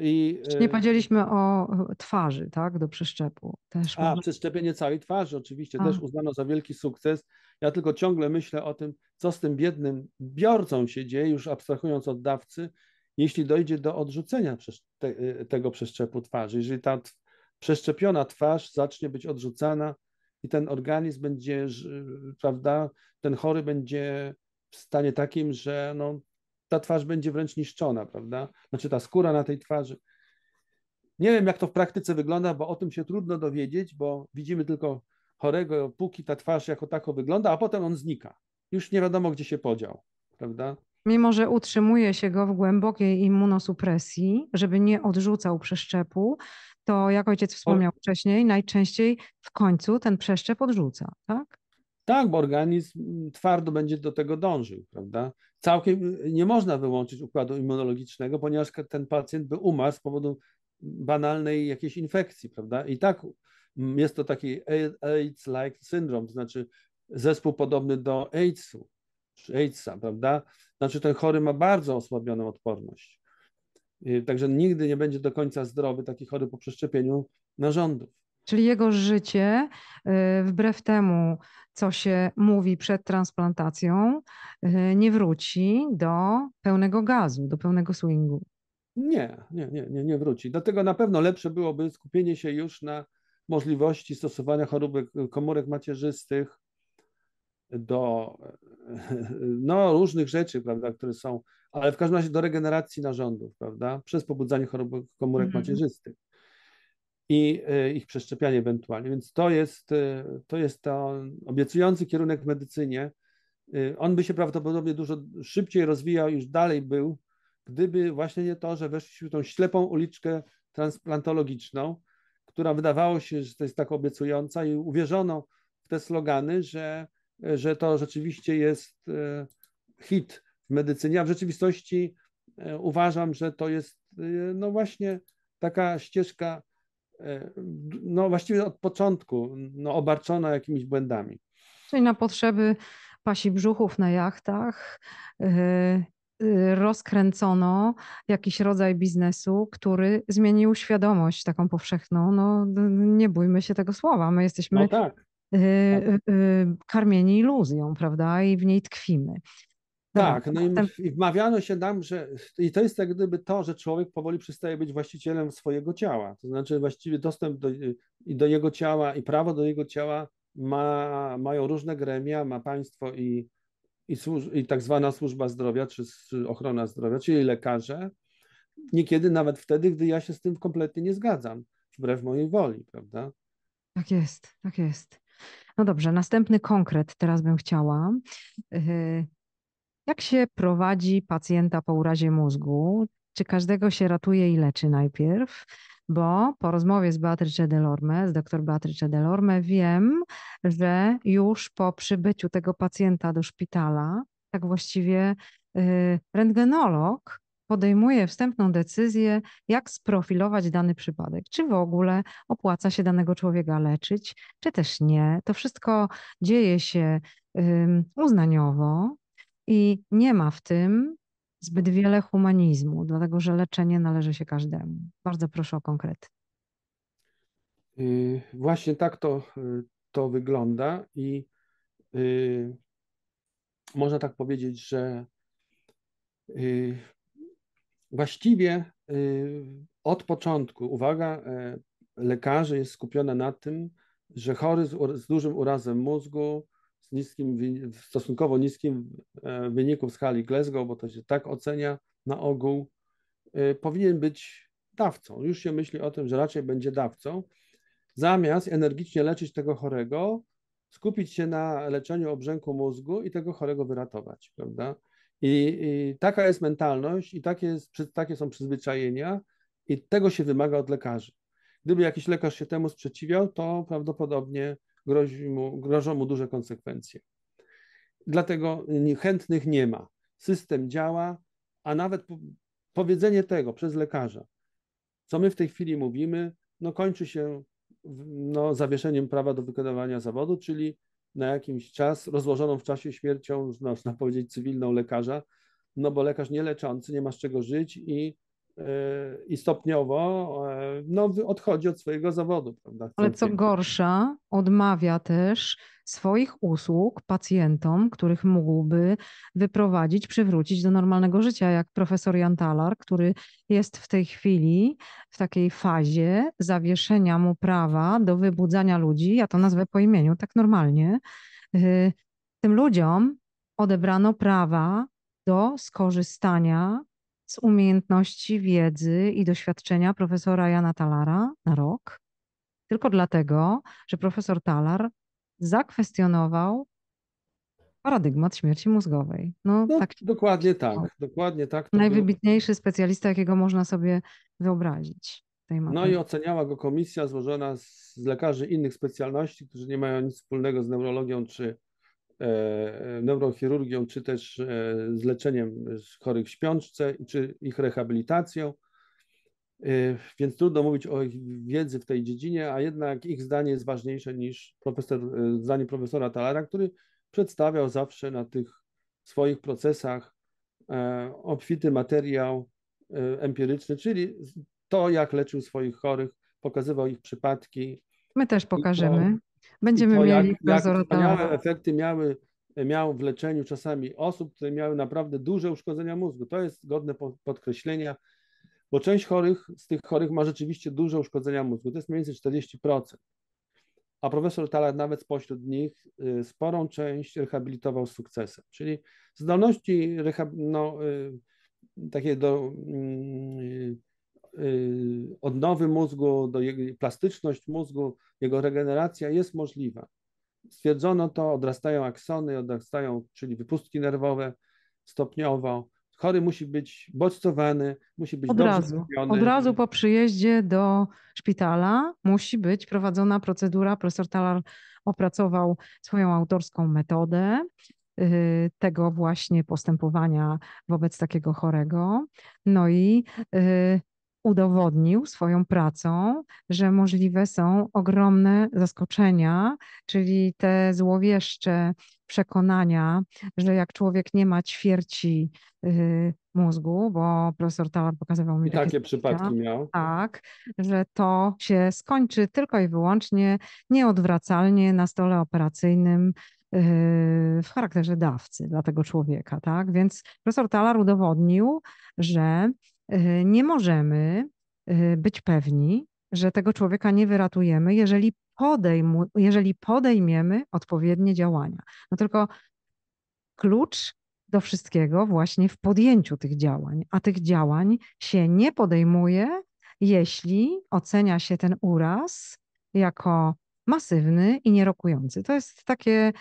I, y, nie powiedzieliśmy o y, twarzy, tak, do przeszczepu. Też a, może... przeszczepienie całej twarzy oczywiście a. też uznano za wielki sukces. Ja tylko ciągle myślę o tym, co z tym biednym biorcą się dzieje, już abstrahując od dawcy, jeśli dojdzie do odrzucenia te, tego przeszczepu twarzy. Jeżeli ta przeszczepiona twarz zacznie być odrzucana i ten organizm będzie, prawda, ten chory będzie w stanie takim, że no, ta twarz będzie wręcz niszczona, prawda? Znaczy ta skóra na tej twarzy. Nie wiem, jak to w praktyce wygląda, bo o tym się trudno dowiedzieć, bo widzimy tylko chorego, póki ta twarz jako tako wygląda, a potem on znika. Już nie wiadomo, gdzie się podział, prawda? Mimo, że utrzymuje się go w głębokiej immunosupresji, żeby nie odrzucał przeszczepu, to jak ojciec wspomniał o... wcześniej, najczęściej w końcu ten przeszczep odrzuca, tak? Tak, bo organizm mm, twardo będzie do tego dążył, prawda? Całkiem y, nie można wyłączyć układu immunologicznego, ponieważ ten pacjent by umarł z powodu banalnej jakiejś infekcji, prawda? I tak mm, jest to taki AIDS-like syndrom, to znaczy zespół podobny do AIDS-u, czy a prawda? Znaczy ten chory ma bardzo osłabioną odporność. Y, także nigdy nie będzie do końca zdrowy taki chory po przeszczepieniu narządów. Czyli jego życie, y, wbrew temu, co się mówi przed transplantacją, y, nie wróci do pełnego gazu, do pełnego swingu. Nie, nie, nie, nie, nie wróci. Dlatego na pewno lepsze byłoby skupienie się już na możliwości stosowania choroby komórek macierzystych do no, różnych rzeczy, prawda, które są, ale w każdym razie do regeneracji narządów, prawda, przez pobudzanie chorób komórek mm macierzystych i e, ich przeszczepianie ewentualnie. Więc to jest, e, to jest ten obiecujący kierunek w medycynie. E, on by się prawdopodobnie dużo szybciej rozwijał, już dalej był, gdyby właśnie nie to, że weszliśmy w tą ślepą uliczkę transplantologiczną, która wydawało się, że to jest tak obiecująca i uwierzono w te slogany, że, że to rzeczywiście jest hit w medycynie, a w rzeczywistości uważam, że to jest no właśnie taka ścieżka E, no właściwie od początku no, obarczona jakimiś błędami. Czyli na potrzeby pasi brzuchów na jachtach e, e, rozkręcono jakiś rodzaj biznesu, który zmienił świadomość taką powszechną. No, nie bójmy się tego słowa. My jesteśmy no tak. tak. Karmieni iluzją, prawda? I w niej tkwimy. Tak, tak, no i, wmawiano się nam, że i to jest jak gdyby to, że człowiek powoli przestaje być właścicielem swojego ciała. To znaczy właściwie dostęp do, y, i do jego ciała i prawo do jego ciała ma, mają różne gremia, ma państwo i, i, służ, i tak zwana służba zdrowia czy, czy ochrona zdrowia, czyli lekarze. Niekiedy nawet wtedy, gdy ja się z tym kompletnie nie zgadzam, wbrew mojej woli, prawda? Tak jest, tak jest. No dobrze, następny konkret teraz bym chciała. Y, jak się prowadzi pacjenta po urazie mózgu? Czy każdego się ratuje i leczy najpierw? Bo po rozmowie z Beatrycze Delorme, z dr Beatrycze Delorme, wiem, że już po przybyciu tego pacjenta do szpitala, tak właściwie yy, rentgenolog podejmuje wstępną decyzję, jak sprofilować dany przypadek. Czy w ogóle opłaca się danego człowieka leczyć, czy też nie. To wszystko dzieje się uznaniowo, i nie ma w tym zbyt wiele humanizmu, dlatego że leczenie należy się każdemu. Bardzo proszę o konkrety. Y, właśnie tak to, y, to wygląda i y, można tak powiedzieć, że właściwie od początku uwaga e, lekarzy jest skupiona na tym, że chory z, z dużym urazem mózgu niskim, stosunkowo niskim e, wyniku w skali Glasgow, bo to się tak ocenia na ogół, e, powinien być dawcą. Już się myśli o tym, że raczej będzie dawcą. Zamiast energicznie leczyć tego chorego, skupić się na leczeniu obrzęku mózgu i tego chorego wyratować, prawda? I, i taka jest mentalność i takie, jest, takie są przyzwyczajenia i tego się wymaga od lekarzy. Gdyby jakiś lekarz się temu sprzeciwiał, to prawdopodobnie grozi mu, grożą mu duże konsekwencje. Dlatego chętnych nie ma. System działa, a nawet powiedzenie tego przez lekarza, co my w tej chwili mówimy, no kończy się no, zawieszeniem prawa do wykonywania zawodu, czyli na jakiś czas rozłożoną w czasie śmiercią, można powiedzieć, cywilną lekarza, no bo lekarz nieleczący nie ma z czego żyć i Y, i stopniowo y, no, odchodzi od swojego zawodu. Prawda, Ale co gorsza, odmawia też swoich usług pacjentom, których mógłby wyprowadzić, przywrócić do normalnego życia, jak profesor Jan Talar, który jest w tej chwili w takiej fazie zawieszenia mu prawa do wybudzania ludzi, ja to nazwę po imieniu, tak normalnie. Y, tym ludziom odebrano prawa do skorzystania z umiejętności, wiedzy i doświadczenia profesora Jana Talara na rok, tylko dlatego, że profesor Talar zakwestionował paradygmat śmierci mózgowej. No, no tak, dokładnie tak, dokładnie tak. Najwybitniejszy był... specjalista, jakiego można sobie wyobrazić. No i oceniała go komisja złożona z, lekarzy innych specjalności, którzy nie mają nic wspólnego z neurologią czy E, neurochirurgią, czy też e, z leczeniem chorych w śpiączce, czy ich rehabilitacją. E, więc trudno mówić o ich wiedzy w tej dziedzinie, a jednak ich zdanie jest ważniejsze niż profesor, zdanie profesora Talara, który przedstawiał zawsze na tych swoich procesach obfity materiał empiryczny, czyli to, jak leczył swoich chorych, pokazywał ich przypadki. My też pokażemy. Będziemy to, mieli jak, jak tak. wspaniałe efekty miały, miał w leczeniu czasami osób, które miały naprawdę duże uszkodzenia mózgu. To jest godne podkreślenia, bo część chorych z tych chorych ma rzeczywiście duże uszkodzenia mózgu. To jest mniej więcej 40%. A profesor Talar nawet spośród nich y, sporą część rehabilitował z sukcesem. Czyli zdolności no, y, takie do mm, y, Y, odnowy mózgu, do jego plastyczność mózgu, jego regeneracja jest możliwa. Stwierdzono to, odrastają aksony, odrastają, czyli wypustki nerwowe stopniowo. Chory musi być bodźcowany, musi być od razu, Od razu po przyjeździe do szpitala musi być prowadzona procedura. Profesor Talar opracował swoją autorską metodę y, tego właśnie postępowania wobec takiego chorego. No i y, udowodnił swoją pracą, że możliwe są ogromne zaskoczenia, czyli te złowieszcze przekonania, że jak człowiek nie ma ćwierci yy, mózgu, bo profesor Talar pokazywał mi I takie, takie przypadki miał. Tak, że to się skończy tylko i wyłącznie nieodwracalnie na stole operacyjnym y, w charakterze dawcy dla tego człowieka, tak? Więc profesor Talar udowodnił, że Yy, nie możemy yy, być pewni, że tego człowieka nie wyratujemy, jeżeli, jeżeli podejmiemy odpowiednie działania. No tylko klucz do wszystkiego właśnie w podjęciu tych działań, a tych działań się nie podejmuje, jeśli ocenia się ten uraz jako masywny i nierokujący. To jest takie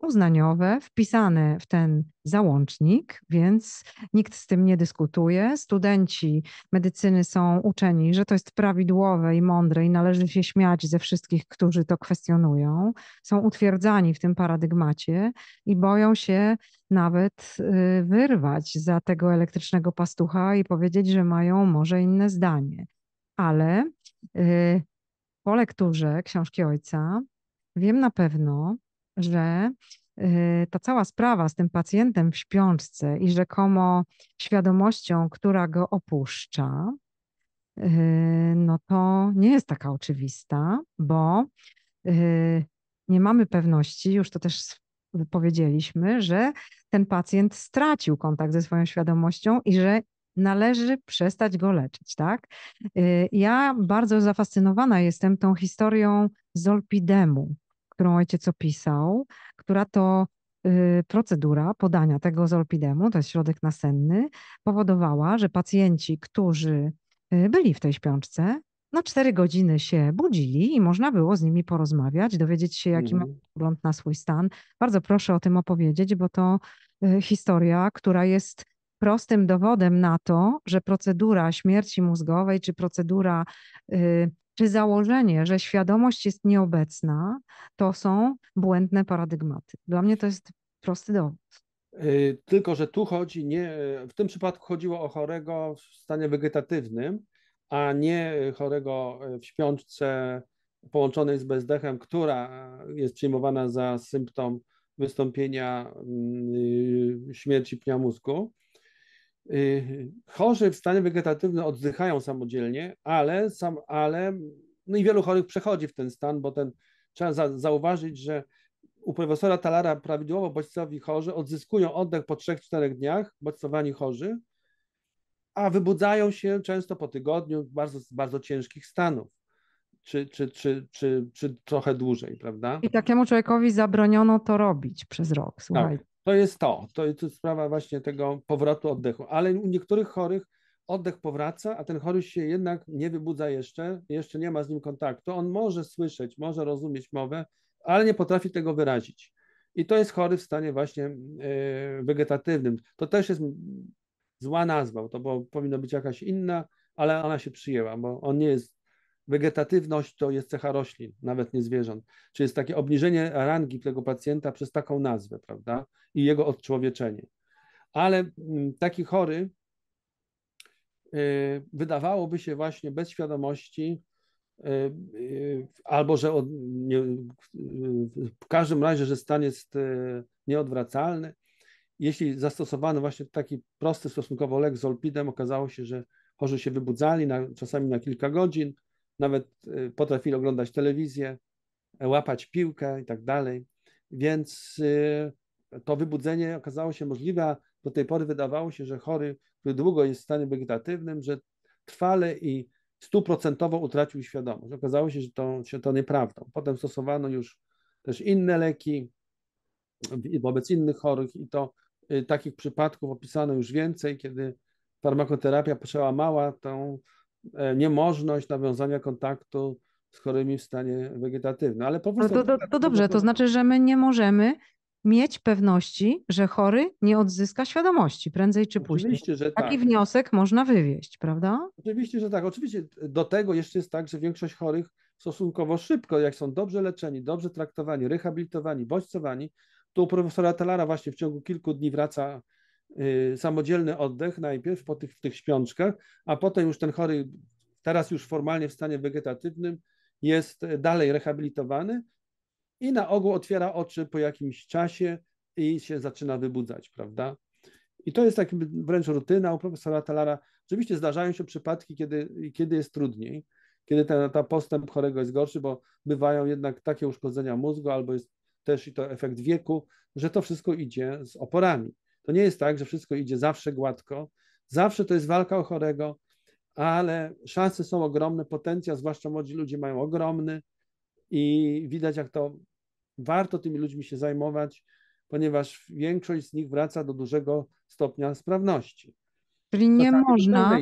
uznaniowe wpisane w ten załącznik, więc nikt z tym nie dyskutuje. Studenci medycyny są uczeni, że to jest prawidłowe i mądre i należy się śmiać ze wszystkich, którzy to kwestionują. Są utwierdzani w tym paradygmacie i boją się nawet y, wyrwać za tego elektrycznego pastucha i powiedzieć, że mają może inne zdanie. Ale y, po lekturze książki ojca wiem na pewno, że y, ta cała sprawa z tym pacjentem w śpiączce i rzekomo świadomością, która go opuszcza, y, no to nie jest taka oczywista, bo y, nie mamy pewności, już to też powiedzieliśmy, że ten pacjent stracił kontakt ze swoją świadomością i że należy przestać go leczyć, tak? Ja bardzo zafascynowana jestem tą historią z Olpidemu którą ojciec opisał, która to y, procedura podania tego zolpidemu, to jest środek nasenny, powodowała, że pacjenci, którzy y, byli w tej śpiączce, na cztery godziny się budzili i można było z nimi porozmawiać, dowiedzieć się, jaki mm. Mhm. mają pogląd na swój stan. Bardzo proszę o tym opowiedzieć, bo to y, historia, która jest prostym dowodem na to, że procedura śmierci mózgowej czy procedura czy założenie, że świadomość jest nieobecna, to są błędne paradygmaty. Dla mnie to jest prosty dowód. Y, tylko, że tu chodzi nie, w tym przypadku chodziło o chorego w stanie wegetatywnym, a nie chorego y, w śpiączce połączonej z bezdechem, która jest przyjmowana za symptom wystąpienia mm, y, śmierci pnia mózgu. Y, chorzy w stanie wegetatywnym oddychają samodzielnie, ale, sam, ale no i wielu chorych przechodzi w ten stan, bo ten, trzeba za, zauważyć, że u profesora Talara prawidłowo bodźcowi chorzy odzyskują oddech po 3-4 dniach, bodźcowani chorzy, a wybudzają się często po tygodniu bardzo, bardzo ciężkich stanów. Czy, czy, czy, czy, czy trochę dłużej, prawda? I takiemu człowiekowi zabroniono to robić przez rok, słuchaj. Tak. To jest to, to jest sprawa właśnie tego powrotu oddechu, ale u niektórych chorych oddech powraca, a ten chory się jednak nie wybudza jeszcze, jeszcze nie ma z nim kontaktu. On może słyszeć, może rozumieć mowę, ale nie potrafi tego wyrazić. I to jest chory w stanie właśnie e, wegetatywnym. To też jest zła nazwa, to bo powinno być jakaś inna, ale ona się przyjęła, bo on nie jest Wegetatywność to jest cecha roślin, nawet nie zwierząt. Czyli jest takie obniżenie rangi tego pacjenta przez taką nazwę, prawda? I jego odczłowieczenie. Ale mm, taki chory y, wydawałoby się właśnie bez świadomości, y, y, albo że od, nie, w każdym razie, że stan jest nieodwracalny. Jeśli zastosowano właśnie taki prosty stosunkowo lek z olpidem, okazało się, że chorzy się wybudzali na, czasami na kilka godzin, nawet y, potrafili oglądać telewizję, łapać piłkę i tak dalej. Więc y, to wybudzenie okazało się możliwe. A do tej pory wydawało się, że chory, który długo jest w stanie wegetatywnym, że trwale i stuprocentowo utracił świadomość. Okazało się, że to się to nieprawdą. Potem stosowano już też inne leki wobec innych chorych i to y, takich przypadków opisano już więcej, kiedy farmakoterapia przełamała tą E, niemożność nawiązania kontaktu z chorymi w stanie wegetatywnym. Ale po prostu to, to, to dobrze, to znaczy, że my nie możemy mieć pewności, że chory nie odzyska świadomości prędzej czy później. Oczywiście, że Taki tak. wniosek można wywieźć, prawda? Oczywiście, że tak. Oczywiście do tego jeszcze jest tak, że większość chorych stosunkowo szybko, jak są dobrze leczeni, dobrze traktowani, rehabilitowani, bodźcowani, tu u profesora Talara właśnie w ciągu kilku dni wraca Y, samodzielny oddech najpierw po tych, w tych śpiączkach, a potem już ten chory, teraz już formalnie w stanie wegetatywnym, jest dalej rehabilitowany i na ogół otwiera oczy po jakimś czasie i się zaczyna wybudzać, prawda? I to jest taki wręcz rutyna u profesora Talara. Oczywiście zdarzają się przypadki, kiedy, kiedy jest trudniej, kiedy ten postęp chorego jest gorszy, bo bywają jednak takie uszkodzenia mózgu albo jest też i to efekt wieku, że to wszystko idzie z oporami. To nie jest tak, że wszystko idzie zawsze gładko. Zawsze to jest walka o chorego, ale szanse są ogromne, potencjał, zwłaszcza młodzi ludzie mają ogromny i widać, jak to warto tymi ludźmi się zajmować, ponieważ większość z nich wraca do dużego stopnia sprawności. Czyli nie tak, można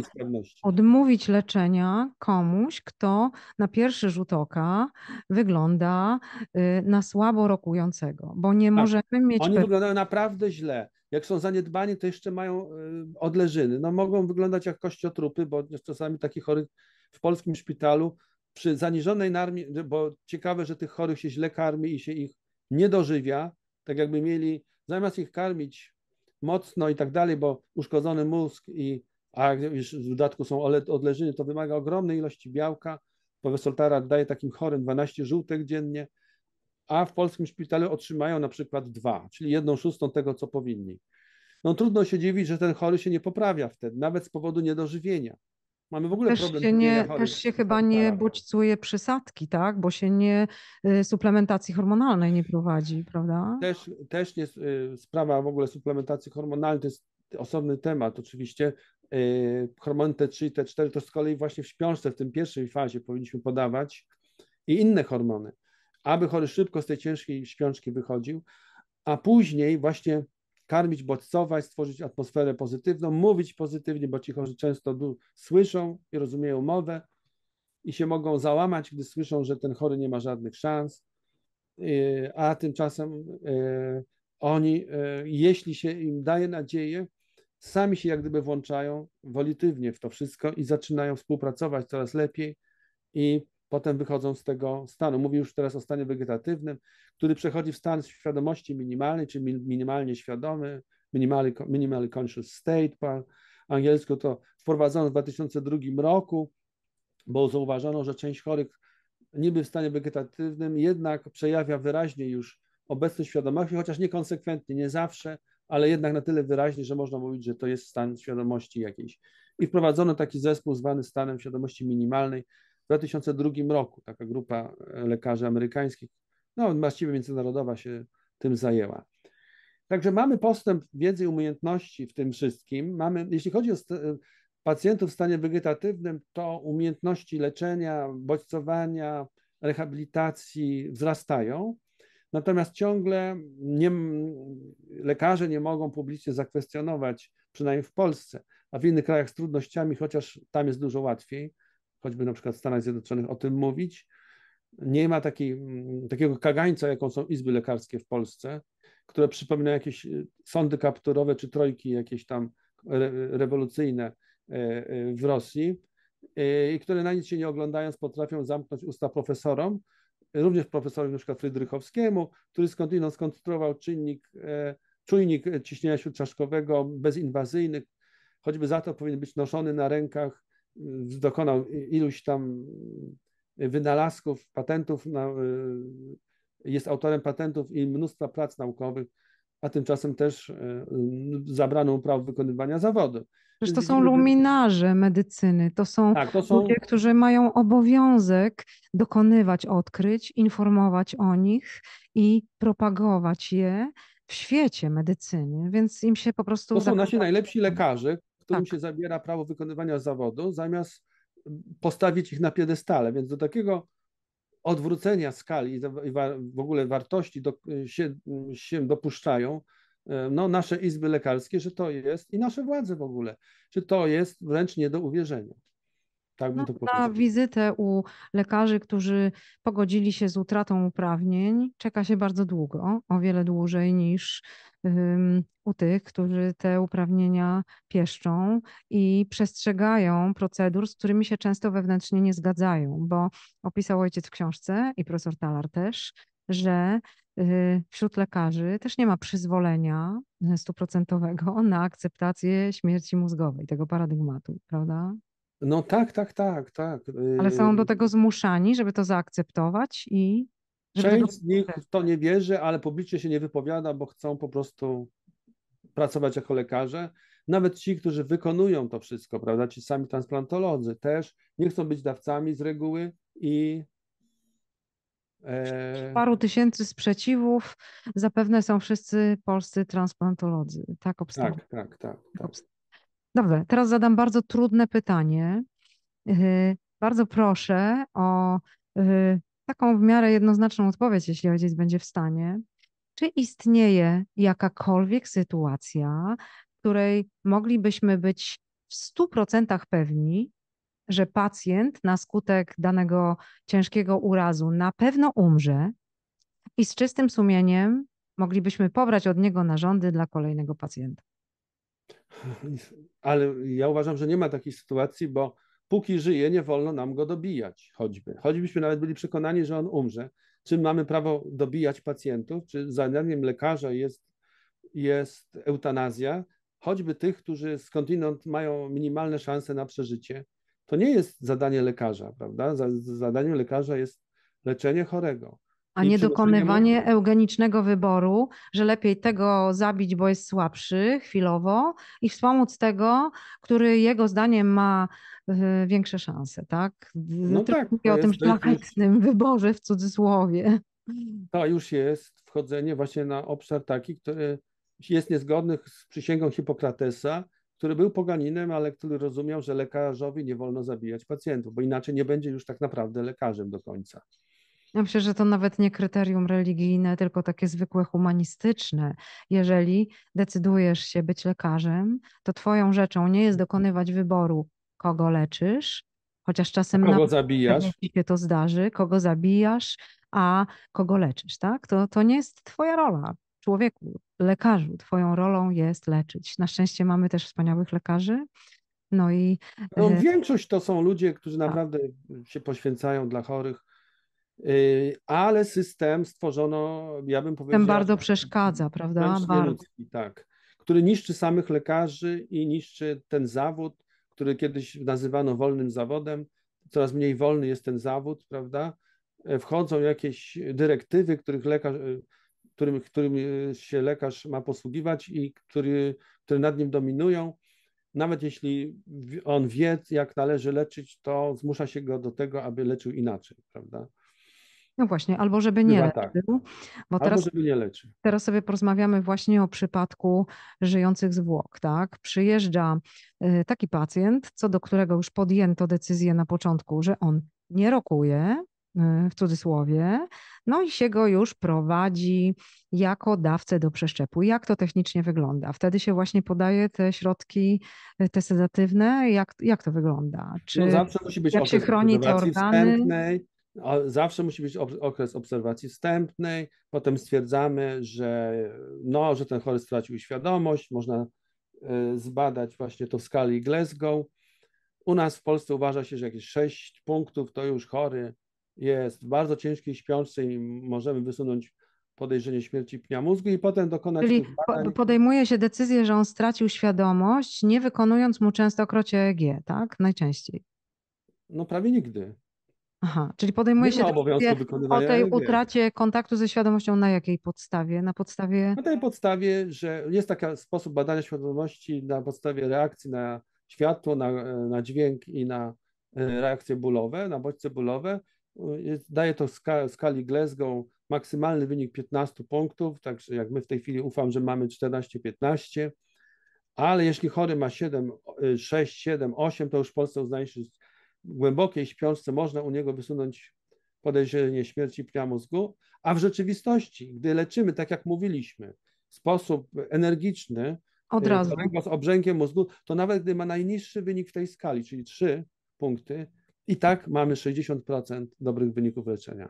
odmówić leczenia komuś, kto na pierwszy rzut oka wygląda y, na słabo rokującego, bo nie tak. możemy mieć. Oni pewnie... wyglądają naprawdę źle. Jak są zaniedbani, to jeszcze mają y, odleżyny. No, mogą wyglądać jak kościotrupy, bo czasami taki chory w polskim szpitalu przy zaniżonej narmie, bo ciekawe, że tych chorych się źle karmi i się ich nie dożywia, tak jakby mieli, zamiast ich karmić mocno i tak dalej, bo uszkodzony mózg i a jak już w dodatku są odleżyny, to wymaga ogromnej ilości białka. Profesor Tarat daje takim chorym 12 żółtek dziennie, a w polskim szpitalu otrzymają na przykład dwa, czyli jedną szóstą tego, co powinni. No trudno się dziwić, że ten chory się nie poprawia wtedy, nawet z powodu niedożywienia. Mamy w ogóle też problem. Się nie, też się chyba nie bodźcuje przysadki, tak? Bo się nie y, suplementacji hormonalnej nie prowadzi, prawda? Też, też jest y, sprawa w ogóle suplementacji hormonalnej, to jest osobny temat oczywiście. Y, hormony T3 i T4 to z kolei właśnie w śpiączce, w tym pierwszej fazie powinniśmy podawać i inne hormony aby chory szybko z tej ciężkiej śpiączki wychodził, a później właśnie karmić, bodźcować, stworzyć atmosferę pozytywną, mówić pozytywnie, bo ci chorzy często słyszą i rozumieją mowę i się mogą załamać, gdy słyszą, że ten chory nie ma żadnych szans, y, a tymczasem y, oni, y, jeśli się im daje nadzieję, sami się jak gdyby włączają wolitywnie w to wszystko i zaczynają współpracować coraz lepiej i potem wychodzą z tego stanu. Mówię już teraz o stanie wegetatywnym, który przechodzi w stan świadomości minimalnej, czy minimalnie świadomy, minimalny, minimal conscious state, po angielsku to wprowadzono w 2002 roku, bo zauważono, że część chorych niby w stanie wegetatywnym jednak przejawia wyraźnie już obecność świadomości, chociaż niekonsekwentnie, nie zawsze, ale jednak na tyle wyraźnie, że można mówić, że to jest stan świadomości jakiejś. I wprowadzono taki zespół zwany stanem świadomości minimalnej, w 2002 roku taka grupa e, lekarzy amerykańskich, no właściwie międzynarodowa się tym zajęła. Także mamy postęp wiedzy i umiejętności w tym wszystkim. Mamy, jeśli chodzi o e, pacjentów w stanie wegetatywnym, to umiejętności leczenia, bodźcowania, rehabilitacji wzrastają. Natomiast ciągle nie, lekarze nie mogą publicznie zakwestionować, przynajmniej w Polsce, a w innych krajach z trudnościami, chociaż tam jest dużo łatwiej, choćby na przykład w Stanach Zjednoczonych, o tym mówić. Nie ma takiej, mm, takiego kagańca, jaką są izby lekarskie w Polsce, które przypominają jakieś y, sądy kapturowe czy trojki jakieś tam re, rewolucyjne e, e, w Rosji e, i które na nic się nie oglądając potrafią zamknąć usta profesorom, również profesorowi np. Frydrychowskiemu, który skądinąd skonstruował czynnik, czujnik ciśnienia śródczaszkowego bezinwazyjny, choćby za to powinien być noszony na rękach dokonał iluś tam wynalazków, patentów, na, y, jest autorem patentów i mnóstwa prac naukowych, a tymczasem też y, zabrano mu praw wykonywania zawodu. Przecież to są luminarze medycyny, to są, tak, to są ludzie, którzy mają obowiązek dokonywać odkryć, informować o nich i propagować je w świecie medycyny, więc im się po prostu... To są zakłada... nasi najlepsi lekarze, którym tak. się zabiera prawo wykonywania zawodu, zamiast mm, postawić ich na piedestale. Więc do takiego odwrócenia skali i w ogóle wartości do, się, się dopuszczają e, no, nasze izby lekarskie, że to jest i nasze władze w ogóle, że to jest wręcz nie do uwierzenia. Tak bym no, to powiedział. Na wizytę u lekarzy, którzy pogodzili się z utratą uprawnień, czeka się bardzo długo, o wiele dłużej niż um, u tych, którzy te uprawnienia pieszczą i przestrzegają procedur, z którymi się często wewnętrznie nie zgadzają, bo opisał ojciec w książce i profesor Talar też, że y, wśród lekarzy też nie ma przyzwolenia stuprocentowego na akceptację śmierci mózgowej, tego paradygmatu, prawda? No tak, tak, tak, tak. Ale są do y, tego zmuszani, żeby to zaakceptować i. Żeby Część z nich to nie wierzy, ale publicznie się nie wypowiada, bo chcą po prostu pracować jako lekarze. Nawet ci, którzy wykonują to wszystko, prawda, ci sami transplantolodzy też nie chcą być dawcami z reguły i e, paru tysięcy sprzeciwów zapewne są wszyscy polscy transplantolodzy. Tak obstawiam. Tak, tak, tak. tak. tak Dobrze, teraz zadam bardzo trudne pytanie. Y, bardzo proszę o y, taką w miarę jednoznaczną odpowiedź, jeśli ojciec będzie w stanie. Czy istnieje jakakolwiek sytuacja, w której moglibyśmy być w 100% pewni, że pacjent na skutek danego ciężkiego urazu na pewno umrze i z czystym sumieniem moglibyśmy pobrać od niego narządy dla kolejnego pacjenta? Ale ja uważam, że nie ma takiej sytuacji, bo póki żyje, nie wolno nam go dobijać, choćby. Choćbyśmy nawet byli przekonani, że on umrze. Czy mamy prawo dobijać pacjentów? Czy zadaniem lekarza jest, jest eutanazja? Choćby tych, którzy skądinąd mają minimalne szanse na przeżycie. To nie jest zadanie lekarza, prawda? Zadaniem lekarza jest leczenie chorego. A nie dokonywanie eugenicznego wyboru, że lepiej tego zabić, bo jest słabszy chwilowo i wspomóc tego, który jego zdaniem ma y, większe szanse, tak? No Tylko tak, mówię o tym szlachetnym wyborze w cudzysłowie. To już jest wchodzenie właśnie na obszar taki, który jest niezgodny z przysięgą Hipokratesa, który był poganinem, ale który rozumiał, że lekarzowi nie wolno zabijać pacjentów, bo inaczej nie będzie już tak naprawdę lekarzem do końca. Ja myślę, że to nawet nie kryterium religijne, tylko takie zwykłe humanistyczne. Jeżeli decydujesz się być lekarzem, to twoją rzeczą nie jest dokonywać wyboru, kogo leczysz, chociaż czasem kogo zabijasz. się to zdarzy, kogo zabijasz, a kogo leczysz, tak? To, to nie jest twoja rola. Człowieku, lekarzu, twoją rolą jest leczyć. Na szczęście mamy też wspaniałych lekarzy. No i. No, e, większość to są ludzie, którzy tak. naprawdę się poświęcają dla chorych Y, ale system stworzono, ja bym powiedział... Ten bardzo przeszkadza, prawda? Bardzo. Ludzki, tak, który niszczy samych lekarzy i niszczy ten zawód, który kiedyś nazywano wolnym zawodem, coraz mniej wolny jest ten zawód, prawda? E, wchodzą jakieś dyrektywy, których lekarz, e, którym, którym e, się lekarz ma posługiwać i który, które nad nim dominują. Nawet jeśli on wie, jak należy leczyć, to zmusza się go do tego, aby leczył inaczej, prawda? No właśnie, albo żeby nie Chyba leczył. Tak. Bo teraz, albo żeby nie leczył. Teraz sobie porozmawiamy właśnie o przypadku żyjących zwłok. Tak? Przyjeżdża y, taki pacjent, co do którego już podjęto decyzję na początku, że on nie rokuje, y, w cudzysłowie, no i się go już prowadzi jako dawcę do przeszczepu. Jak to technicznie wygląda? Wtedy się właśnie podaje te środki, y, te sedatywne. Jak, jak to wygląda? No Czy no zawsze musi być jak się chroni te organy? Wstępnej zawsze musi być okres obserwacji wstępnej, potem stwierdzamy, że no, że ten chory stracił świadomość, można y, zbadać właśnie to w skali Glasgow. U nas w Polsce uważa się, że jakieś 6 punktów to już chory jest w bardzo ciężkiej śpiączce i możemy wysunąć podejrzenie śmierci pnia mózgu i potem dokonać... Czyli badań. podejmuje się decyzję, że on stracił świadomość, nie wykonując mu częstokroć EEG, tak? Najczęściej. No prawie nigdy. Aha, czyli podejmuje nie się decyzję o tej utracie kontaktu ze świadomością na jakiej podstawie? Na podstawie... Na tej podstawie, że jest taki sposób badania świadomości na podstawie reakcji na światło, na, na dźwięk i na e, reakcje bólowe, na bodźce bólowe. daje to w skali Glasgow maksymalny wynik 15 punktów, także jak my w tej chwili ufam, że mamy 14-15, ale jeśli chory ma 7, 6, 7, 8, to już w Polsce uznaje się, głębokiej śpiączce można u niego wysunąć podejrzenie śmierci mózgu, a w rzeczywistości, gdy leczymy, tak jak mówiliśmy, w sposób energiczny, od e, razu. z obrzękiem mózgu, to nawet gdy ma najniższy wynik w tej skali, czyli trzy punkty, i tak mamy 60% dobrych wyników leczenia.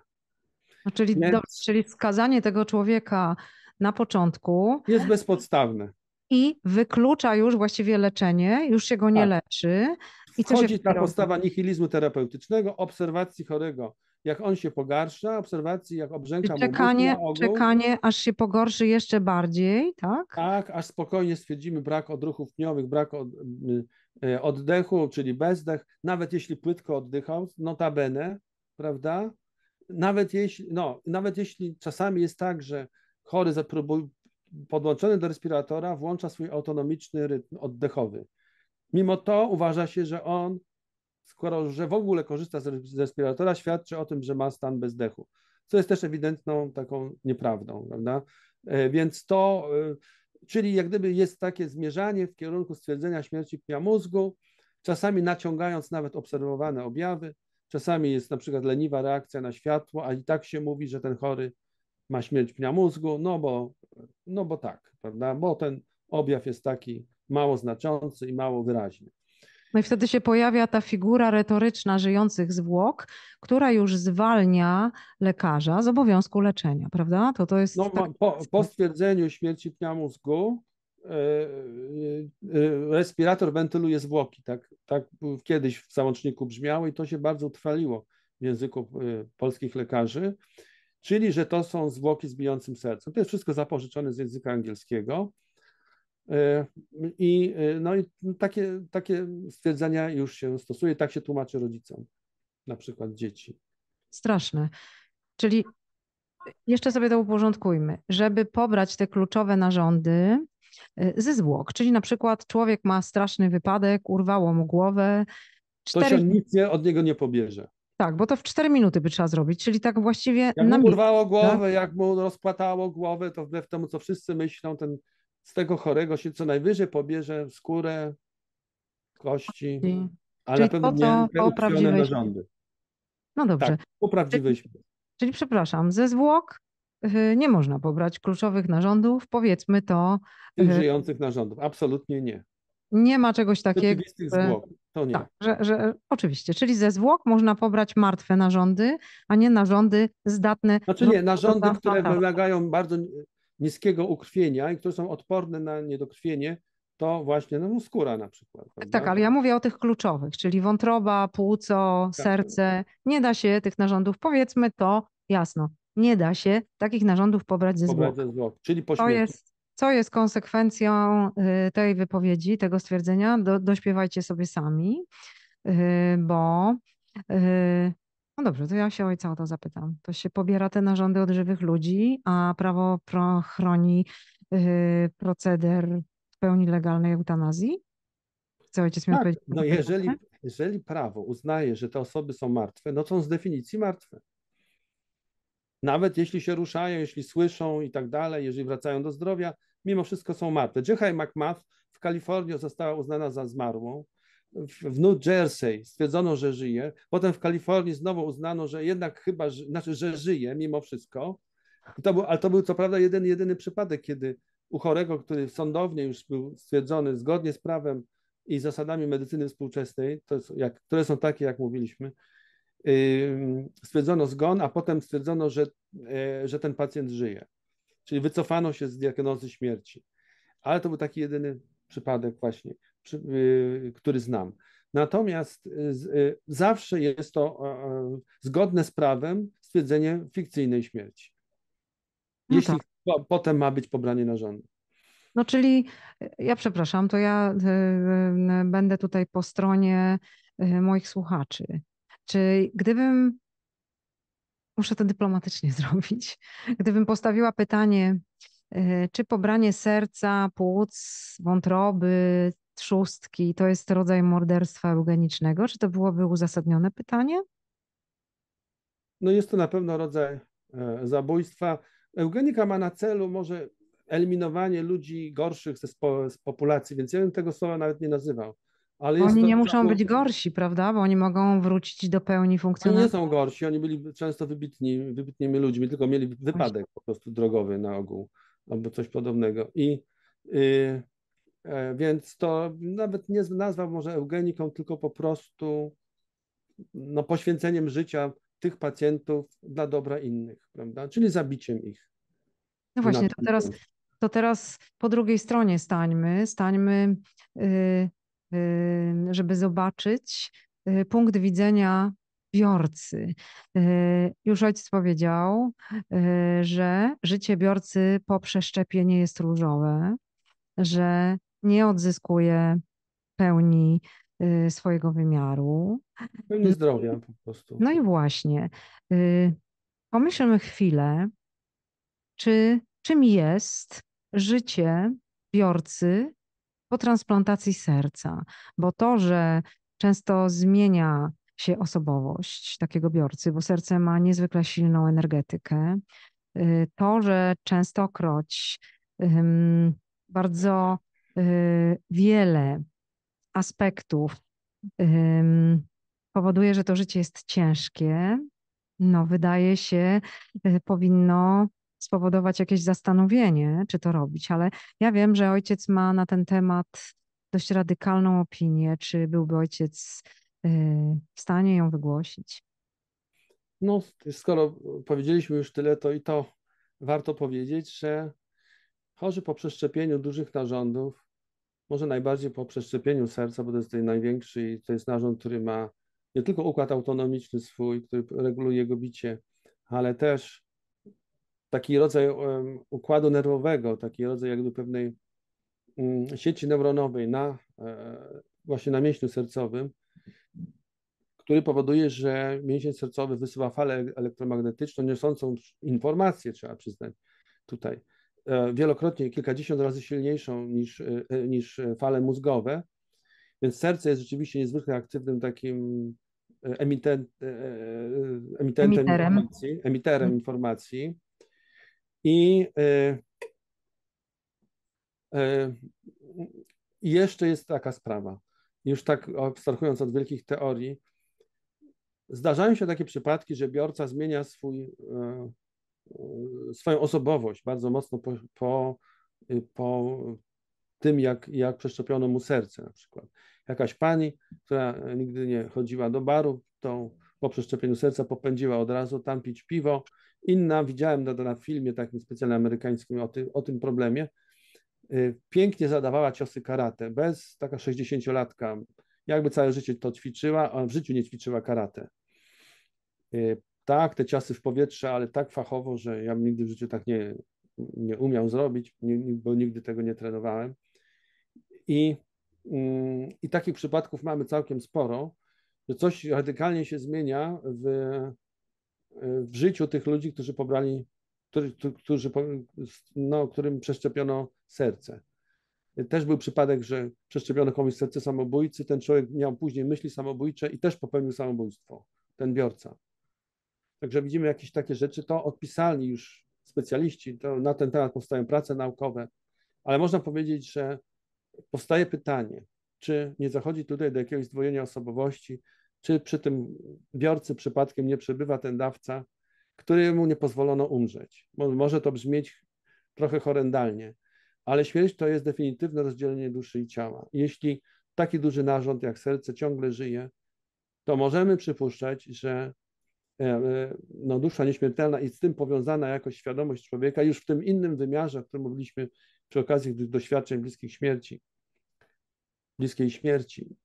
No, czyli, Więc... czyli skazanie tego człowieka na początku jest bezpodstawne i wyklucza już właściwie leczenie, już się go nie tak. leczy. I Wchodzi się ta postawa nihilizmu terapeutycznego, obserwacji chorego, jak on się pogarsza, obserwacji, jak obrzęka I czekanie, czekanie, aż się pogorszy jeszcze bardziej, tak? Tak, aż spokojnie stwierdzimy brak odruchów pniowych, brak od, y, y, oddechu, czyli bezdech, nawet jeśli płytko oddychał, notabene, prawda? Nawet jeśli, no, nawet jeśli czasami jest tak, że chory podłączony do respiratora włącza swój autonomiczny rytm oddechowy. Mimo to uważa się, że on, skoro że w ogóle korzysta z respiratora, świadczy o tym, że ma stan bezdechu, co jest też ewidentną taką nieprawdą, prawda? E, więc to, e, czyli jak gdyby jest takie zmierzanie w kierunku stwierdzenia śmierci pnia mózgu, czasami naciągając nawet obserwowane objawy, czasami jest na przykład leniwa reakcja na światło, a i tak się mówi, że ten chory ma śmierć pnia mózgu, no bo, no bo tak, prawda? Bo ten objaw jest taki mało znaczący i mało wyraźny. No i wtedy się pojawia ta figura retoryczna żyjących zwłok, która już zwalnia lekarza z obowiązku leczenia, prawda? To, to jest no, tak... po, po stwierdzeniu śmierci pnia mózgu e, e, e, respirator wentyluje zwłoki. Tak, tak kiedyś w załączniku brzmiało i to się bardzo utrwaliło w języku polskich lekarzy czyli że to są zwłoki z bijącym sercem. To jest wszystko zapożyczone z języka angielskiego. E, I, e, no i takie, takie stwierdzenia już się stosuje, tak się tłumaczy rodzicom, na przykład dzieci. Straszne. Czyli e, jeszcze sobie to uporządkujmy. Żeby pobrać te kluczowe narządy ze zwłok, czyli na przykład człowiek ma straszny wypadek, urwało mu głowę. Cztery... To się nic nie, od niego nie pobierze. Tak, bo to w cztery minuty by trzeba zrobić, czyli tak właściwie. Jak na mu urwało tak? głowę, tak? jak mu rozpłatało głowę, to wbrew temu, co wszyscy myślą, ten z tego chorego się co najwyżej pobierze skórę, kości, ale czyli pewnie to, to, to narządy. No dobrze. Tak, po prawdziwej czyli, czyli przepraszam, ze zwłok y, nie można pobrać kluczowych narządów, powiedzmy to. Tych y, żyjących narządów, absolutnie nie. Nie ma czegoś takiego. Rzeczywistych zwłok. To nie. Tak, że, że, oczywiście. Czyli ze zwłok można pobrać martwe narządy, a nie narządy zdatne. Znaczy nie, narządy, które wymagają bardzo niskiego ukrwienia i które są odporne na niedokrwienie, to właśnie no, skóra na przykład. Tak, prawda? Tak, ale ja mówię o tych kluczowych, czyli wątroba, płuco, tak. serce. Nie da się tych narządów, powiedzmy to jasno, nie da się takich narządów pobrać ze pobrać zwłok. Ze zwłok czyli po to jest co jest konsekwencją y, tej wypowiedzi, tego stwierdzenia? Do, dośpiewajcie sobie sami, y, bo y, no dobrze, to ja się ojca o to zapytam. To się pobiera te narządy od żywych ludzi, a prawo chroni proceder w pełni legalnej eutanazji? Chce ojciec mi tak, odpowiedzieć? No jeżeli, jeżeli prawo uznaje, że te osoby są martwe, no to są z definicji martwe. Nawet jeśli się ruszają, jeśli słyszą i tak dalej, jeżeli wracają do zdrowia, mimo wszystko są martwe. Jehaj McMath w Kalifornii została uznana za zmarłą. W New Jersey stwierdzono, że żyje. Potem w Kalifornii znowu uznano, że jednak chyba, znaczy, że żyje mimo wszystko. To był, ale to był co prawda jeden, jedyny przypadek, kiedy u chorego, który sądownie już był stwierdzony zgodnie z prawem i zasadami medycyny współczesnej, jak, które są takie, jak mówiliśmy, stwierdzono zgon, a potem stwierdzono, że, e, że ten pacjent żyje. Czyli wycofano się z diagnozy śmierci. Ale to był taki jedyny przypadek właśnie, przy, y, który znam. Natomiast y, y zawsze jest to y, zgodne z prawem stwierdzenie fikcyjnej śmierci. No jeśli tak. po, potem ma być pobranie narządu. No czyli ja przepraszam, to ja y, y, będę tutaj po stronie moich słuchaczy. Czy gdybym muszę to dyplomatycznie zrobić. Gdybym postawiła pytanie, y, czy pobranie serca, płuc, wątroby, trzustki to jest rodzaj morderstwa eugenicznego, czy to byłoby uzasadnione pytanie? No jest to na pewno rodzaj e, zabójstwa. Eugenika ma na celu może eliminowanie ludzi gorszych z, populacji, więc ja bym tego słowa nawet nie nazywał. Ale oni nie muszą to, być gorsi, prawda? Bo oni mogą wrócić do pełni no funkcjonowania. Oni nie są gorsi, oni byli często wybitni, wybitnymi ludźmi, tylko mieli wypadek po prostu drogowy na ogół albo coś podobnego. I y, e, więc to nawet nie nazwał może eugeniką, tylko po prostu no, poświęceniem życia tych pacjentów dla dobra innych, prawda? Czyli zabiciem ich. No właśnie, to teraz, to teraz po drugiej stronie stańmy, stańmy. Y, Y, żeby zobaczyć y, punkt widzenia biorcy. Y, już ojciec powiedział, że życie biorcy po przeszczepieniu jest różowe, że nie odzyskuje pełni swojego wymiaru. Pełni zdrowia po prostu. No i właśnie. Pomyślmy chwilę, czy czym jest życie biorcy po transplantacji serca, bo to, że często zmienia się osobowość takiego biorcy, bo serce ma niezwykle silną energetykę, y, to, że częstokroć bardzo y, wiele aspektów powoduje, że to życie jest ciężkie, no wydaje się, y, powinno spowodować jakieś zastanowienie, czy to robić, ale ja wiem, że ojciec ma na ten temat dość radykalną opinię. Czy byłby ojciec y, w stanie ją wygłosić? No, skoro powiedzieliśmy już tyle, to i to warto powiedzieć, że chorzy po przeszczepieniu dużych narządów, może najbardziej po przeszczepieniu serca, bo to jest największy i to jest narząd, który ma nie tylko układ autonomiczny swój, który reguluje jego bicie, ale też taki rodzaj układu nerwowego, taki rodzaj jakby pewnej mm, sieci neuronowej na e, właśnie na mięśniu sercowym, który powoduje, że mięsień sercowy wysyła falę e-, elektromagnetyczną niosącą informację, trzeba przyznać, tutaj e, wielokrotnie, kilkadziesiąt razy silniejszą niż, niż fale mózgowe. Więc serce jest rzeczywiście niezwykle aktywnym takim emitent, emitentem emiterem. informacji, emiterem mhm. informacji. I e, e, jeszcze jest taka sprawa, już tak abstrahując od wielkich teorii, zdarzają się takie przypadki, że biorca zmienia swój, e, swoją osobowość bardzo mocno po, po, y, po tym, jak, jak przeszczepiono mu serce na przykład. Jakaś pani, która nigdy nie chodziła do baru, to po przeszczepieniu serca popędziła od razu tam pić piwo, Inna, widziałem na na filmie takim specjalnym amerykańskim o, ty, o tym problemie, y, pięknie zadawała ciosy karate, bez taka 60-latka, jakby całe życie to ćwiczyła, a w życiu nie ćwiczyła karate. Y, tak, te ciosy w powietrze, ale tak fachowo, że ja nigdy w życiu tak nie, nie umiał zrobić, bo nigdy tego nie trenowałem. I, mm, I takich przypadków mamy całkiem sporo, że coś radykalnie się zmienia w, Y, w życiu tych ludzi, którzy pobrali, którzy, którzy, no, którym przeszczepiono serce. Też był przypadek, że przeszczepiono komuś serce samobójcy, ten człowiek miał później myśli samobójcze i też popełnił samobójstwo, ten biorca. Także widzimy jakieś takie rzeczy, to odpisali już specjaliści, to na ten temat powstają prace naukowe, ale można powiedzieć, że powstaje pytanie, czy nie zachodzi tutaj do jakiegoś zdwojenia osobowości, czy przy tym biorcy przypadkiem nie przebywa ten dawca, któremu nie pozwolono umrzeć. Może to brzmieć trochę horrendalnie, ale śmierć to jest definitywne rozdzielenie duszy i ciała. Jeśli taki duży narząd jak serce ciągle żyje, to możemy przypuszczać, że e, e, no, dusza nieśmiertelna i z tym powiązana jakoś świadomość człowieka, już w tym innym wymiarze, o którym mówiliśmy przy okazji doświadczeń bliskich śmierci, bliskiej śmierci,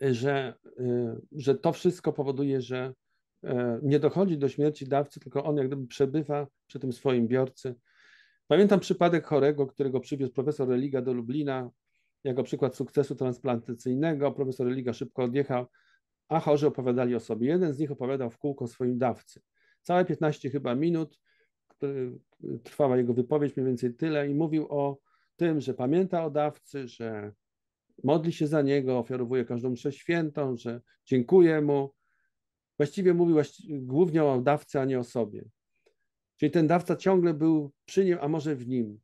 że, y, że to wszystko powoduje, że e, nie dochodzi do śmierci dawcy, tylko on jak gdyby przebywa przy tym swoim biorcy. Pamiętam przypadek chorego, którego przywiózł profesor Religa do Lublina jako przykład sukcesu transplantacyjnego. Profesor Religa szybko odjechał, a chorzy opowiadali o sobie. Jeden z nich opowiadał w kółko swoim dawcy. Całe 15 chyba minut trwała jego wypowiedź, mniej więcej tyle, i mówił o tym, że pamięta o dawcy, że modli się za niego, ofiarowuje każdą mszę świętą, że dziękuję mu. Właściwie mówił głównie o dawcy, a nie o sobie. Czyli ten dawca ciągle był przy nim, a może w nim.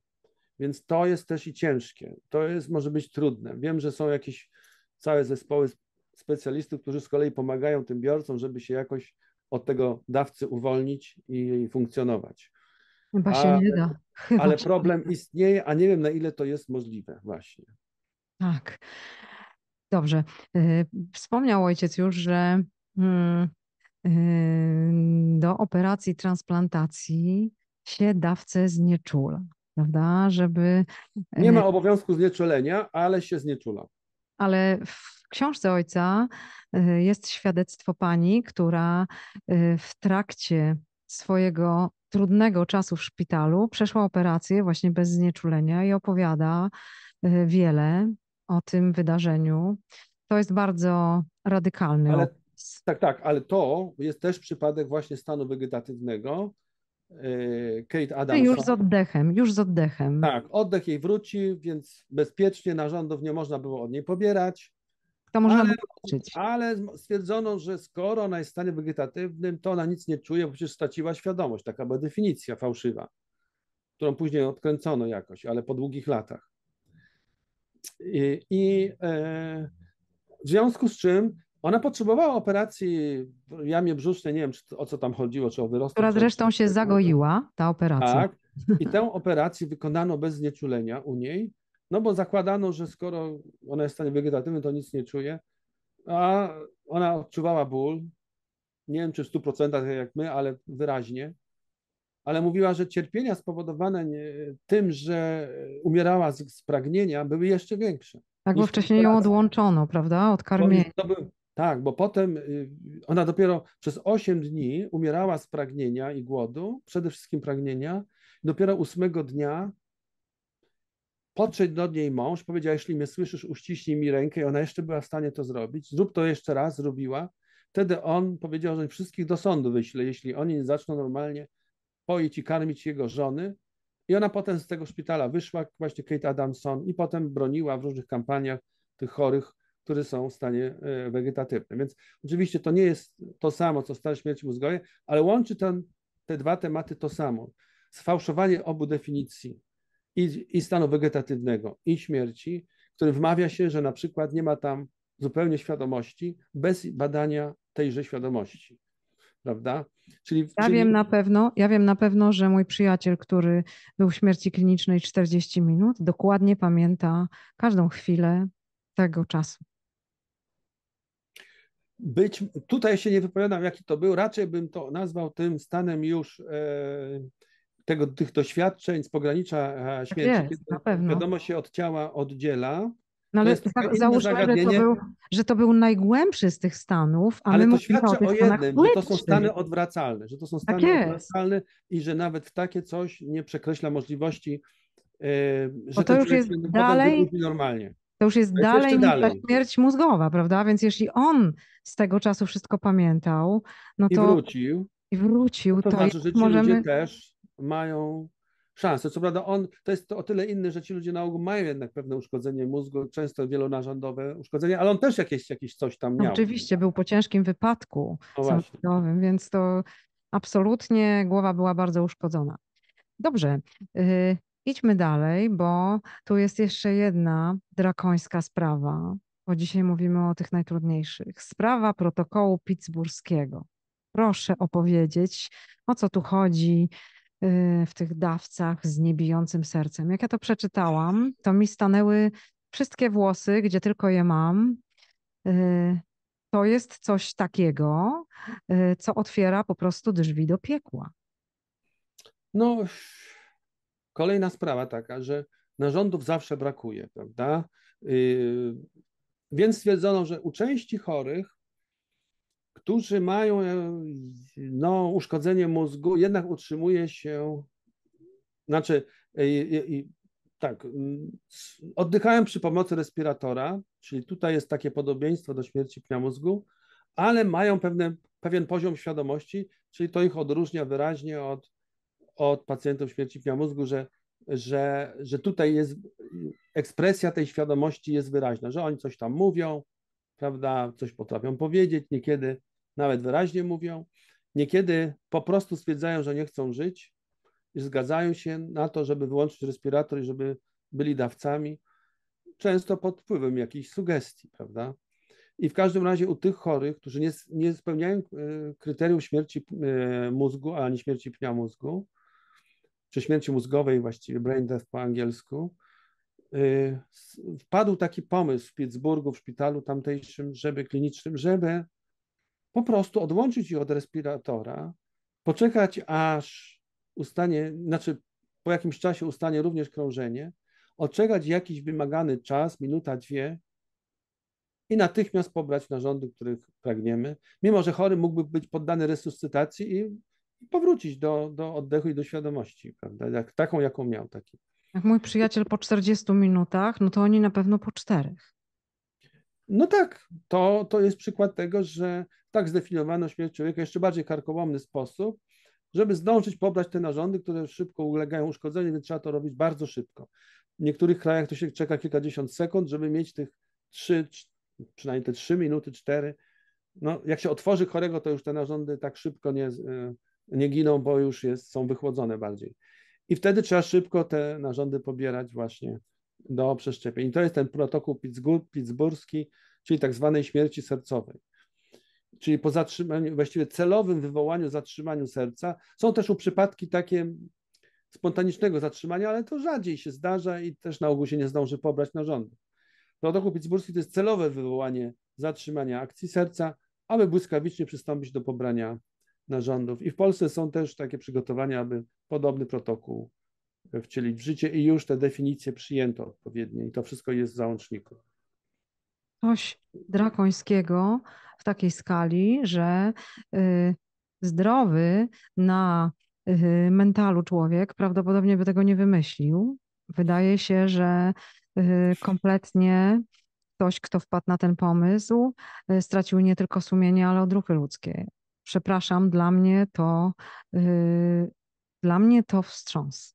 Więc to jest też i ciężkie. To jest, może być trudne. Wiem, że są jakieś całe zespoły specjalistów, którzy z kolei pomagają tym biorcom, żeby się jakoś od tego dawcy uwolnić i funkcjonować. Chyba się nie da. Chyba ale problem istnieje, a nie wiem na ile to jest możliwe właśnie. Tak. Dobrze. Y, wspomniał ojciec już, że mm, y, do operacji transplantacji się dawcę znieczula, prawda? Żeby. Nie ma y, obowiązku znieczulenia, ale się znieczula. Ale w książce ojca jest świadectwo pani, która w trakcie swojego trudnego czasu w szpitalu przeszła operację właśnie bez znieczulenia i opowiada wiele o tym wydarzeniu. To jest bardzo radykalny ale, Tak, tak, ale to jest też przypadek właśnie stanu wegetatywnego. E, Kate Adams. Już z oddechem, już z oddechem. Tak, oddech jej wróci, więc bezpiecznie narządów nie można było od niej pobierać. To można ale, wyłączyć. Ale stwierdzono, że skoro ona jest w stanie wegetatywnym, to ona nic nie czuje, bo przecież straciła świadomość. Taka była definicja fałszywa, którą później odkręcono jakoś, ale po długich latach. I e, w związku z czym ona potrzebowała operacji w jamie brzusznej, nie wiem czy, o co tam chodziło, czy o wyrostek. Która zresztą się zagoiła, ta operacja. Tak, i tę operację wykonano bez znieczulenia u niej, no bo zakładano, że skoro ona jest w stanie wegetatywnym, to nic nie czuje, a ona odczuwała ból, nie wiem czy w 100% tak jak my, ale wyraźnie ale mówiła, że cierpienia spowodowane tym, że umierała z, z pragnienia, były jeszcze większe. Tak, bo wcześniej ją odłączono, prawda, od karmienia. tak, bo potem y, ona dopiero przez 8 dni umierała z pragnienia i głodu, przede wszystkim pragnienia. Dopiero 8 dnia podszedł do niej mąż, powiedział, jeśli mnie słyszysz, uściśnij mi rękę i ona jeszcze była w stanie to zrobić. Zrób to jeszcze raz, zrobiła. Wtedy on powiedział, że wszystkich do sądu wyśle, jeśli oni nie zaczną normalnie poić i karmić jego żony. I ona potem z tego szpitala wyszła, właśnie Kate Adamson, i potem broniła w różnych kampaniach tych chorych, którzy są w stanie e, wegetatywnym. Więc oczywiście to nie jest to samo, co stan śmierci mózgowej, ale łączy ten, te dwa tematy to samo. Sfałszowanie obu definicji i, i stanu wegetatywnego, i śmierci, który wmawia się, że na przykład nie ma tam zupełnie świadomości bez badania tejże świadomości prawda? Czyli, ja czyli... wiem na pewno, ja wiem na pewno, że mój przyjaciel, który był w śmierci klinicznej 40 minut, dokładnie pamięta każdą chwilę tego czasu. Być, tutaj się nie wypowiadam, jaki to był, raczej bym to nazwał tym stanem już e, tego, tych doświadczeń z pogranicza e, śmierci. Tak jest, pewno. wiadomo się od ciała oddziela no ale załóżmy, że to, był, że to, był, najgłębszy z tych stanów, a ale my to świadczy o, tych o jednym, że to są stany odwracalne, że to są tak stany tak odwracalne i że nawet takie coś nie przekreśla możliwości, e, że Bo to już jest dalej normalnie. To już jest to dalej niż dalej. śmierć mózgowa, prawda? Więc jeśli on z tego czasu wszystko pamiętał, no to... I wrócił. I wrócił. To, to znaczy, że ci możemy... ludzie też mają szansę. Co prawda on, to jest to o tyle inny, że ci ludzie na ogół mają jednak pewne uszkodzenie mózgu, często wielonarządowe uszkodzenie, ale on też jakieś, jakieś coś tam miał. Oczywiście, był po ciężkim wypadku no samochodowym, więc to absolutnie głowa była bardzo uszkodzona. Dobrze, yy, idźmy dalej, bo tu jest jeszcze jedna drakońska sprawa, bo dzisiaj mówimy o tych najtrudniejszych. Sprawa protokołu pittsburskiego proszę opowiedzieć, o co tu chodzi, Y, w tych dawcach z niebijącym sercem. Jak ja to przeczytałam, mhm. to mi stanęły wszystkie włosy, gdzie tylko je mam. Y, to jest coś takiego, y, co otwiera po prostu drzwi do piekła. No, kolejna sprawa taka, że narządów zawsze brakuje, prawda? Więc stwierdzono, że u części chorych którzy mają e, no, uszkodzenie mózgu, jednak utrzymuje się, znaczy, e, e, tak, oddychają przy pomocy respiratora, czyli tutaj jest takie podobieństwo do śmierci pnia mózgu, ale mają pewne, pewien poziom świadomości, czyli to ich odróżnia wyraźnie od, od pacjentów śmierci pnia mózgu, że, że, że tutaj jest ekspresja tej świadomości jest wyraźna, że oni coś tam mówią, prawda, coś potrafią powiedzieć, niekiedy nawet wyraźnie mówią. Niekiedy po prostu stwierdzają, że nie chcą żyć i zgadzają się na to, żeby wyłączyć respirator i żeby byli dawcami, często pod wpływem jakichś sugestii, prawda? I w każdym razie u tych chorych, którzy nie, nie spełniają e, kryterium śmierci e, mózgu, ani śmierci pnia mózgu, czy śmierci mózgowej właściwie, brain death po angielsku, e, wpadł taki pomysł w Pittsburghu, w szpitalu tamtejszym, żeby klinicznym, żeby po prostu odłączyć je od respiratora, poczekać aż ustanie, znaczy po jakimś czasie ustanie również krążenie, odczekać jakiś wymagany czas, minuta, dwie i natychmiast pobrać narządy, których pragniemy, mimo że chory mógłby być poddany resuscytacji i powrócić do, do oddechu i do świadomości, prawda? Jak, taką, jaką miał. Taki. Jak mój przyjaciel po 40 minutach, no to oni na pewno po czterech. No tak, to, to jest przykład tego, że tak zdefiniowano śmierć człowieka w jeszcze bardziej karkołomny sposób, żeby zdążyć pobrać te narządy, które szybko ulegają uszkodzeniu, więc trzeba to robić bardzo szybko. W niektórych krajach to się czeka kilkadziesiąt sekund, żeby mieć tych trzy, przynajmniej te trzy minuty, cztery. No, jak się otworzy chorego, to już te narządy tak szybko nie, e, nie giną, bo już jest, są wychłodzone bardziej. I wtedy trzeba szybko te narządy pobierać właśnie do przeszczepień. I to jest ten protokół pittsburski, czyli tak zwanej śmierci sercowej. Czyli po zatrzymaniu, właściwie celowym wywołaniu, zatrzymaniu serca. Są też u przypadki takie spontanicznego zatrzymania, ale to rzadziej się zdarza i też na ogół się nie zdąży pobrać narządu. Protokół pittsburski to jest celowe wywołanie zatrzymania akcji serca, aby błyskawicznie przystąpić do pobrania narządów. I w Polsce są też takie przygotowania, aby podobny protokół wcielić w życie i już te definicje przyjęto odpowiednie i to wszystko jest w załączniku. Coś drakońskiego w takiej skali, że y, zdrowy na y, mentalu człowiek prawdopodobnie by tego nie wymyślił. Wydaje się, że y, kompletnie ktoś, kto wpadł na ten pomysł, stracił nie tylko sumienie, ale odruchy ludzkie. Przepraszam, dla mnie to, dla mnie to wstrząs.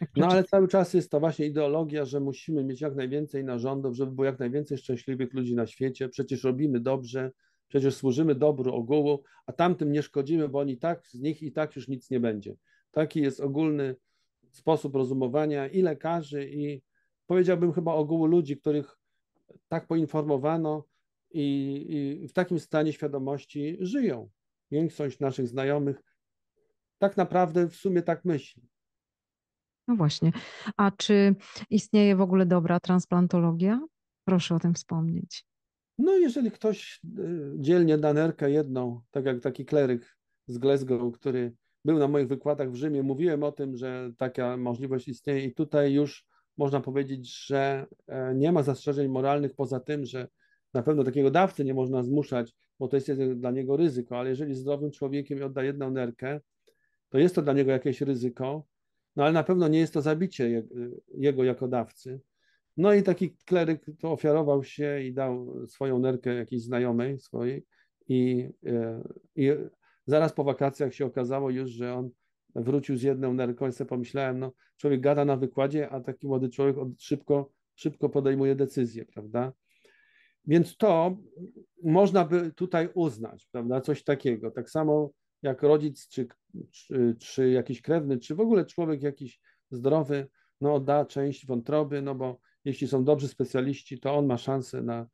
No znaczy ale cały czas jest to właśnie ideologia, że musimy mieć jak najwięcej narządów, żeby było jak najwięcej szczęśliwych ludzi na świecie. Przecież robimy dobrze, przecież służymy dobru ogółu, a tamtym nie szkodzimy, bo oni tak, z nich i tak już nic nie będzie. Taki jest ogólny sposób rozumowania i lekarzy, i powiedziałbym chyba ogółu ludzi, których tak poinformowano i, i w takim stanie świadomości żyją. Większość naszych znajomych tak naprawdę w sumie tak myśli. No właśnie. A czy istnieje w ogóle dobra transplantologia? Proszę o tym wspomnieć. No, jeżeli ktoś y, dzielnie da nerkę jedną, tak jak taki kleryk z Glasgow, który był na moich wykładach w Rzymie, mówiłem o tym, że taka możliwość istnieje i tutaj już można powiedzieć, że e, nie ma zastrzeżeń moralnych poza tym, że na pewno takiego dawcy nie można zmuszać, bo to jest dla niego ryzyko, ale jeżeli zdrowym człowiekiem odda jedną nerkę, to jest to dla niego jakieś ryzyko, no ale na pewno nie jest to zabicie jego jako dawcy. No i taki kleryk to ofiarował się i dał swoją nerkę jakiejś znajomej swojej i, e, i zaraz po wakacjach się okazało już, że on wrócił z jedną nerką i sobie pomyślałem, no człowiek gada na wykładzie, a taki młody człowiek szybko, szybko podejmuje decyzję, prawda? Więc to można by tutaj uznać, prawda, coś takiego. Tak samo jak rodzic, czy, czy, czy, jakiś krewny, czy w ogóle człowiek jakiś zdrowy, no da część wątroby, no bo jeśli są dobrzy specjaliści, to on ma szansę na,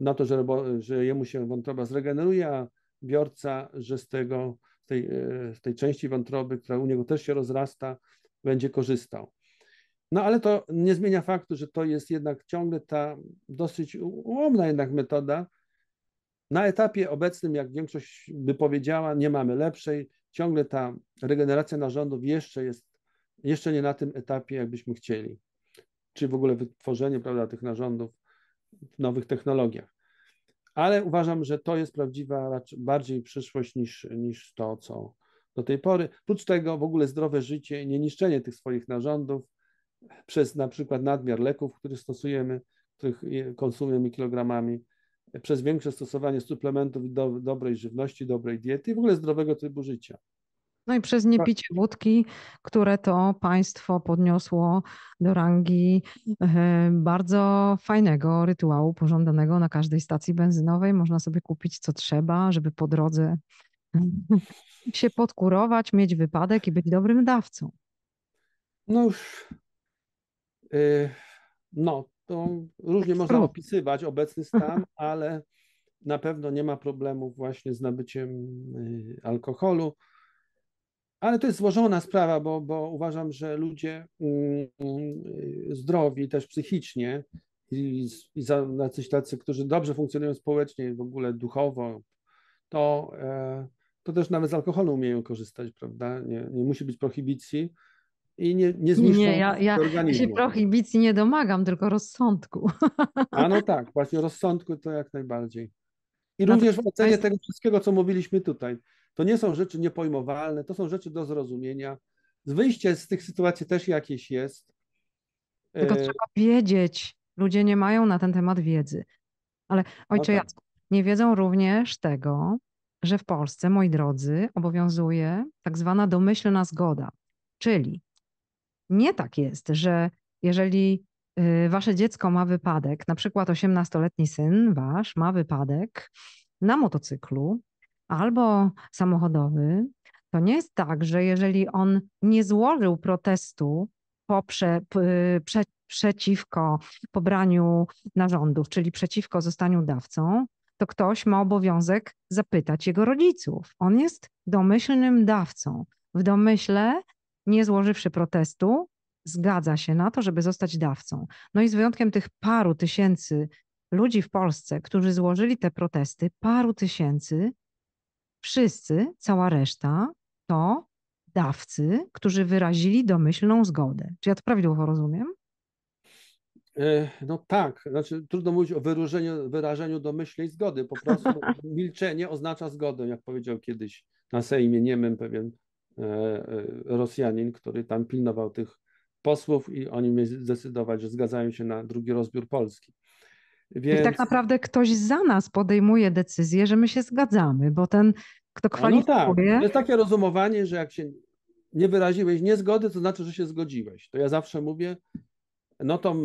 na to, że, że jemu się wątroba zregeneruje, a biorca, że z tego, z tej, e, z tej części wątroby, która u niego też się rozrasta, będzie korzystał. No ale to nie zmienia faktu, że to jest jednak ciągle ta dosyć ułomna jednak metoda, na etapie obecnym, jak większość by powiedziała, nie mamy lepszej. Ciągle ta regeneracja narządów jeszcze jest, jeszcze nie na tym etapie, jakbyśmy chcieli. Czy w ogóle wytworzenie prawda, tych narządów w nowych technologiach. Ale uważam, że to jest prawdziwa bardziej przyszłość niż, niż to, co do tej pory. Prócz tego w ogóle zdrowe życie i nie niszczenie tych swoich narządów przez na przykład nadmiar leków, które stosujemy, których konsumujemy kilogramami, przez większe stosowanie suplementów do, dobrej żywności, dobrej diety i w ogóle zdrowego trybu życia. No i przez niepicie tak. wódki, które to państwo podniosło do rangi e, bardzo fajnego rytuału pożądanego na każdej stacji benzynowej. Można sobie kupić co trzeba, żeby po drodze się podkurować, mieć wypadek i być dobrym dawcą. No już. Y, no, to różnie można opisywać obecny stan, ale na pewno nie ma problemów właśnie z nabyciem y, alkoholu. Ale to jest złożona sprawa, bo, bo uważam, że ludzie mm, y, zdrowi też psychicznie i, i za, jacyś tacy, którzy dobrze funkcjonują społecznie w ogóle duchowo, to, e, to też nawet z alkoholu umieją korzystać, prawda? Nie, nie musi być prohibicji i nie, nie zniszczą Nie, ja, ja organizmu. się prohibicji nie domagam, tylko rozsądku. A no tak, właśnie rozsądku to jak najbardziej. I no również w ocenie jest... tego wszystkiego, co mówiliśmy tutaj. To nie są rzeczy niepojmowalne, to są rzeczy do zrozumienia. Wyjście z tych sytuacji też jakieś jest. Tylko e, trzeba wiedzieć. Ludzie nie mają na ten temat wiedzy. Ale ojcze no tak. Jacku, nie wiedzą również tego, że w Polsce, moi drodzy, obowiązuje tak zwana domyślna zgoda. Czyli nie tak jest, że jeżeli y, wasze dziecko ma wypadek, na przykład 18-letni syn wasz ma wypadek na motocyklu albo samochodowy, to nie jest tak, że jeżeli on nie złożył protestu poprze, prze, przeciwko pobraniu narządów, czyli przeciwko zostaniu dawcą, to ktoś ma obowiązek zapytać jego rodziców. On jest domyślnym dawcą. W domyśle nie złożywszy protestu, zgadza się na to, żeby zostać dawcą. No i z wyjątkiem tych paru tysięcy ludzi w Polsce, którzy złożyli te protesty, paru tysięcy, wszyscy, cała reszta to dawcy, którzy wyrazili domyślną zgodę. Czy ja to prawidłowo rozumiem? E, no tak, znaczy trudno mówić o wyrażeniu, wyrażeniu domyślnej zgody, po prostu milczenie oznacza zgodę, jak powiedział kiedyś na Sejmie Niemym pewien E, e, Rosjanin, który tam pilnował tych posłów i oni mieli zdecydować, że zgadzają się na drugi rozbiór Polski. Więc... I tak naprawdę ktoś za nas podejmuje decyzję, że my się zgadzamy, bo ten, kto kwalifikuje... No tak, to jest takie rozumowanie, że jak się nie wyraziłeś niezgody, to znaczy, że się zgodziłeś. To ja zawsze mówię, no to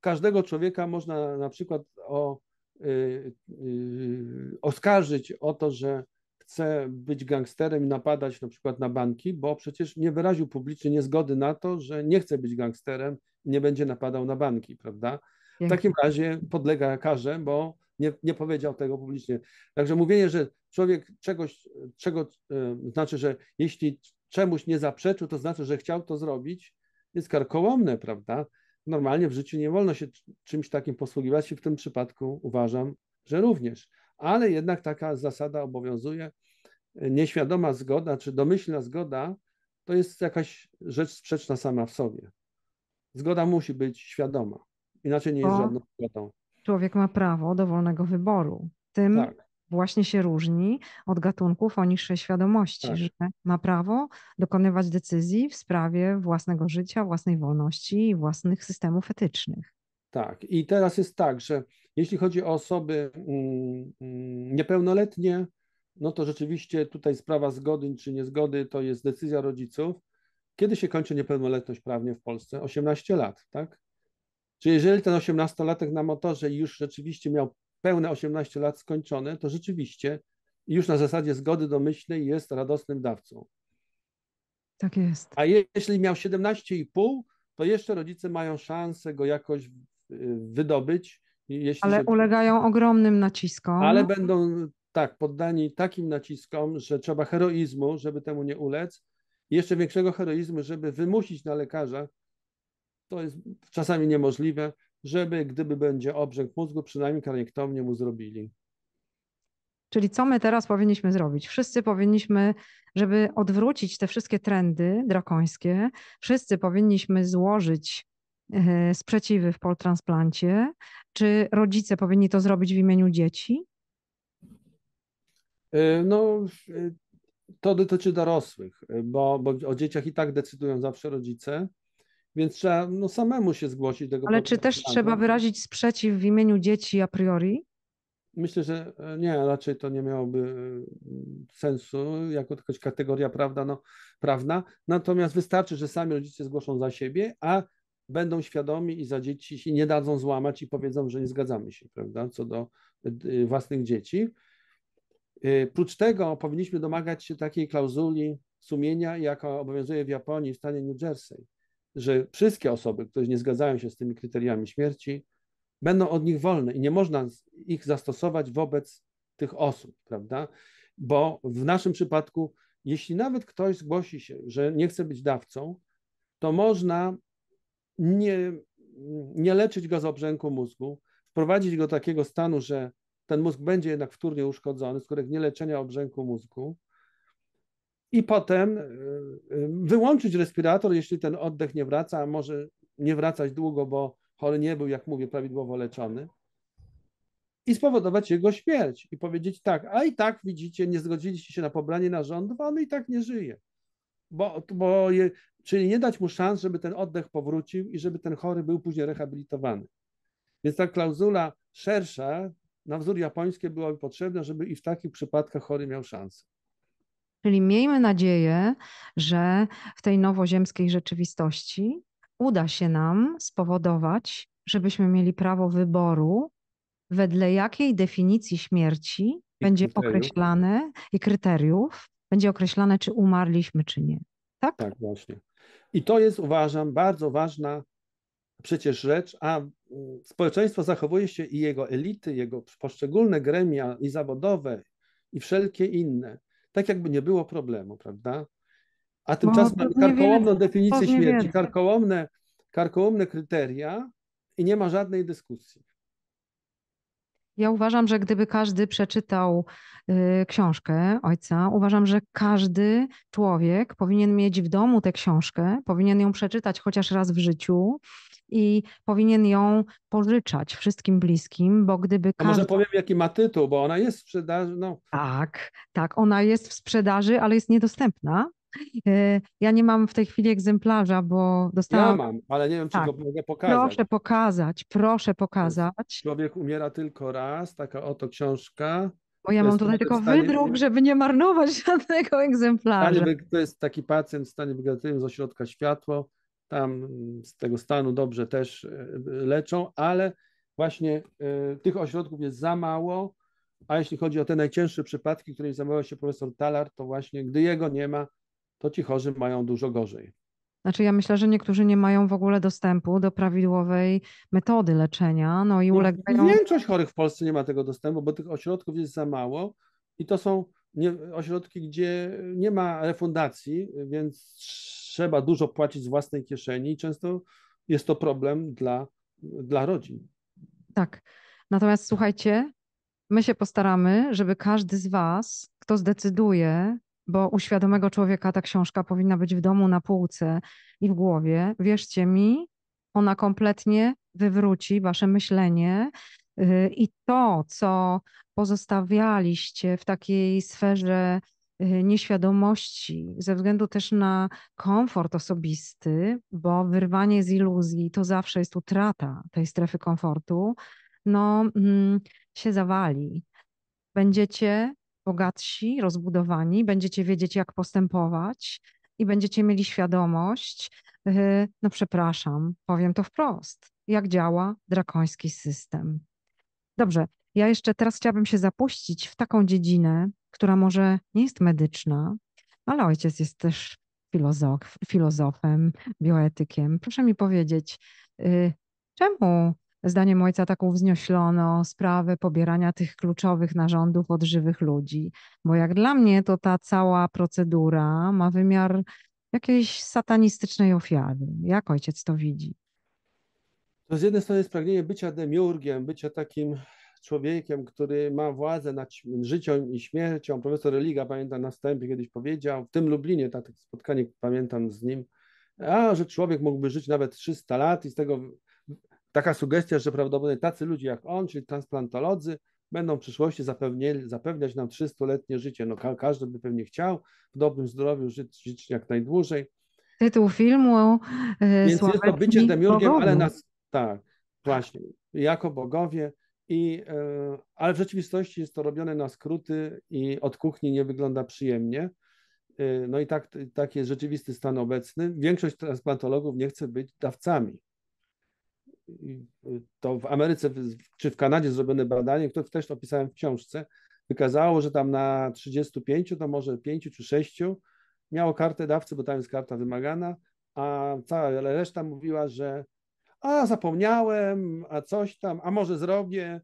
każdego człowieka można na przykład o, yy, yy, oskarżyć o to, że chce być gangsterem i napadać na przykład na banki, bo przecież nie wyraził publicznie niezgody na to, że nie chce być gangsterem i nie będzie napadał na banki, prawda? W takim razie podlega karze, bo nie, nie powiedział tego publicznie. Także mówienie, że człowiek czegoś, czego e, znaczy, że jeśli czemuś nie zaprzeczył, to znaczy, że chciał to zrobić, jest karkołomne, prawda? Normalnie w życiu nie wolno się czymś takim posługiwać i w tym przypadku uważam, że również ale jednak taka zasada obowiązuje. Nieświadoma zgoda czy domyślna zgoda to jest jakaś rzecz sprzeczna sama w sobie. Zgoda musi być świadoma, inaczej nie jest żadną zgodą. Człowiek ma prawo do wolnego wyboru. Tym tak. właśnie się różni od gatunków o niższej świadomości, tak. że ma prawo dokonywać decyzji w sprawie własnego życia, własnej wolności i własnych systemów etycznych. Tak, i teraz jest tak, że jeśli chodzi o osoby mm, mm, niepełnoletnie, no to rzeczywiście tutaj sprawa zgody czy niezgody to jest decyzja rodziców. Kiedy się kończy niepełnoletność prawnie w Polsce? 18 lat, tak? Czyli jeżeli ten 18-latek na motorze już rzeczywiście miał pełne 18 lat skończone, to rzeczywiście już na zasadzie zgody domyślnej jest radosnym dawcą. Tak jest. A jeśli miał 17,5, to jeszcze rodzice mają szansę go jakoś Y, wydobyć. Jeśli ale się... ulegają ogromnym naciskom. Ale będą tak poddani takim naciskom, że trzeba heroizmu, żeby temu nie ulec. Jeszcze większego heroizmu, żeby wymusić na lekarza, to jest czasami niemożliwe, żeby gdyby będzie obrzęk mózgu, przynajmniej karektomnie mu zrobili. Czyli co my teraz powinniśmy zrobić? Wszyscy powinniśmy, żeby odwrócić te wszystkie trendy drakońskie, wszyscy powinniśmy złożyć E, sprzeciwy w poltransplancie? Czy rodzice powinni to zrobić w imieniu dzieci? E, no, e, to dotyczy dorosłych, bo, bo o dzieciach i tak decydują zawsze rodzice, więc trzeba no, samemu się zgłosić tego. Ale czy też trzeba wyrazić sprzeciw w imieniu dzieci a priori? Myślę, że nie, raczej to nie miałoby sensu jako jakaś kategoria prawda, no, prawna. Natomiast wystarczy, że sami rodzice zgłoszą za siebie, a będą świadomi i za dzieci się nie dadzą złamać i powiedzą, że nie zgadzamy się, prawda, co do y, y, własnych dzieci. Y, prócz tego powinniśmy domagać się takiej klauzuli sumienia, jaka obowiązuje w Japonii, w stanie New Jersey, że wszystkie osoby, które nie zgadzają się z tymi kryteriami śmierci, będą od nich wolne i nie można ich zastosować wobec tych osób, prawda? Bo w naszym przypadku, jeśli nawet ktoś zgłosi się, że nie chce być dawcą, to można nie, nie leczyć go z obrzęku mózgu, wprowadzić go do takiego stanu, że ten mózg będzie jednak wtórnie uszkodzony, skoro nie leczenia obrzęku mózgu. I potem e, e, wyłączyć respirator, jeśli ten oddech nie wraca, a może nie wracać długo, bo chory nie był, jak mówię, prawidłowo leczony. I spowodować jego śmierć i powiedzieć tak, a i tak widzicie, nie zgodziliście się na pobranie narządów, a on i tak nie żyje. Bo, bo Czyli nie dać mu szans, żeby ten oddech powrócił i żeby ten chory był później rehabilitowany. Więc ta klauzula szersza na wzór japoński byłaby potrzebna, żeby i w takich przypadkach chory miał szansę. Czyli miejmy nadzieję, że w tej nowoziemskiej rzeczywistości uda się nam spowodować, żebyśmy mieli prawo wyboru, wedle jakiej definicji śmierci I będzie kryteriów. określane i kryteriów będzie określane, czy umarliśmy, czy nie. Tak? Tak, właśnie. I to jest, uważam, bardzo ważna przecież rzecz, a mm, społeczeństwo zachowuje się i jego elity, jego poszczególne gremia i zawodowe i wszelkie inne, tak jakby nie było problemu, prawda? A tymczasem mamy no, karkołomną wiem, definicję śmierci, karkołomne, karkołomne kryteria i nie ma żadnej dyskusji. Ja uważam, że gdyby każdy przeczytał y, książkę ojca, uważam, że każdy człowiek powinien mieć w domu tę książkę, powinien ją przeczytać chociaż raz w życiu i powinien ją pożyczać wszystkim bliskim, bo gdyby. Każdy... może powiem, jaki ma tytuł, bo ona jest w sprzedaży. No. Tak, tak, ona jest w sprzedaży, ale jest niedostępna. Y, ja nie mam w tej chwili egzemplarza, bo dostałam... Ja mam, ale nie wiem, tak. czy go tak. mogę pokazać. Proszę pokazać, proszę pokazać. Człowiek umiera tylko raz, taka oto książka. Bo ja mam tutaj tylko stanie... wydruk, żeby nie marnować żadnego egzemplarza. to jest taki pacjent w stanie wegetatywnym z ośrodka Światło. Tam mm, z tego stanu dobrze też y, y, leczą, ale właśnie tych ośrodków jest za mało, a jeśli chodzi o te najcięższe przypadki, które zajmował się profesor Talar, to właśnie gdy jego nie ma, to ci chorzy mają dużo gorzej. Znaczy, ja myślę, że niektórzy nie mają w ogóle dostępu do prawidłowej metody leczenia, no i no, ulegają. Większość chorych w Polsce nie ma tego dostępu, bo tych ośrodków jest za mało i to są nie, ośrodki, gdzie nie ma refundacji, więc trzeba dużo płacić z własnej kieszeni i często jest to problem dla, dla rodzin. Tak. Natomiast słuchajcie, my się postaramy, żeby każdy z Was, kto zdecyduje bo u świadomego człowieka ta książka powinna być w domu na półce i w głowie. Wierzcie mi, ona kompletnie wywróci wasze myślenie y, i to, co pozostawialiście w takiej sferze y, nieświadomości, ze względu też na komfort osobisty, bo wyrwanie z iluzji to zawsze jest utrata tej strefy komfortu, no mm, się zawali. Będziecie bogatsi, rozbudowani, będziecie wiedzieć, jak postępować i będziecie mieli świadomość, yy, no przepraszam, powiem to wprost, jak działa drakoński system. Dobrze, ja jeszcze teraz chciałabym się zapuścić w taką dziedzinę, która może nie jest medyczna, ale ojciec jest też filozof, filozofem, bioetykiem. Proszę mi powiedzieć, yy, czemu zdaniem ojca taką wznioślono sprawę pobierania tych kluczowych narządów od żywych ludzi. Bo jak dla mnie to ta cała procedura ma wymiar jakiejś satanistycznej ofiary. Jak ojciec to widzi? To z jednej strony jest pragnienie bycia demiurgiem, bycia takim człowiekiem, który ma władzę nad życiem i śmiercią. Profesor Religa, pamiętam, na wstępie kiedyś powiedział, w tym Lublinie, na tak, spotkanie pamiętam z nim, a że człowiek mógłby żyć nawet 300 lat i z tego Taka sugestia, że prawdopodobnie tacy ludzie jak on, czyli transplantolodzy, będą w przyszłości zapewniać nam 300-letnie życie. No każdy by pewnie chciał w dobrym zdrowiu żyć, żyć jak najdłużej. Tytuł filmu yy, Więc jest to bycie demiurgiem, bogowie. ale nas... Tak, właśnie. Jako bogowie. I, yy, ale w rzeczywistości jest to robione na skróty i od kuchni nie wygląda przyjemnie. E, no i tak, tak jest rzeczywisty stan obecny. Większość transplantologów nie chce być dawcami. Y, to w Ameryce czy w Kanadzie zrobione badanie, które też opisałem w książce, wykazało, że tam na 35, to może 5 czy 6 miało kartę dawcy, bo tam jest karta wymagana, a cała reszta mówiła, że a zapomniałem, a coś tam, a może zrobię.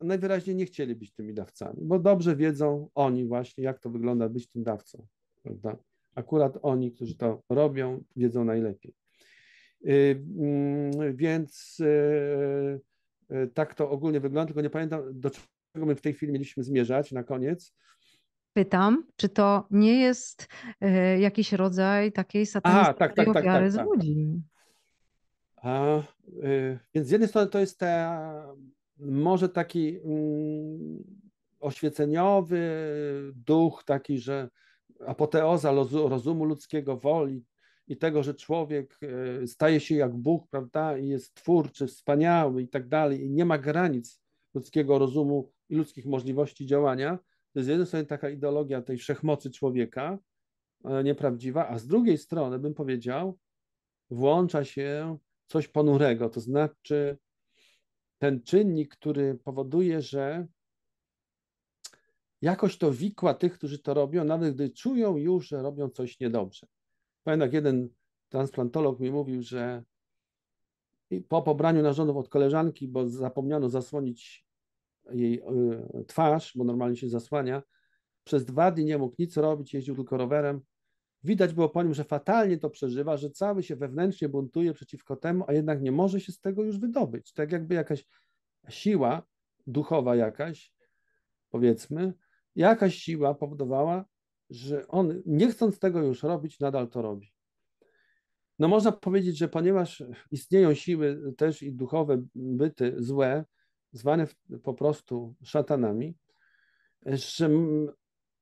Najwyraźniej nie chcieli być tymi dawcami, bo dobrze wiedzą oni właśnie, jak to wygląda być tym dawcą. Prawda? Akurat oni, którzy to robią, wiedzą najlepiej. Y, mm, więc y, y, tak to ogólnie wygląda, tylko nie pamiętam, do czego my w tej chwili mieliśmy zmierzać na koniec. Pytam, czy to nie jest jakiś rodzaj takiej satanistycznej tak tak, tak, tak, ofiary tak, tak, z ludzi? A, więc z jednej strony to jest ta, może taki mm, oświeceniowy duch, taki, że apoteoza rozumu ludzkiego, woli, i tego, że człowiek e, staje się jak Bóg, prawda, i jest twórczy, wspaniały i tak dalej, i nie ma granic ludzkiego rozumu i ludzkich możliwości działania, to jest z jednej strony taka ideologia tej wszechmocy człowieka, e, nieprawdziwa, a z drugiej strony, bym powiedział, włącza się coś ponurego, to znaczy ten czynnik, który powoduje, że jakoś to wikła tych, którzy to robią, nawet gdy czują już, że robią coś niedobrze. Pamiętam, jeden transplantolog mi mówił, że po pobraniu narządów od koleżanki, bo zapomniano zasłonić jej e, twarz, bo normalnie się zasłania, przez dwa dni nie mógł nic robić, jeździł tylko rowerem. Widać było po nim, że fatalnie to przeżywa, że cały się wewnętrznie buntuje przeciwko temu, a jednak nie może się z tego już wydobyć. Tak jakby jakaś siła duchowa jakaś, powiedzmy, jakaś siła powodowała, że on nie chcąc tego już robić, nadal to robi. No można powiedzieć, że ponieważ istnieją siły też i duchowe byty złe, zwane po prostu szatanami, że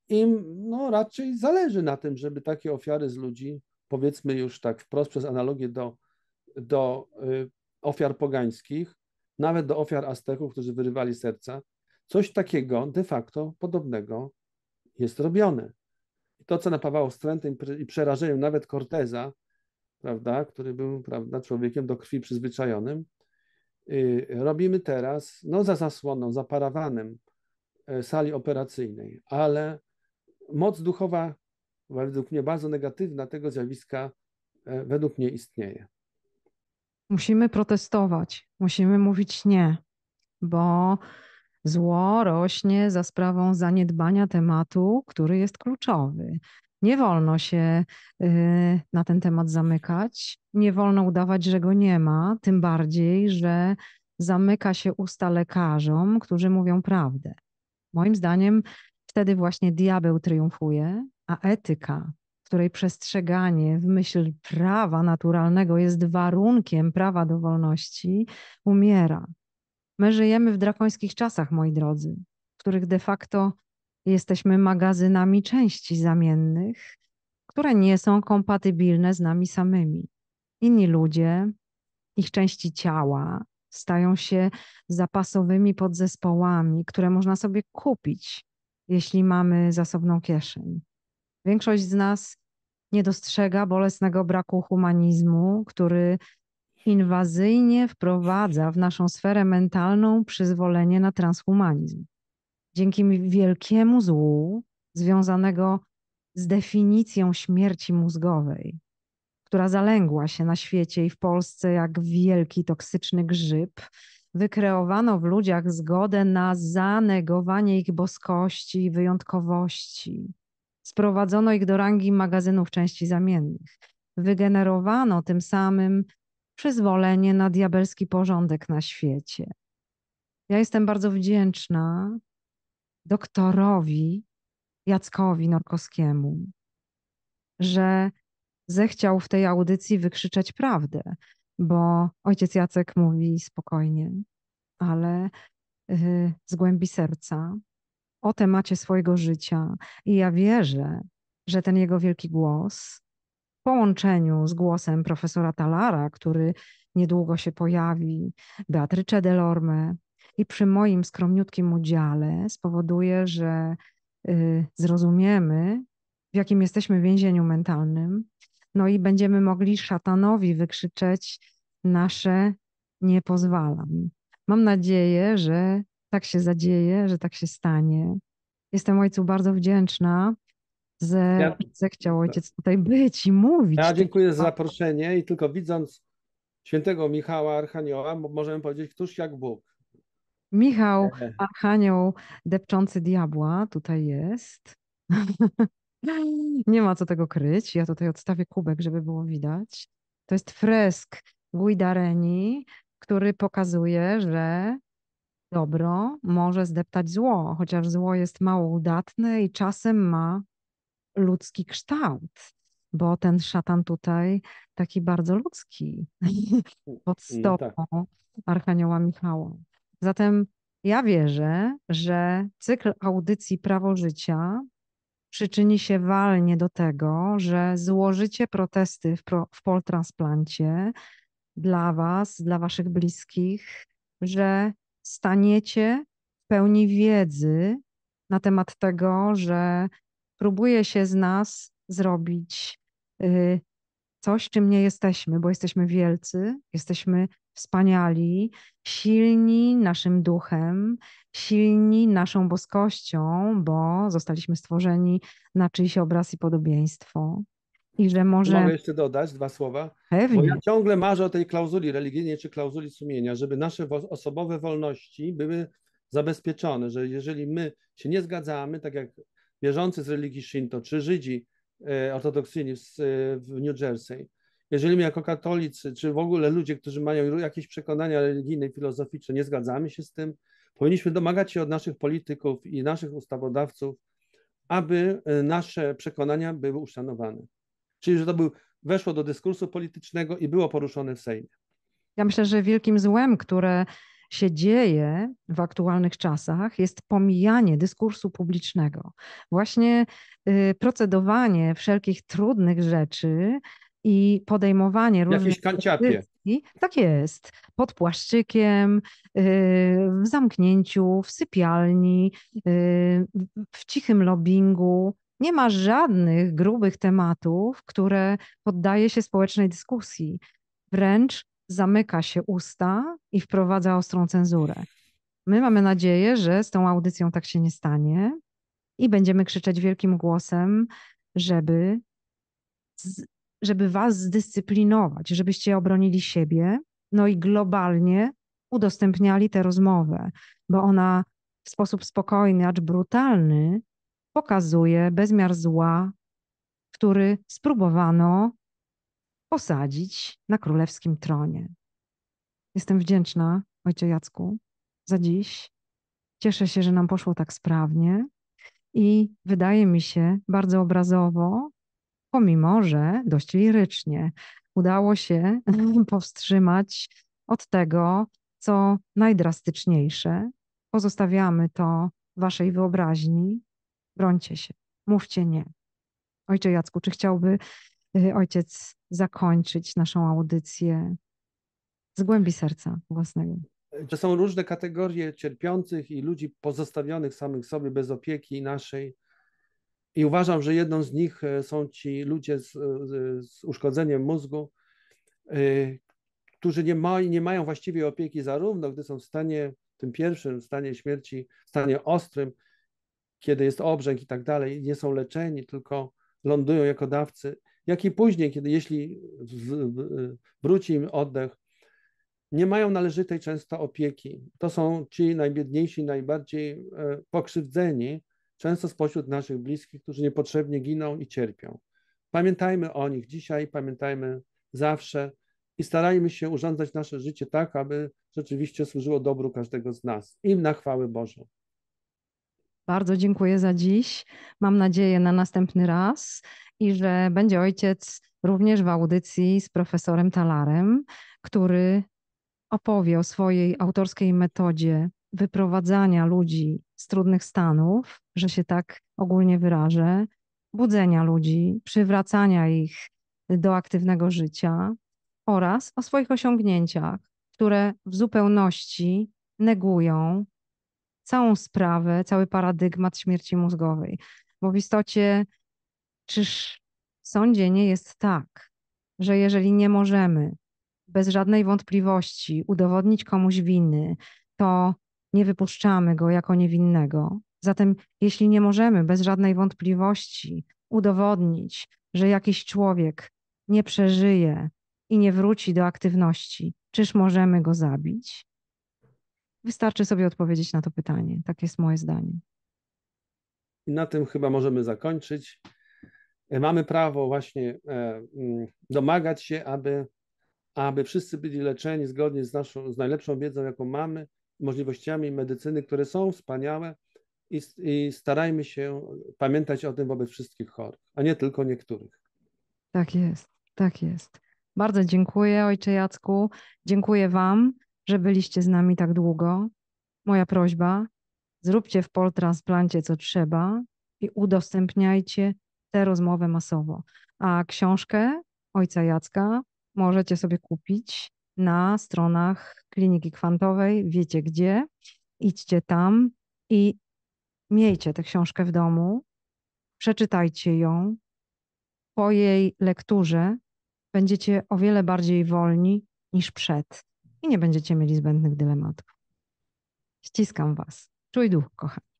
im no, raczej zależy na tym, żeby takie ofiary z ludzi, powiedzmy już tak wprost przez analogię do, do y, ofiar pogańskich, nawet do ofiar Azteków, którzy wyrywali serca, coś takiego de facto podobnego jest robione to, co napawało wstrętem i przerażeniem nawet Corteza, prawda, który był prawda, człowiekiem do krwi przyzwyczajonym, y, robimy teraz no, za zasłoną, za parawanem e, sali operacyjnej, ale moc duchowa, według mnie bardzo negatywna tego zjawiska, e, według mnie istnieje. Musimy protestować, musimy mówić nie, bo Zło rośnie za sprawą zaniedbania tematu, który jest kluczowy. Nie wolno się y, na ten temat zamykać, nie wolno udawać, że go nie ma, tym bardziej, że zamyka się usta lekarzom, którzy mówią prawdę. Moim zdaniem wtedy właśnie diabeł triumfuje, a etyka, której przestrzeganie w myśl prawa naturalnego jest warunkiem prawa do wolności, umiera. My żyjemy w drakońskich czasach, moi drodzy, w których de facto jesteśmy magazynami części zamiennych, które nie są kompatybilne z nami samymi. Inni ludzie, ich części ciała stają się zapasowymi podzespołami, które można sobie kupić, jeśli mamy zasobną kieszeń. Większość z nas nie dostrzega bolesnego braku humanizmu, który inwazyjnie wprowadza w naszą sferę mentalną przyzwolenie na transhumanizm. Dzięki wielkiemu złu związanego z definicją śmierci mózgowej, która zalęgła się na świecie i w Polsce jak wielki toksyczny grzyb, wykreowano w ludziach zgodę na zanegowanie ich boskości i wyjątkowości. Sprowadzono ich do rangi magazynów części zamiennych. Wygenerowano tym samym przyzwolenie na diabelski porządek na świecie. Ja jestem bardzo wdzięczna doktorowi Jackowi Norkowskiemu, że zechciał w tej audycji wykrzyczeć prawdę, bo ojciec Jacek mówi spokojnie, ale y, z głębi serca o temacie swojego życia. I ja wierzę, że ten jego wielki głos połączeniu z głosem profesora Talara, który niedługo się pojawi, Beatrice Delorme i przy moim skromniutkim udziale spowoduje, że y, zrozumiemy, w jakim jesteśmy więzieniu mentalnym, no i będziemy mogli szatanowi wykrzyczeć nasze nie pozwalam. Mam nadzieję, że tak się zadzieje, że tak się stanie. Jestem Ojcu bardzo wdzięczna że, ja, zechciał tak. ojciec tutaj być i mówić. Ja dziękuję za zaproszenie i tylko widząc świętego Michała Archanioła możemy powiedzieć, któż jak Bóg. Michał e. Archanioł depczący diabła tutaj jest. Nie ma co tego kryć. Ja tutaj odstawię kubek, żeby było widać. To jest fresk Guidareni, który pokazuje, że dobro może zdeptać zło, chociaż zło jest mało udatne i czasem ma ludzki kształt, bo ten szatan tutaj taki bardzo ludzki pod stopą mm, no tak. Archanioła Michała. Zatem ja wierzę, że cykl audycji Prawo Życia przyczyni się walnie do tego, że złożycie protesty w, pro, w poltransplancie dla Was, dla Waszych bliskich, że staniecie w pełni wiedzy na temat tego, że próbuje się z nas zrobić y, coś, czym nie jesteśmy, bo jesteśmy wielcy, jesteśmy wspaniali, silni naszym duchem, silni naszą boskością, bo zostaliśmy stworzeni na czyjś obraz i podobieństwo. I że może... Mogę jeszcze dodać dwa słowa? Pewnie. Bo ja ciągle marzę o tej klauzuli religijnej czy klauzuli sumienia, żeby nasze osobowe wolności były zabezpieczone, że jeżeli my się nie zgadzamy, tak jak wierzący z religii Shinto, czy Żydzi e, ortodoksyjni e, w New Jersey, jeżeli my jako katolicy, czy w ogóle ludzie, którzy mają jakieś przekonania religijne i filozoficzne, nie zgadzamy się z tym, powinniśmy domagać się od naszych polityków i naszych ustawodawców, aby e, nasze przekonania były uszanowane. Czyli, że to był, weszło do dyskursu politycznego i było poruszone w Sejmie. Ja myślę, że wielkim złem, które się dzieje w aktualnych czasach, jest pomijanie dyskursu publicznego. Właśnie y, procedowanie wszelkich trudnych rzeczy i podejmowanie różnych. Tak jest. Pod płaszczykiem, y, w zamknięciu, w sypialni, y, w cichym lobbingu. Nie ma żadnych grubych tematów, które poddaje się społecznej dyskusji. Wręcz zamyka się usta i wprowadza ostrą cenzurę. My mamy nadzieję, że z tą audycją tak się nie stanie i będziemy krzyczeć wielkim głosem, żeby, żeby was zdyscyplinować, żebyście obronili siebie, no i globalnie udostępniali tę rozmowę, bo ona w sposób spokojny, acz brutalny pokazuje bezmiar zła, który spróbowano posadzić na królewskim tronie. Jestem wdzięczna, ojcze Jacku, za dziś. Cieszę się, że nam poszło tak sprawnie i wydaje mi się bardzo obrazowo, pomimo że dość lirycznie, udało się powstrzymać od tego, co najdrastyczniejsze. Pozostawiamy to waszej wyobraźni. Brońcie się, mówcie nie. Ojcze Jacku, czy chciałby Y, ojciec, zakończyć naszą audycję z głębi serca własnego. To są różne kategorie cierpiących i ludzi pozostawionych samych sobie bez opieki naszej. I uważam, że jedną z nich e, są ci ludzie z, e, z uszkodzeniem mózgu, e, którzy nie, ma, nie mają właściwie opieki, zarówno gdy są w stanie, tym pierwszym, stanie śmierci, w stanie ostrym, kiedy jest obrzęk i tak dalej, nie są leczeni, tylko lądują jako dawcy jak i później, kiedy jeśli wróci im oddech, nie mają należytej często opieki. To są ci najbiedniejsi, najbardziej e, pokrzywdzeni, często spośród naszych bliskich, którzy niepotrzebnie giną i cierpią. Pamiętajmy o nich dzisiaj, pamiętajmy zawsze i starajmy się urządzać nasze życie tak, aby rzeczywiście służyło dobru każdego z nas, im na chwałę Bożą. Bardzo dziękuję za dziś. Mam nadzieję na następny raz i że będzie ojciec również w audycji z profesorem Talarem, który opowie o swojej autorskiej metodzie wyprowadzania ludzi z trudnych stanów, że się tak ogólnie wyrażę, budzenia ludzi, przywracania ich do aktywnego życia oraz o swoich osiągnięciach, które w zupełności negują całą sprawę, cały paradygmat śmierci mózgowej. Bo w istocie, czyż w sądzie nie jest tak, że jeżeli nie możemy bez żadnej wątpliwości udowodnić komuś winy, to nie wypuszczamy go jako niewinnego. Zatem, jeśli nie możemy bez żadnej wątpliwości udowodnić, że jakiś człowiek nie przeżyje i nie wróci do aktywności, czyż możemy go zabić? Wystarczy sobie odpowiedzieć na to pytanie. Tak jest moje zdanie. I na tym chyba możemy zakończyć. E, mamy prawo właśnie e, mm, domagać się, aby, aby wszyscy byli leczeni zgodnie z, naszą, z najlepszą wiedzą, jaką mamy, możliwościami medycyny, które są wspaniałe i, i starajmy się pamiętać o tym wobec wszystkich chorych, a nie tylko niektórych. Tak jest, tak jest. Bardzo dziękuję, ojcze Jacku. Dziękuję Wam że byliście z nami tak długo. Moja prośba, zróbcie w poltransplancie co trzeba i udostępniajcie tę rozmowę masowo. A książkę ojca Jacka możecie sobie kupić na stronach Kliniki Kwantowej, wiecie gdzie, idźcie tam i miejcie tę książkę w domu, przeczytajcie ją. Po jej lekturze będziecie o wiele bardziej wolni niż przed i nie będziecie mieli zbędnych dylematów. Ściskam Was. Czuj duch, kochani.